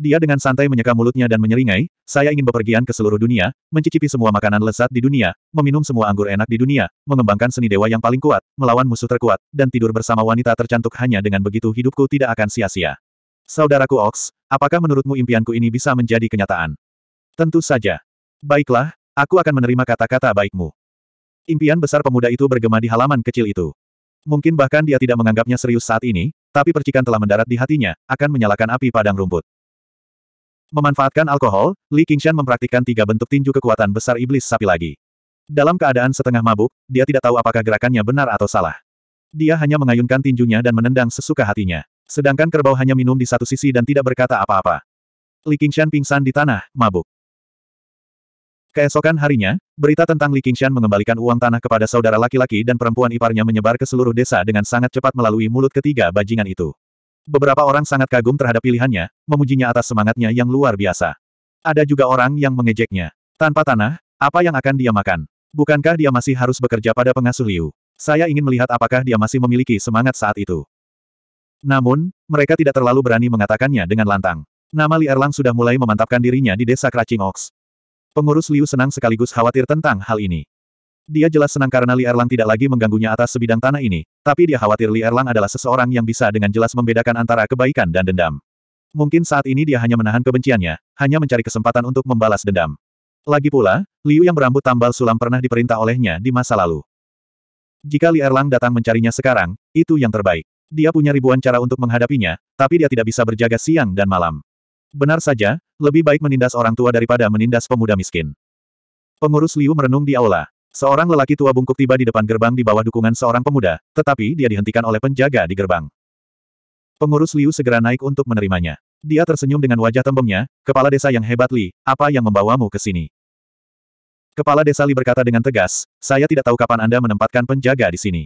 Dia dengan santai menyeka mulutnya dan menyeringai, saya ingin bepergian ke seluruh dunia, mencicipi semua makanan lezat di dunia, meminum semua anggur enak di dunia, mengembangkan seni dewa yang paling kuat, melawan musuh terkuat, dan tidur bersama wanita tercantik hanya dengan begitu hidupku tidak akan sia-sia. Saudaraku Ox, apakah menurutmu impianku ini bisa menjadi kenyataan? Tentu saja. Baiklah, aku akan menerima kata-kata baikmu. Impian besar pemuda itu bergema di halaman kecil itu. Mungkin bahkan dia tidak menganggapnya serius saat ini, tapi percikan telah mendarat di hatinya, akan menyalakan api padang rumput. Memanfaatkan alkohol, Li Qingshan mempraktikkan tiga bentuk tinju kekuatan besar iblis sapi lagi. Dalam keadaan setengah mabuk, dia tidak tahu apakah gerakannya benar atau salah. Dia hanya mengayunkan tinjunya dan menendang sesuka hatinya. Sedangkan kerbau hanya minum di satu sisi dan tidak berkata apa-apa. Li Qingshan pingsan di tanah, mabuk. Keesokan harinya, berita tentang Li Qingshan mengembalikan uang tanah kepada saudara laki-laki dan perempuan iparnya menyebar ke seluruh desa dengan sangat cepat melalui mulut ketiga bajingan itu. Beberapa orang sangat kagum terhadap pilihannya, memujinya atas semangatnya yang luar biasa. Ada juga orang yang mengejeknya. Tanpa tanah, apa yang akan dia makan? Bukankah dia masih harus bekerja pada pengasuh Liu? Saya ingin melihat apakah dia masih memiliki semangat saat itu. Namun, mereka tidak terlalu berani mengatakannya dengan lantang. Nama Li Erlang sudah mulai memantapkan dirinya di desa Kracing Ox. Pengurus Liu senang sekaligus khawatir tentang hal ini. Dia jelas senang karena Li Erlang tidak lagi mengganggunya atas sebidang tanah ini, tapi dia khawatir Li Erlang adalah seseorang yang bisa dengan jelas membedakan antara kebaikan dan dendam. Mungkin saat ini dia hanya menahan kebenciannya, hanya mencari kesempatan untuk membalas dendam. Lagi pula, Liu yang berambut tambal sulam pernah diperintah olehnya di masa lalu. Jika Li Erlang datang mencarinya sekarang, itu yang terbaik. Dia punya ribuan cara untuk menghadapinya, tapi dia tidak bisa berjaga siang dan malam. Benar saja, lebih baik menindas orang tua daripada menindas pemuda miskin. Pengurus Liu merenung di aula. Seorang lelaki tua bungkuk tiba di depan gerbang di bawah dukungan seorang pemuda, tetapi dia dihentikan oleh penjaga di gerbang. Pengurus Liu segera naik untuk menerimanya. Dia tersenyum dengan wajah tembemnya, kepala desa yang hebat Li, apa yang membawamu ke sini? Kepala desa Li berkata dengan tegas, saya tidak tahu kapan Anda menempatkan penjaga di sini.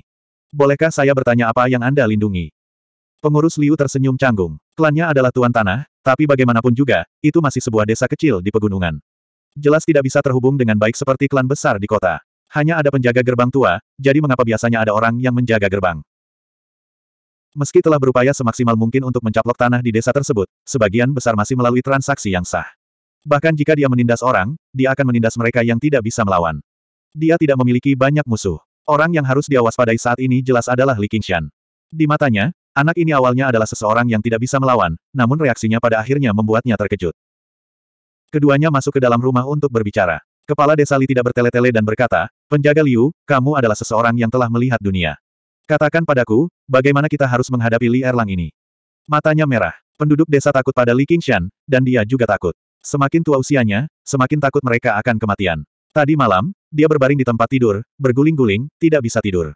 Bolehkah saya bertanya apa yang Anda lindungi? Pengurus Liu tersenyum canggung. Klannya adalah tuan tanah, tapi bagaimanapun juga, itu masih sebuah desa kecil di pegunungan. Jelas tidak bisa terhubung dengan baik seperti klan besar di kota. Hanya ada penjaga gerbang tua, jadi mengapa biasanya ada orang yang menjaga gerbang? Meski telah berupaya semaksimal mungkin untuk mencaplok tanah di desa tersebut, sebagian besar masih melalui transaksi yang sah. Bahkan jika dia menindas orang, dia akan menindas mereka yang tidak bisa melawan. Dia tidak memiliki banyak musuh. Orang yang harus dia waspadai saat ini jelas adalah Li Qingshan. Di matanya, anak ini awalnya adalah seseorang yang tidak bisa melawan, namun reaksinya pada akhirnya membuatnya terkejut. Keduanya masuk ke dalam rumah untuk berbicara. Kepala desa Li tidak bertele-tele dan berkata, Penjaga Liu, kamu adalah seseorang yang telah melihat dunia. Katakan padaku, bagaimana kita harus menghadapi Li Erlang ini? Matanya merah. Penduduk desa takut pada Li Qingshan, dan dia juga takut. Semakin tua usianya, semakin takut mereka akan kematian. Tadi malam, dia berbaring di tempat tidur, berguling-guling, tidak bisa tidur.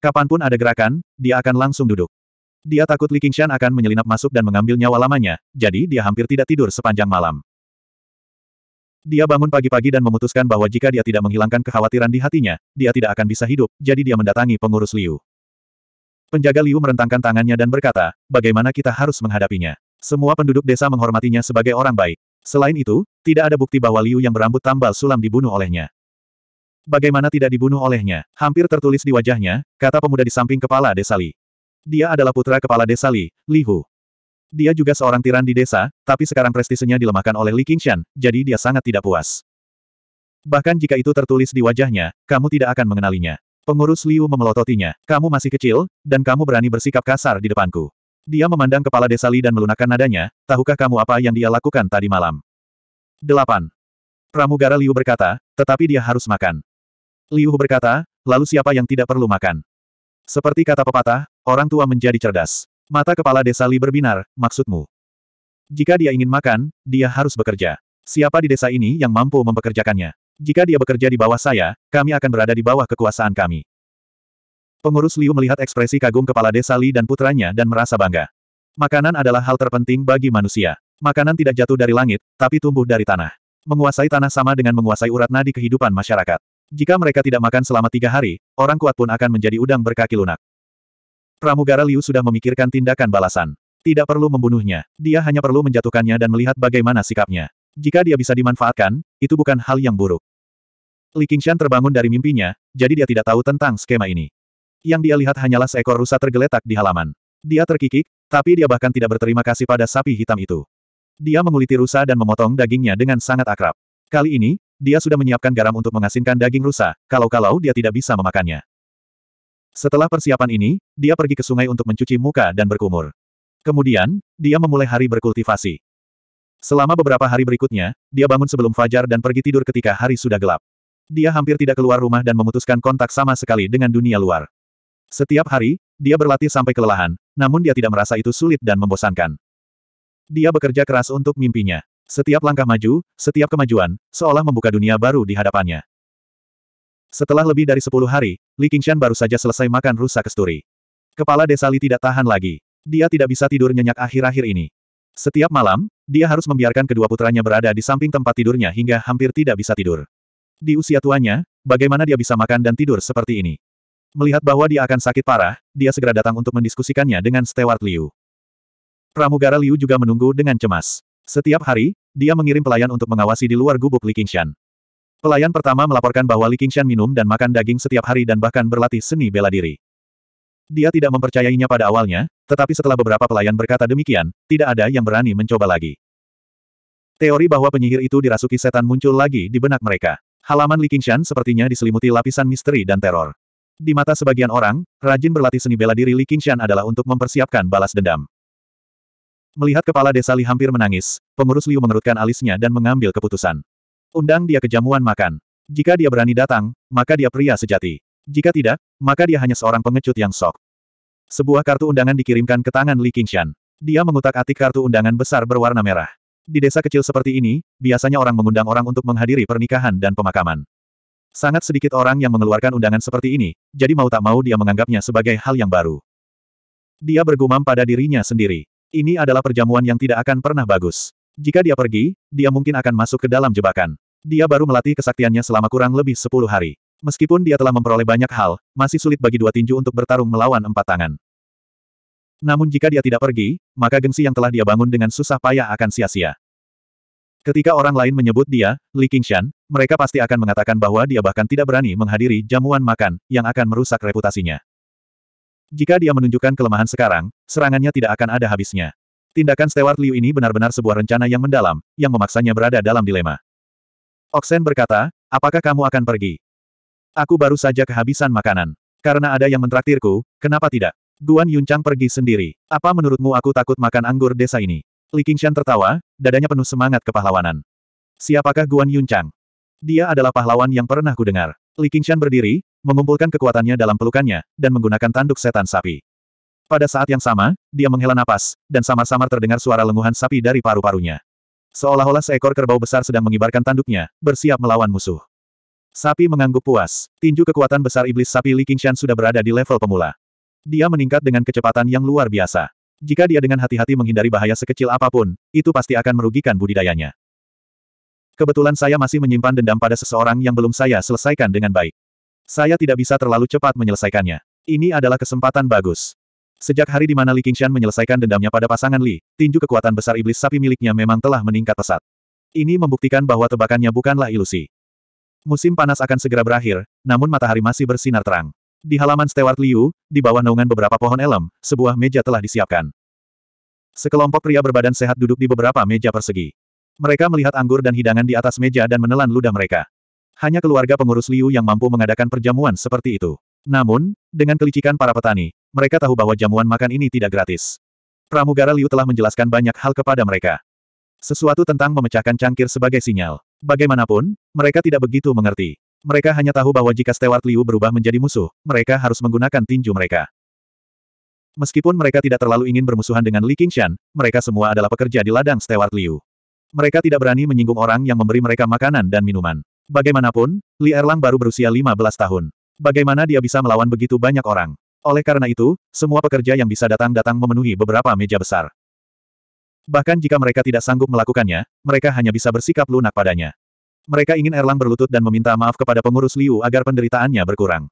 Kapanpun ada gerakan, dia akan langsung duduk. Dia takut Li Qingshan akan menyelinap masuk dan mengambil nyawa lamanya, jadi dia hampir tidak tidur sepanjang malam. Dia bangun pagi-pagi dan memutuskan bahwa jika dia tidak menghilangkan kekhawatiran di hatinya, dia tidak akan bisa hidup, jadi dia mendatangi pengurus Liu. Penjaga Liu merentangkan tangannya dan berkata, bagaimana kita harus menghadapinya. Semua penduduk desa menghormatinya sebagai orang baik. Selain itu, tidak ada bukti bahwa Liu yang berambut tambal sulam dibunuh olehnya. Bagaimana tidak dibunuh olehnya? Hampir tertulis di wajahnya, kata pemuda di samping kepala desa Li. Dia adalah putra kepala desa Li, Li Hu. Dia juga seorang tiran di desa, tapi sekarang prestisenya dilemahkan oleh Li Qingshan, jadi dia sangat tidak puas. Bahkan jika itu tertulis di wajahnya, kamu tidak akan mengenalinya. Pengurus Liu memelototinya, kamu masih kecil, dan kamu berani bersikap kasar di depanku. Dia memandang kepala desa Li dan melunakkan nadanya, tahukah kamu apa yang dia lakukan tadi malam? 8. Pramugara Liu berkata, tetapi dia harus makan. Liu berkata, lalu siapa yang tidak perlu makan? Seperti kata pepatah, orang tua menjadi cerdas. Mata kepala desa Li berbinar, maksudmu. Jika dia ingin makan, dia harus bekerja. Siapa di desa ini yang mampu mempekerjakannya? Jika dia bekerja di bawah saya, kami akan berada di bawah kekuasaan kami. Pengurus Liu melihat ekspresi kagum kepala desa Li dan putranya dan merasa bangga. Makanan adalah hal terpenting bagi manusia. Makanan tidak jatuh dari langit, tapi tumbuh dari tanah. Menguasai tanah sama dengan menguasai urat nadi kehidupan masyarakat. Jika mereka tidak makan selama tiga hari, orang kuat pun akan menjadi udang berkaki lunak. Pramugara Liu sudah memikirkan tindakan balasan. Tidak perlu membunuhnya, dia hanya perlu menjatuhkannya dan melihat bagaimana sikapnya. Jika dia bisa dimanfaatkan, itu bukan hal yang buruk. Li Qingshan terbangun dari mimpinya, jadi dia tidak tahu tentang skema ini. Yang dia lihat hanyalah seekor rusa tergeletak di halaman. Dia terkikik, tapi dia bahkan tidak berterima kasih pada sapi hitam itu. Dia menguliti rusa dan memotong dagingnya dengan sangat akrab. Kali ini, dia sudah menyiapkan garam untuk mengasinkan daging rusa, kalau-kalau dia tidak bisa memakannya. Setelah persiapan ini, dia pergi ke sungai untuk mencuci muka dan berkumur. Kemudian, dia memulai hari berkultivasi. Selama beberapa hari berikutnya, dia bangun sebelum fajar dan pergi tidur ketika hari sudah gelap. Dia hampir tidak keluar rumah dan memutuskan kontak sama sekali dengan dunia luar. Setiap hari, dia berlatih sampai kelelahan, namun dia tidak merasa itu sulit dan membosankan. Dia bekerja keras untuk mimpinya. Setiap langkah maju, setiap kemajuan, seolah membuka dunia baru di hadapannya. Setelah lebih dari sepuluh hari, Li Qingshan baru saja selesai makan rusa kesturi. Kepala desa Li tidak tahan lagi. Dia tidak bisa tidur nyenyak akhir-akhir ini. Setiap malam, dia harus membiarkan kedua putranya berada di samping tempat tidurnya hingga hampir tidak bisa tidur. Di usia tuanya, bagaimana dia bisa makan dan tidur seperti ini? Melihat bahwa dia akan sakit parah, dia segera datang untuk mendiskusikannya dengan Stewart Liu. Pramugara Liu juga menunggu dengan cemas. Setiap hari, dia mengirim pelayan untuk mengawasi di luar gubuk Li Qingshan. Pelayan pertama melaporkan bahwa Li Qingshan minum dan makan daging setiap hari dan bahkan berlatih seni bela diri. Dia tidak mempercayainya pada awalnya, tetapi setelah beberapa pelayan berkata demikian, tidak ada yang berani mencoba lagi. Teori bahwa penyihir itu dirasuki setan muncul lagi di benak mereka. Halaman Li Qingshan sepertinya diselimuti lapisan misteri dan teror. Di mata sebagian orang, rajin berlatih seni bela diri Li Qingshan adalah untuk mempersiapkan balas dendam. Melihat kepala desa Li hampir menangis, pengurus Liu mengerutkan alisnya dan mengambil keputusan. Undang dia ke jamuan makan. Jika dia berani datang, maka dia pria sejati. Jika tidak, maka dia hanya seorang pengecut yang sok. Sebuah kartu undangan dikirimkan ke tangan Li Qingshan. Dia mengutak-atik kartu undangan besar berwarna merah. Di desa kecil seperti ini, biasanya orang mengundang orang untuk menghadiri pernikahan dan pemakaman. Sangat sedikit orang yang mengeluarkan undangan seperti ini, jadi mau tak mau dia menganggapnya sebagai hal yang baru. Dia bergumam pada dirinya sendiri. Ini adalah perjamuan yang tidak akan pernah bagus. Jika dia pergi, dia mungkin akan masuk ke dalam jebakan. Dia baru melatih kesaktiannya selama kurang lebih sepuluh hari. Meskipun dia telah memperoleh banyak hal, masih sulit bagi dua tinju untuk bertarung melawan empat tangan. Namun jika dia tidak pergi, maka gengsi yang telah dia bangun dengan susah payah akan sia-sia. Ketika orang lain menyebut dia, Li Qingshan, mereka pasti akan mengatakan bahwa dia bahkan tidak berani menghadiri jamuan makan, yang akan merusak reputasinya. Jika dia menunjukkan kelemahan sekarang, serangannya tidak akan ada habisnya. Tindakan Stewart Liu ini benar-benar sebuah rencana yang mendalam, yang memaksanya berada dalam dilema. Oksen berkata, apakah kamu akan pergi? Aku baru saja kehabisan makanan. Karena ada yang mentraktirku, kenapa tidak? Guan Yuncang pergi sendiri. Apa menurutmu aku takut makan anggur desa ini? Li Qingshan tertawa, dadanya penuh semangat kepahlawanan. Siapakah Guan Yuncang? Dia adalah pahlawan yang pernah kudengar. Li Qingshan berdiri, mengumpulkan kekuatannya dalam pelukannya, dan menggunakan tanduk setan sapi. Pada saat yang sama, dia menghela napas, dan samar-samar terdengar suara lenguhan sapi dari paru-parunya. Seolah-olah seekor kerbau besar sedang mengibarkan tanduknya, bersiap melawan musuh. Sapi mengangguk puas. Tinju kekuatan besar iblis sapi Li Qingshan sudah berada di level pemula. Dia meningkat dengan kecepatan yang luar biasa. Jika dia dengan hati-hati menghindari bahaya sekecil apapun, itu pasti akan merugikan budidayanya. Kebetulan saya masih menyimpan dendam pada seseorang yang belum saya selesaikan dengan baik. Saya tidak bisa terlalu cepat menyelesaikannya. Ini adalah kesempatan bagus. Sejak hari di mana Li Qingshan menyelesaikan dendamnya pada pasangan Li, tinju kekuatan besar iblis sapi miliknya memang telah meningkat pesat. Ini membuktikan bahwa tebakannya bukanlah ilusi. Musim panas akan segera berakhir, namun matahari masih bersinar terang. Di halaman Stewart Liu, di bawah naungan beberapa pohon elem, sebuah meja telah disiapkan. Sekelompok pria berbadan sehat duduk di beberapa meja persegi. Mereka melihat anggur dan hidangan di atas meja dan menelan ludah mereka. Hanya keluarga pengurus Liu yang mampu mengadakan perjamuan seperti itu. Namun, dengan kelicikan para petani, mereka tahu bahwa jamuan makan ini tidak gratis. Pramugara Liu telah menjelaskan banyak hal kepada mereka. Sesuatu tentang memecahkan cangkir sebagai sinyal. Bagaimanapun, mereka tidak begitu mengerti. Mereka hanya tahu bahwa jika Stewart Liu berubah menjadi musuh, mereka harus menggunakan tinju mereka. Meskipun mereka tidak terlalu ingin bermusuhan dengan Li Qingshan, mereka semua adalah pekerja di ladang Stewart Liu. Mereka tidak berani menyinggung orang yang memberi mereka makanan dan minuman. Bagaimanapun, Li Erlang baru berusia 15 tahun. Bagaimana dia bisa melawan begitu banyak orang? Oleh karena itu, semua pekerja yang bisa datang-datang memenuhi beberapa meja besar. Bahkan jika mereka tidak sanggup melakukannya, mereka hanya bisa bersikap lunak padanya. Mereka ingin Erlang berlutut dan meminta maaf kepada pengurus Liu agar penderitaannya berkurang.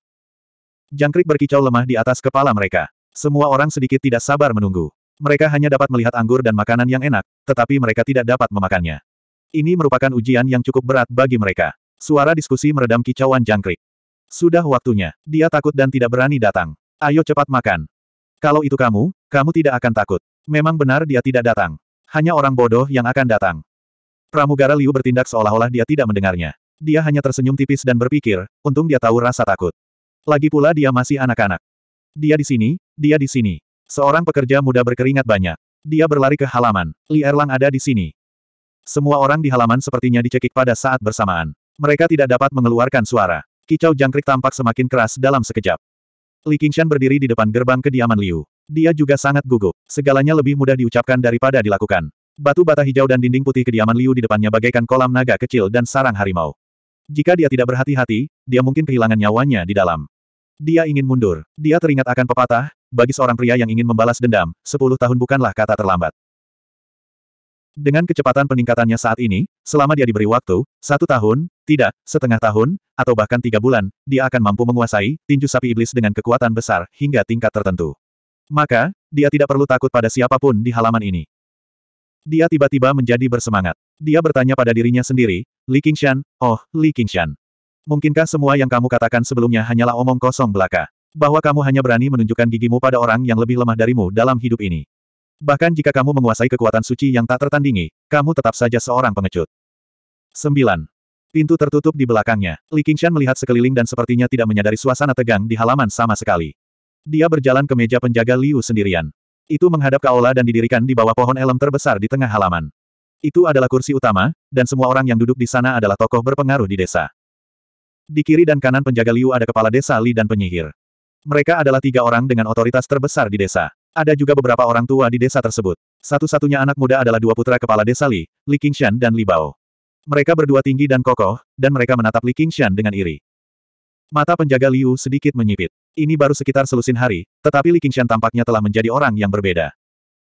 Jangkrik berkicau lemah di atas kepala mereka. Semua orang sedikit tidak sabar menunggu. Mereka hanya dapat melihat anggur dan makanan yang enak, tetapi mereka tidak dapat memakannya. Ini merupakan ujian yang cukup berat bagi mereka. Suara diskusi meredam kicauan jangkrik. Sudah waktunya, dia takut dan tidak berani datang. Ayo cepat makan. Kalau itu kamu, kamu tidak akan takut. Memang benar dia tidak datang. Hanya orang bodoh yang akan datang. Pramugara Liu bertindak seolah-olah dia tidak mendengarnya. Dia hanya tersenyum tipis dan berpikir, untung dia tahu rasa takut. Lagi pula dia masih anak-anak. Dia di sini, dia di sini. Seorang pekerja muda berkeringat banyak. Dia berlari ke halaman. Li Erlang ada di sini. Semua orang di halaman sepertinya dicekik pada saat bersamaan. Mereka tidak dapat mengeluarkan suara. Kicau jangkrik tampak semakin keras dalam sekejap. Li Qingshan berdiri di depan gerbang kediaman Liu. Dia juga sangat gugup. Segalanya lebih mudah diucapkan daripada dilakukan. Batu bata hijau dan dinding putih kediaman Liu di depannya bagaikan kolam naga kecil dan sarang harimau. Jika dia tidak berhati-hati, dia mungkin kehilangan nyawanya di dalam. Dia ingin mundur. Dia teringat akan pepatah, bagi seorang pria yang ingin membalas dendam, sepuluh tahun bukanlah kata terlambat. Dengan kecepatan peningkatannya saat ini, selama dia diberi waktu, satu tahun, tidak, setengah tahun, atau bahkan tiga bulan, dia akan mampu menguasai tinju sapi iblis dengan kekuatan besar hingga tingkat tertentu. Maka, dia tidak perlu takut pada siapapun di halaman ini. Dia tiba-tiba menjadi bersemangat. Dia bertanya pada dirinya sendiri, Li Qingshan, oh, Li Qingshan. Mungkinkah semua yang kamu katakan sebelumnya hanyalah omong kosong belaka? Bahwa kamu hanya berani menunjukkan gigimu pada orang yang lebih lemah darimu dalam hidup ini. Bahkan jika kamu menguasai kekuatan suci yang tak tertandingi, kamu tetap saja seorang pengecut. 9. Pintu tertutup di belakangnya. Li Qingshan melihat sekeliling dan sepertinya tidak menyadari suasana tegang di halaman sama sekali. Dia berjalan ke meja penjaga Liu sendirian. Itu menghadap ke aula dan didirikan di bawah pohon elm terbesar di tengah halaman. Itu adalah kursi utama, dan semua orang yang duduk di sana adalah tokoh berpengaruh di desa. Di kiri dan kanan penjaga Liu ada kepala desa Li dan penyihir. Mereka adalah tiga orang dengan otoritas terbesar di desa. Ada juga beberapa orang tua di desa tersebut. Satu-satunya anak muda adalah dua putra kepala desa Li, Li Qingshan dan Li Bao. Mereka berdua tinggi dan kokoh, dan mereka menatap Li Qingshan dengan iri. Mata penjaga Liu sedikit menyipit. Ini baru sekitar selusin hari, tetapi Li Qingshan tampaknya telah menjadi orang yang berbeda.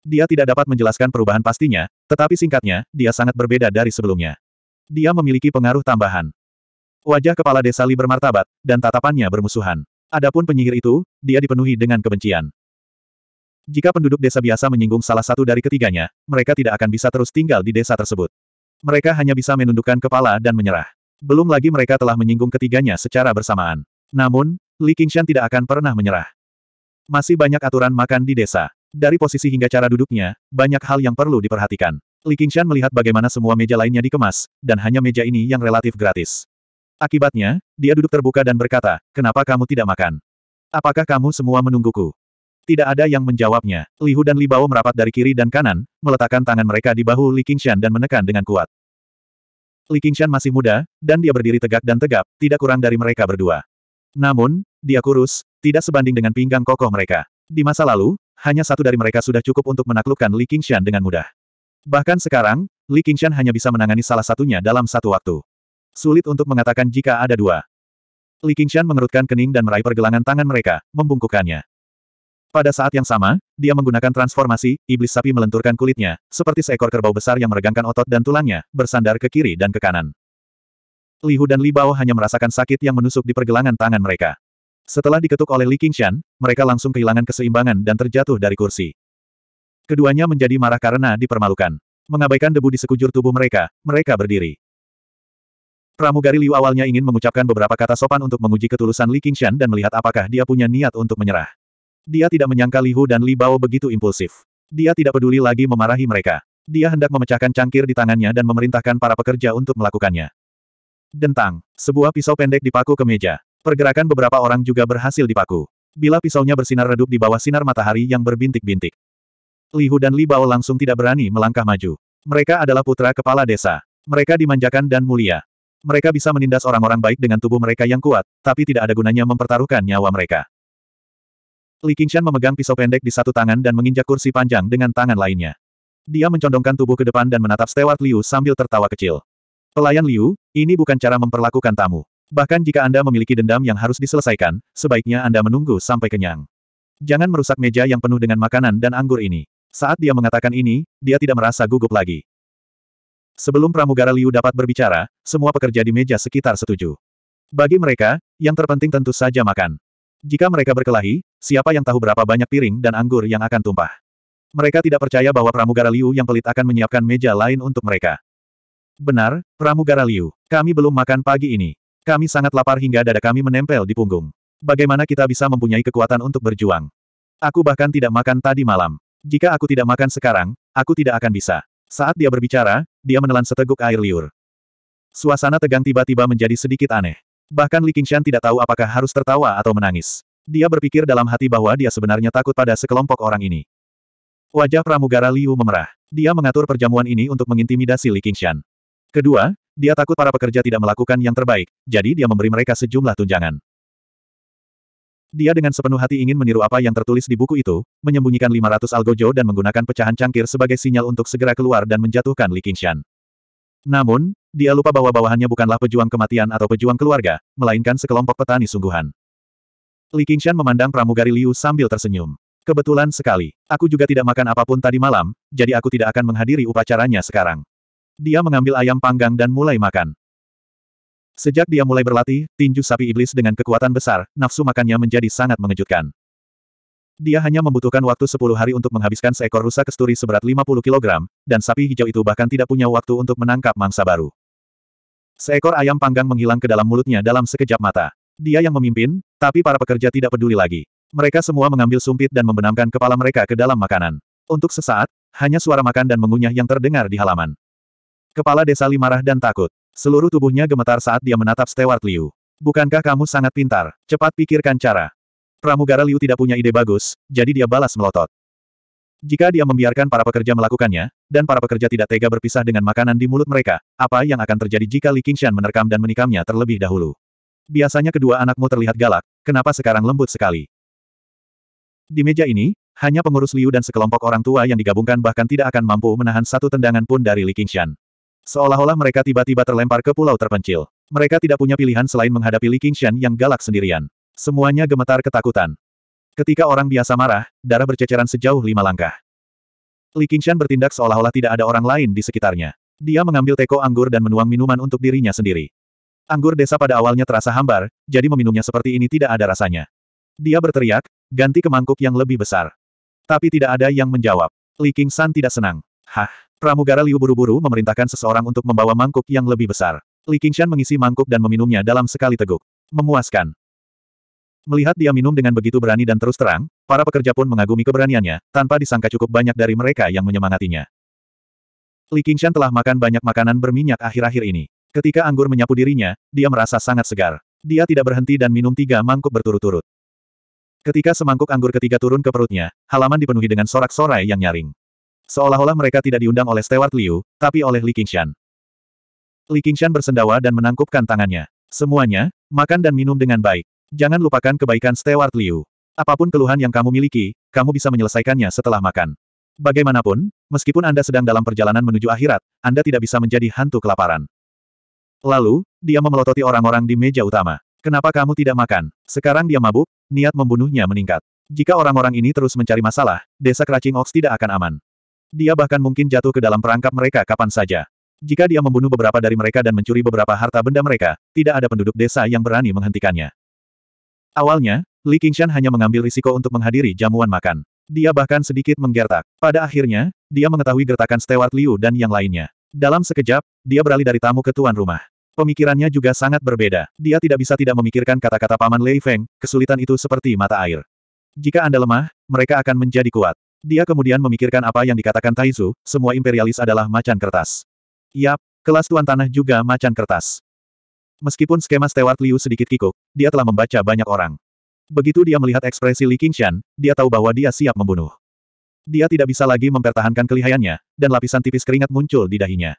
Dia tidak dapat menjelaskan perubahan pastinya, tetapi singkatnya, dia sangat berbeda dari sebelumnya. Dia memiliki pengaruh tambahan. Wajah kepala desa Li bermartabat, dan tatapannya bermusuhan. Adapun penyihir itu, dia dipenuhi dengan kebencian. Jika penduduk desa biasa menyinggung salah satu dari ketiganya, mereka tidak akan bisa terus tinggal di desa tersebut. Mereka hanya bisa menundukkan kepala dan menyerah. Belum lagi mereka telah menyinggung ketiganya secara bersamaan. Namun, Li Qingshan tidak akan pernah menyerah. Masih banyak aturan makan di desa. Dari posisi hingga cara duduknya, banyak hal yang perlu diperhatikan. Li Qingshan melihat bagaimana semua meja lainnya dikemas, dan hanya meja ini yang relatif gratis. Akibatnya, dia duduk terbuka dan berkata, kenapa kamu tidak makan? Apakah kamu semua menungguku? Tidak ada yang menjawabnya. Lihu dan Li Bao merapat dari kiri dan kanan, meletakkan tangan mereka di bahu Li Qingshan dan menekan dengan kuat. Li Qingshan masih muda, dan dia berdiri tegak dan tegap, tidak kurang dari mereka berdua. Namun, dia kurus, tidak sebanding dengan pinggang kokoh mereka. Di masa lalu, hanya satu dari mereka sudah cukup untuk menaklukkan Li Qingshan dengan mudah. Bahkan sekarang, Li Qingshan hanya bisa menangani salah satunya dalam satu waktu. Sulit untuk mengatakan jika ada dua. Li Qingshan mengerutkan kening dan meraih pergelangan tangan mereka, membungkukkannya. Pada saat yang sama, dia menggunakan transformasi, iblis sapi melenturkan kulitnya, seperti seekor kerbau besar yang meregangkan otot dan tulangnya, bersandar ke kiri dan ke kanan. Lihu dan Li Bao hanya merasakan sakit yang menusuk di pergelangan tangan mereka. Setelah diketuk oleh Li Qingshan, mereka langsung kehilangan keseimbangan dan terjatuh dari kursi. Keduanya menjadi marah karena dipermalukan. Mengabaikan debu di sekujur tubuh mereka, mereka berdiri. Pramugari Liu awalnya ingin mengucapkan beberapa kata sopan untuk menguji ketulusan Li Qingshan dan melihat apakah dia punya niat untuk menyerah. Dia tidak menyangka Li Hu dan Li Bao begitu impulsif. Dia tidak peduli lagi memarahi mereka. Dia hendak memecahkan cangkir di tangannya dan memerintahkan para pekerja untuk melakukannya. Dentang. Sebuah pisau pendek dipaku ke meja. Pergerakan beberapa orang juga berhasil dipaku. Bila pisaunya bersinar redup di bawah sinar matahari yang berbintik-bintik. Li Hu dan Li Bao langsung tidak berani melangkah maju. Mereka adalah putra kepala desa. Mereka dimanjakan dan mulia. Mereka bisa menindas orang-orang baik dengan tubuh mereka yang kuat, tapi tidak ada gunanya mempertaruhkan nyawa mereka. Li Qingshan memegang pisau pendek di satu tangan dan menginjak kursi panjang dengan tangan lainnya. Dia mencondongkan tubuh ke depan dan menatap Stewart Liu sambil tertawa kecil. Pelayan Liu, ini bukan cara memperlakukan tamu. Bahkan jika Anda memiliki dendam yang harus diselesaikan, sebaiknya Anda menunggu sampai kenyang. Jangan merusak meja yang penuh dengan makanan dan anggur ini. Saat dia mengatakan ini, dia tidak merasa gugup lagi. Sebelum pramugara Liu dapat berbicara, semua pekerja di meja sekitar setuju. Bagi mereka, yang terpenting tentu saja makan. Jika mereka berkelahi, siapa yang tahu berapa banyak piring dan anggur yang akan tumpah. Mereka tidak percaya bahwa pramugara Liu yang pelit akan menyiapkan meja lain untuk mereka. Benar, pramugara Liu, kami belum makan pagi ini. Kami sangat lapar hingga dada kami menempel di punggung. Bagaimana kita bisa mempunyai kekuatan untuk berjuang? Aku bahkan tidak makan tadi malam. Jika aku tidak makan sekarang, aku tidak akan bisa. Saat dia berbicara, dia menelan seteguk air liur. Suasana tegang tiba-tiba menjadi sedikit aneh. Bahkan Li Qingshan tidak tahu apakah harus tertawa atau menangis. Dia berpikir dalam hati bahwa dia sebenarnya takut pada sekelompok orang ini. Wajah pramugara Liu memerah. Dia mengatur perjamuan ini untuk mengintimidasi Li Qingshan. Kedua, dia takut para pekerja tidak melakukan yang terbaik, jadi dia memberi mereka sejumlah tunjangan. Dia dengan sepenuh hati ingin meniru apa yang tertulis di buku itu, menyembunyikan 500 algojo dan menggunakan pecahan cangkir sebagai sinyal untuk segera keluar dan menjatuhkan Li Qingshan. Namun, dia lupa bahwa bawahannya bukanlah pejuang kematian atau pejuang keluarga, melainkan sekelompok petani sungguhan. Li Qingshan memandang pramugari Liu sambil tersenyum. Kebetulan sekali, aku juga tidak makan apapun tadi malam, jadi aku tidak akan menghadiri upacaranya sekarang. Dia mengambil ayam panggang dan mulai makan. Sejak dia mulai berlatih, tinju sapi iblis dengan kekuatan besar, nafsu makannya menjadi sangat mengejutkan. Dia hanya membutuhkan waktu 10 hari untuk menghabiskan seekor rusa kesturi seberat 50 kg, dan sapi hijau itu bahkan tidak punya waktu untuk menangkap mangsa baru. Seekor ayam panggang menghilang ke dalam mulutnya dalam sekejap mata. Dia yang memimpin, tapi para pekerja tidak peduli lagi. Mereka semua mengambil sumpit dan membenamkan kepala mereka ke dalam makanan. Untuk sesaat, hanya suara makan dan mengunyah yang terdengar di halaman. Kepala desa Li marah dan takut. Seluruh tubuhnya gemetar saat dia menatap Stewart Liu. Bukankah kamu sangat pintar? Cepat pikirkan cara. Pramugara Liu tidak punya ide bagus, jadi dia balas melotot. Jika dia membiarkan para pekerja melakukannya, dan para pekerja tidak tega berpisah dengan makanan di mulut mereka, apa yang akan terjadi jika Li Qingshan menerkam dan menikamnya terlebih dahulu? Biasanya kedua anakmu terlihat galak, kenapa sekarang lembut sekali? Di meja ini, hanya pengurus Liu dan sekelompok orang tua yang digabungkan bahkan tidak akan mampu menahan satu tendangan pun dari Li Qingshan. Seolah-olah mereka tiba-tiba terlempar ke pulau terpencil. Mereka tidak punya pilihan selain menghadapi Li Qingshan yang galak sendirian. Semuanya gemetar ketakutan. Ketika orang biasa marah, darah berceceran sejauh lima langkah. Li Qingshan bertindak seolah-olah tidak ada orang lain di sekitarnya. Dia mengambil teko anggur dan menuang minuman untuk dirinya sendiri. Anggur desa pada awalnya terasa hambar, jadi meminumnya seperti ini tidak ada rasanya. Dia berteriak, ganti ke mangkuk yang lebih besar. Tapi tidak ada yang menjawab. Li Qingshan tidak senang. Hah, pramugara Liu buru-buru memerintahkan seseorang untuk membawa mangkuk yang lebih besar. Li Qingshan mengisi mangkuk dan meminumnya dalam sekali teguk. Memuaskan. Melihat dia minum dengan begitu berani dan terus terang, para pekerja pun mengagumi keberaniannya, tanpa disangka cukup banyak dari mereka yang menyemangatinya. Li Qingshan telah makan banyak makanan berminyak akhir-akhir ini. Ketika anggur menyapu dirinya, dia merasa sangat segar. Dia tidak berhenti dan minum tiga mangkuk berturut-turut. Ketika semangkuk anggur ketiga turun ke perutnya, halaman dipenuhi dengan sorak-sorai yang nyaring. Seolah-olah mereka tidak diundang oleh Stewart Liu, tapi oleh Li Qingshan. Li Qingshan bersendawa dan menangkupkan tangannya. Semuanya, makan dan minum dengan baik. Jangan lupakan kebaikan Stewart Liu. Apapun keluhan yang kamu miliki, kamu bisa menyelesaikannya setelah makan. Bagaimanapun, meskipun Anda sedang dalam perjalanan menuju akhirat, Anda tidak bisa menjadi hantu kelaparan. Lalu, dia memelototi orang-orang di meja utama. Kenapa kamu tidak makan? Sekarang dia mabuk, niat membunuhnya meningkat. Jika orang-orang ini terus mencari masalah, desa Kracing Ox tidak akan aman. Dia bahkan mungkin jatuh ke dalam perangkap mereka kapan saja. Jika dia membunuh beberapa dari mereka dan mencuri beberapa harta benda mereka, tidak ada penduduk desa yang berani menghentikannya. Awalnya, Li Qingshan hanya mengambil risiko untuk menghadiri jamuan makan. Dia bahkan sedikit menggertak. Pada akhirnya, dia mengetahui gertakan Stewart Liu dan yang lainnya. Dalam sekejap, dia beralih dari tamu ke tuan rumah. Pemikirannya juga sangat berbeda. Dia tidak bisa tidak memikirkan kata-kata paman Lei Feng, kesulitan itu seperti mata air. Jika Anda lemah, mereka akan menjadi kuat. Dia kemudian memikirkan apa yang dikatakan Taizu, semua imperialis adalah macan kertas. Yap, kelas tuan tanah juga macan kertas. Meskipun skema Stewart Liu sedikit kikuk, dia telah membaca banyak orang. Begitu dia melihat ekspresi Li Qingshan, dia tahu bahwa dia siap membunuh. Dia tidak bisa lagi mempertahankan kelihayannya, dan lapisan tipis keringat muncul di dahinya.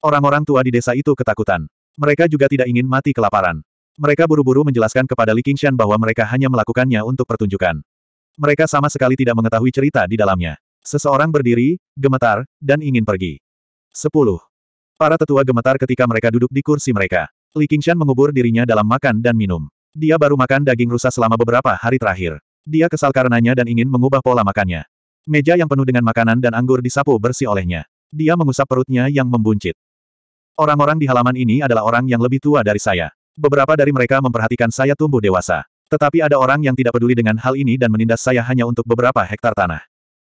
Orang-orang tua di desa itu ketakutan. Mereka juga tidak ingin mati kelaparan. Mereka buru-buru menjelaskan kepada Li Qingshan bahwa mereka hanya melakukannya untuk pertunjukan. Mereka sama sekali tidak mengetahui cerita di dalamnya. Seseorang berdiri, gemetar, dan ingin pergi. 10. Para tetua gemetar ketika mereka duduk di kursi mereka. Li Qingshan mengubur dirinya dalam makan dan minum. Dia baru makan daging rusa selama beberapa hari terakhir. Dia kesal karenanya dan ingin mengubah pola makannya. Meja yang penuh dengan makanan dan anggur disapu bersih olehnya. Dia mengusap perutnya yang membuncit. Orang-orang di halaman ini adalah orang yang lebih tua dari saya. Beberapa dari mereka memperhatikan saya tumbuh dewasa. Tetapi ada orang yang tidak peduli dengan hal ini dan menindas saya hanya untuk beberapa hektar tanah.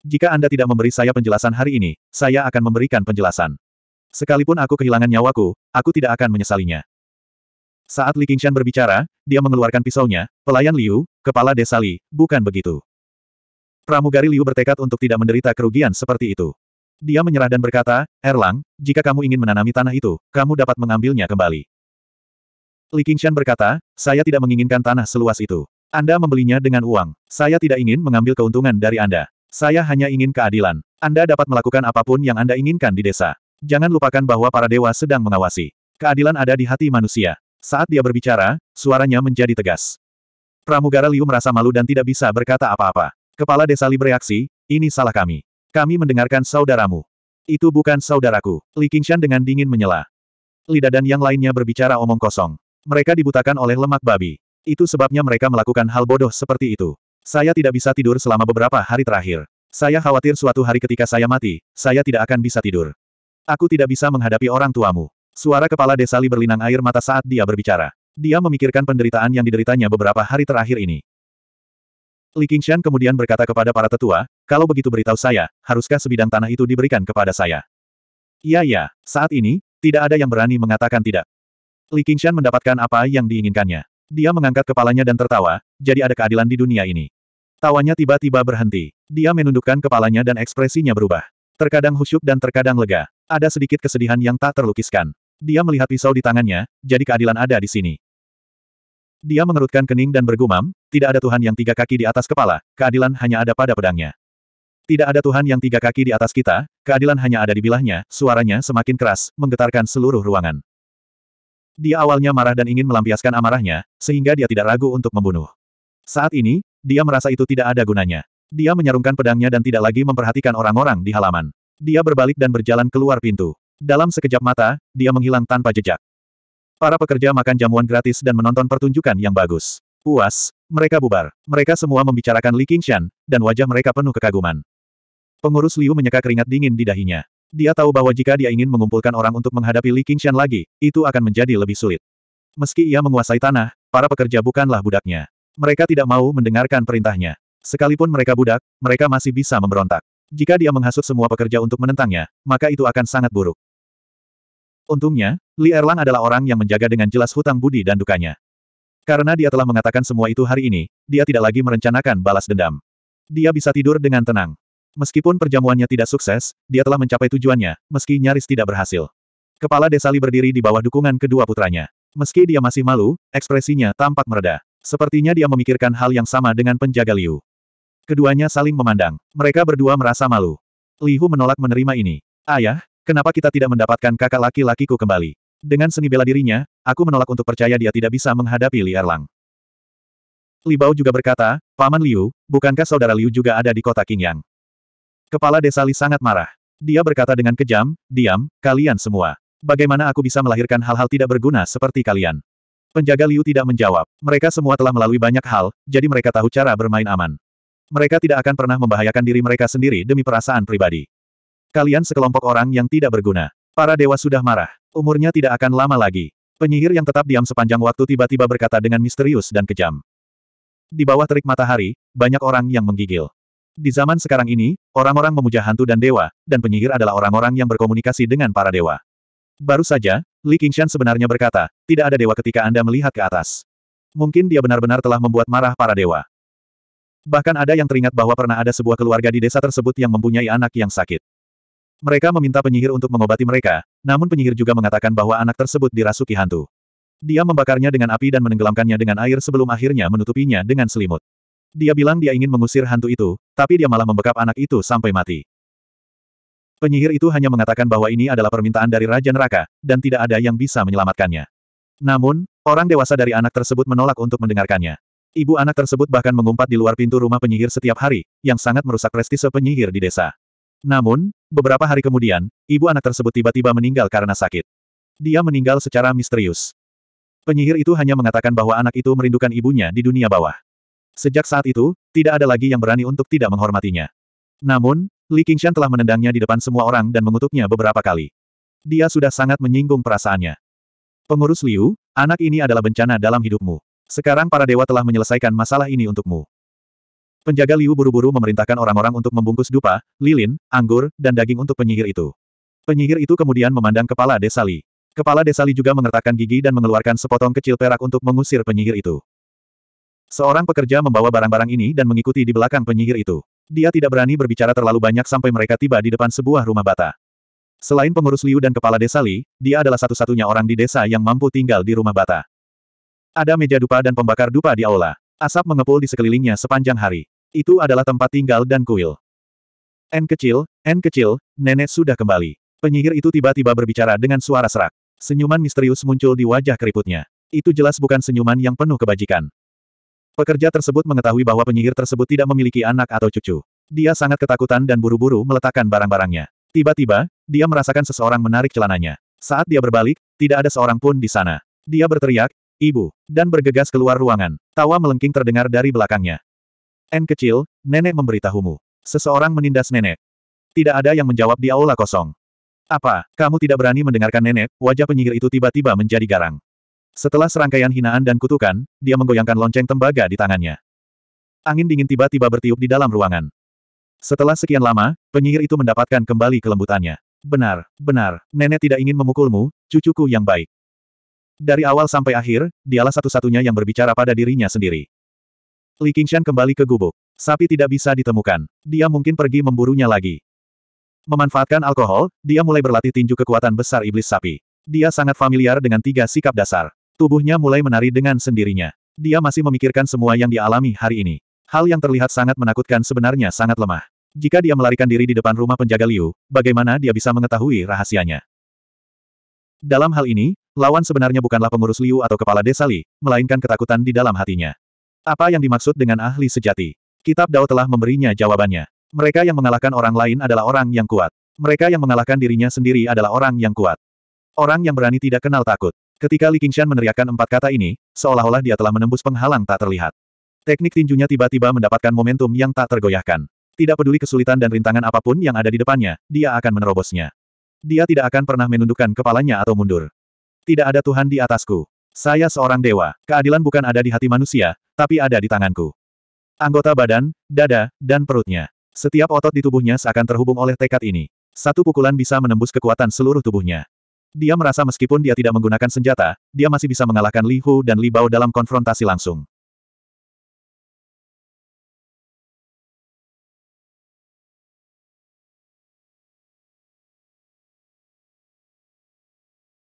Jika Anda tidak memberi saya penjelasan hari ini, saya akan memberikan penjelasan. Sekalipun aku kehilangan nyawaku, aku tidak akan menyesalinya. Saat Li Qingshan berbicara, dia mengeluarkan pisaunya, pelayan Liu, kepala desa Li, bukan begitu. Pramugari Liu bertekad untuk tidak menderita kerugian seperti itu. Dia menyerah dan berkata, Erlang, jika kamu ingin menanami tanah itu, kamu dapat mengambilnya kembali. Li Qingshan berkata, saya tidak menginginkan tanah seluas itu. Anda membelinya dengan uang. Saya tidak ingin mengambil keuntungan dari Anda. Saya hanya ingin keadilan. Anda dapat melakukan apapun yang Anda inginkan di desa. Jangan lupakan bahwa para dewa sedang mengawasi. Keadilan ada di hati manusia. Saat dia berbicara, suaranya menjadi tegas. Pramugara Liu merasa malu dan tidak bisa berkata apa-apa. Kepala desa Li bereaksi, ini salah kami. Kami mendengarkan saudaramu. Itu bukan saudaraku. Li Qingshan dengan dingin menyela. Lida dan yang lainnya berbicara omong kosong. Mereka dibutakan oleh lemak babi. Itu sebabnya mereka melakukan hal bodoh seperti itu. Saya tidak bisa tidur selama beberapa hari terakhir. Saya khawatir suatu hari ketika saya mati, saya tidak akan bisa tidur. Aku tidak bisa menghadapi orang tuamu. Suara kepala desa Li berlinang air mata saat dia berbicara. Dia memikirkan penderitaan yang dideritanya beberapa hari terakhir ini. Li Qingshan kemudian berkata kepada para tetua, kalau begitu beritahu saya, haruskah sebidang tanah itu diberikan kepada saya? Iya ya, saat ini, tidak ada yang berani mengatakan tidak. Li Qingshan mendapatkan apa yang diinginkannya. Dia mengangkat kepalanya dan tertawa, jadi ada keadilan di dunia ini. Tawanya tiba-tiba berhenti. Dia menundukkan kepalanya dan ekspresinya berubah. Terkadang khusyuk dan terkadang lega. Ada sedikit kesedihan yang tak terlukiskan. Dia melihat pisau di tangannya, jadi keadilan ada di sini. Dia mengerutkan kening dan bergumam, tidak ada Tuhan yang tiga kaki di atas kepala, keadilan hanya ada pada pedangnya. Tidak ada Tuhan yang tiga kaki di atas kita, keadilan hanya ada di bilahnya, suaranya semakin keras, menggetarkan seluruh ruangan. Dia awalnya marah dan ingin melampiaskan amarahnya, sehingga dia tidak ragu untuk membunuh. Saat ini, dia merasa itu tidak ada gunanya. Dia menyarungkan pedangnya dan tidak lagi memperhatikan orang-orang di halaman. Dia berbalik dan berjalan keluar pintu. Dalam sekejap mata, dia menghilang tanpa jejak. Para pekerja makan jamuan gratis dan menonton pertunjukan yang bagus. Puas, mereka bubar. Mereka semua membicarakan Li Qingshan, dan wajah mereka penuh kekaguman. Pengurus Liu menyeka keringat dingin di dahinya. Dia tahu bahwa jika dia ingin mengumpulkan orang untuk menghadapi Li Qingshan lagi, itu akan menjadi lebih sulit. Meski ia menguasai tanah, para pekerja bukanlah budaknya. Mereka tidak mau mendengarkan perintahnya. Sekalipun mereka budak, mereka masih bisa memberontak. Jika dia menghasut semua pekerja untuk menentangnya, maka itu akan sangat buruk. Untungnya, Li Erlang adalah orang yang menjaga dengan jelas hutang budi dan dukanya. Karena dia telah mengatakan semua itu hari ini, dia tidak lagi merencanakan balas dendam. Dia bisa tidur dengan tenang. Meskipun perjamuannya tidak sukses, dia telah mencapai tujuannya, meski nyaris tidak berhasil. Kepala desa Li berdiri di bawah dukungan kedua putranya. Meski dia masih malu, ekspresinya tampak mereda. Sepertinya dia memikirkan hal yang sama dengan penjaga Liu. Keduanya saling memandang. Mereka berdua merasa malu. Li Hu menolak menerima ini. Ayah, kenapa kita tidak mendapatkan kakak laki-lakiku kembali? Dengan seni bela dirinya, aku menolak untuk percaya dia tidak bisa menghadapi Li Erlang. Li Bao juga berkata, Paman Liu, bukankah saudara Liu juga ada di kota Qingyang? Kepala desa Li sangat marah. Dia berkata dengan kejam, diam, kalian semua. Bagaimana aku bisa melahirkan hal-hal tidak berguna seperti kalian? Penjaga Liu tidak menjawab. Mereka semua telah melalui banyak hal, jadi mereka tahu cara bermain aman. Mereka tidak akan pernah membahayakan diri mereka sendiri demi perasaan pribadi. Kalian sekelompok orang yang tidak berguna. Para dewa sudah marah. Umurnya tidak akan lama lagi. Penyihir yang tetap diam sepanjang waktu tiba-tiba berkata dengan misterius dan kejam. Di bawah terik matahari, banyak orang yang menggigil. Di zaman sekarang ini, orang-orang memuja hantu dan dewa, dan penyihir adalah orang-orang yang berkomunikasi dengan para dewa. Baru saja, Li Qingshan sebenarnya berkata, tidak ada dewa ketika Anda melihat ke atas. Mungkin dia benar-benar telah membuat marah para dewa. Bahkan ada yang teringat bahwa pernah ada sebuah keluarga di desa tersebut yang mempunyai anak yang sakit. Mereka meminta penyihir untuk mengobati mereka, namun penyihir juga mengatakan bahwa anak tersebut dirasuki hantu. Dia membakarnya dengan api dan menenggelamkannya dengan air sebelum akhirnya menutupinya dengan selimut. Dia bilang dia ingin mengusir hantu itu, tapi dia malah membekap anak itu sampai mati. Penyihir itu hanya mengatakan bahwa ini adalah permintaan dari Raja Neraka, dan tidak ada yang bisa menyelamatkannya. Namun, orang dewasa dari anak tersebut menolak untuk mendengarkannya. Ibu anak tersebut bahkan mengumpat di luar pintu rumah penyihir setiap hari, yang sangat merusak prestise penyihir di desa. Namun, beberapa hari kemudian, ibu anak tersebut tiba-tiba meninggal karena sakit. Dia meninggal secara misterius. Penyihir itu hanya mengatakan bahwa anak itu merindukan ibunya di dunia bawah. Sejak saat itu, tidak ada lagi yang berani untuk tidak menghormatinya. Namun, Li Qingshan telah menendangnya di depan semua orang dan mengutuknya beberapa kali. Dia sudah sangat menyinggung perasaannya. Pengurus Liu, anak ini adalah bencana dalam hidupmu. Sekarang para dewa telah menyelesaikan masalah ini untukmu. Penjaga Liu buru-buru memerintahkan orang-orang untuk membungkus dupa, lilin, anggur, dan daging untuk penyihir itu. Penyihir itu kemudian memandang kepala desa Li. Kepala desa Li juga mengertakkan gigi dan mengeluarkan sepotong kecil perak untuk mengusir penyihir itu. Seorang pekerja membawa barang-barang ini dan mengikuti di belakang penyihir itu. Dia tidak berani berbicara terlalu banyak sampai mereka tiba di depan sebuah rumah bata. Selain pengurus Liu dan kepala desa Li, dia adalah satu-satunya orang di desa yang mampu tinggal di rumah bata. Ada meja dupa dan pembakar dupa di aula. Asap mengepul di sekelilingnya sepanjang hari. Itu adalah tempat tinggal dan kuil. N kecil, N kecil, nenek sudah kembali. Penyihir itu tiba-tiba berbicara dengan suara serak. Senyuman misterius muncul di wajah keriputnya. Itu jelas bukan senyuman yang penuh kebajikan. Pekerja tersebut mengetahui bahwa penyihir tersebut tidak memiliki anak atau cucu. Dia sangat ketakutan dan buru-buru meletakkan barang-barangnya. Tiba-tiba, dia merasakan seseorang menarik celananya. Saat dia berbalik, tidak ada seorang pun di sana. Dia berteriak, Ibu, dan bergegas keluar ruangan. Tawa melengking terdengar dari belakangnya. N kecil, nenek memberitahumu. Seseorang menindas nenek. Tidak ada yang menjawab di aula kosong. Apa, kamu tidak berani mendengarkan nenek? Wajah penyihir itu tiba-tiba menjadi garang. Setelah serangkaian hinaan dan kutukan, dia menggoyangkan lonceng tembaga di tangannya. Angin dingin tiba-tiba bertiup di dalam ruangan. Setelah sekian lama, penyihir itu mendapatkan kembali kelembutannya. Benar, benar, nenek tidak ingin memukulmu, cucuku yang baik. Dari awal sampai akhir, dialah satu-satunya yang berbicara pada dirinya sendiri. Li Qingshan kembali ke gubuk. Sapi tidak bisa ditemukan. Dia mungkin pergi memburunya lagi. Memanfaatkan alkohol, dia mulai berlatih tinju kekuatan besar iblis sapi. Dia sangat familiar dengan tiga sikap dasar. Tubuhnya mulai menari dengan sendirinya. Dia masih memikirkan semua yang dialami hari ini. Hal yang terlihat sangat menakutkan sebenarnya sangat lemah. Jika dia melarikan diri di depan rumah penjaga Liu, bagaimana dia bisa mengetahui rahasianya? Dalam hal ini, Lawan sebenarnya bukanlah pengurus Liu atau kepala desa Li, melainkan ketakutan di dalam hatinya. Apa yang dimaksud dengan ahli sejati? Kitab Dao telah memberinya jawabannya. Mereka yang mengalahkan orang lain adalah orang yang kuat. Mereka yang mengalahkan dirinya sendiri adalah orang yang kuat. Orang yang berani tidak kenal takut. Ketika Li Qingshan meneriakkan empat kata ini, seolah-olah dia telah menembus penghalang tak terlihat. Teknik tinjunya tiba-tiba mendapatkan momentum yang tak tergoyahkan. Tidak peduli kesulitan dan rintangan apapun yang ada di depannya, dia akan menerobosnya. Dia tidak akan pernah menundukkan kepalanya atau mundur. Tidak ada Tuhan di atasku. Saya seorang dewa, keadilan bukan ada di hati manusia, tapi ada di tanganku. Anggota badan, dada, dan perutnya. Setiap otot di tubuhnya seakan terhubung oleh tekad ini. Satu pukulan bisa menembus kekuatan seluruh tubuhnya. Dia merasa meskipun dia tidak menggunakan senjata, dia masih bisa mengalahkan Li Hu dan Li Bao dalam konfrontasi langsung.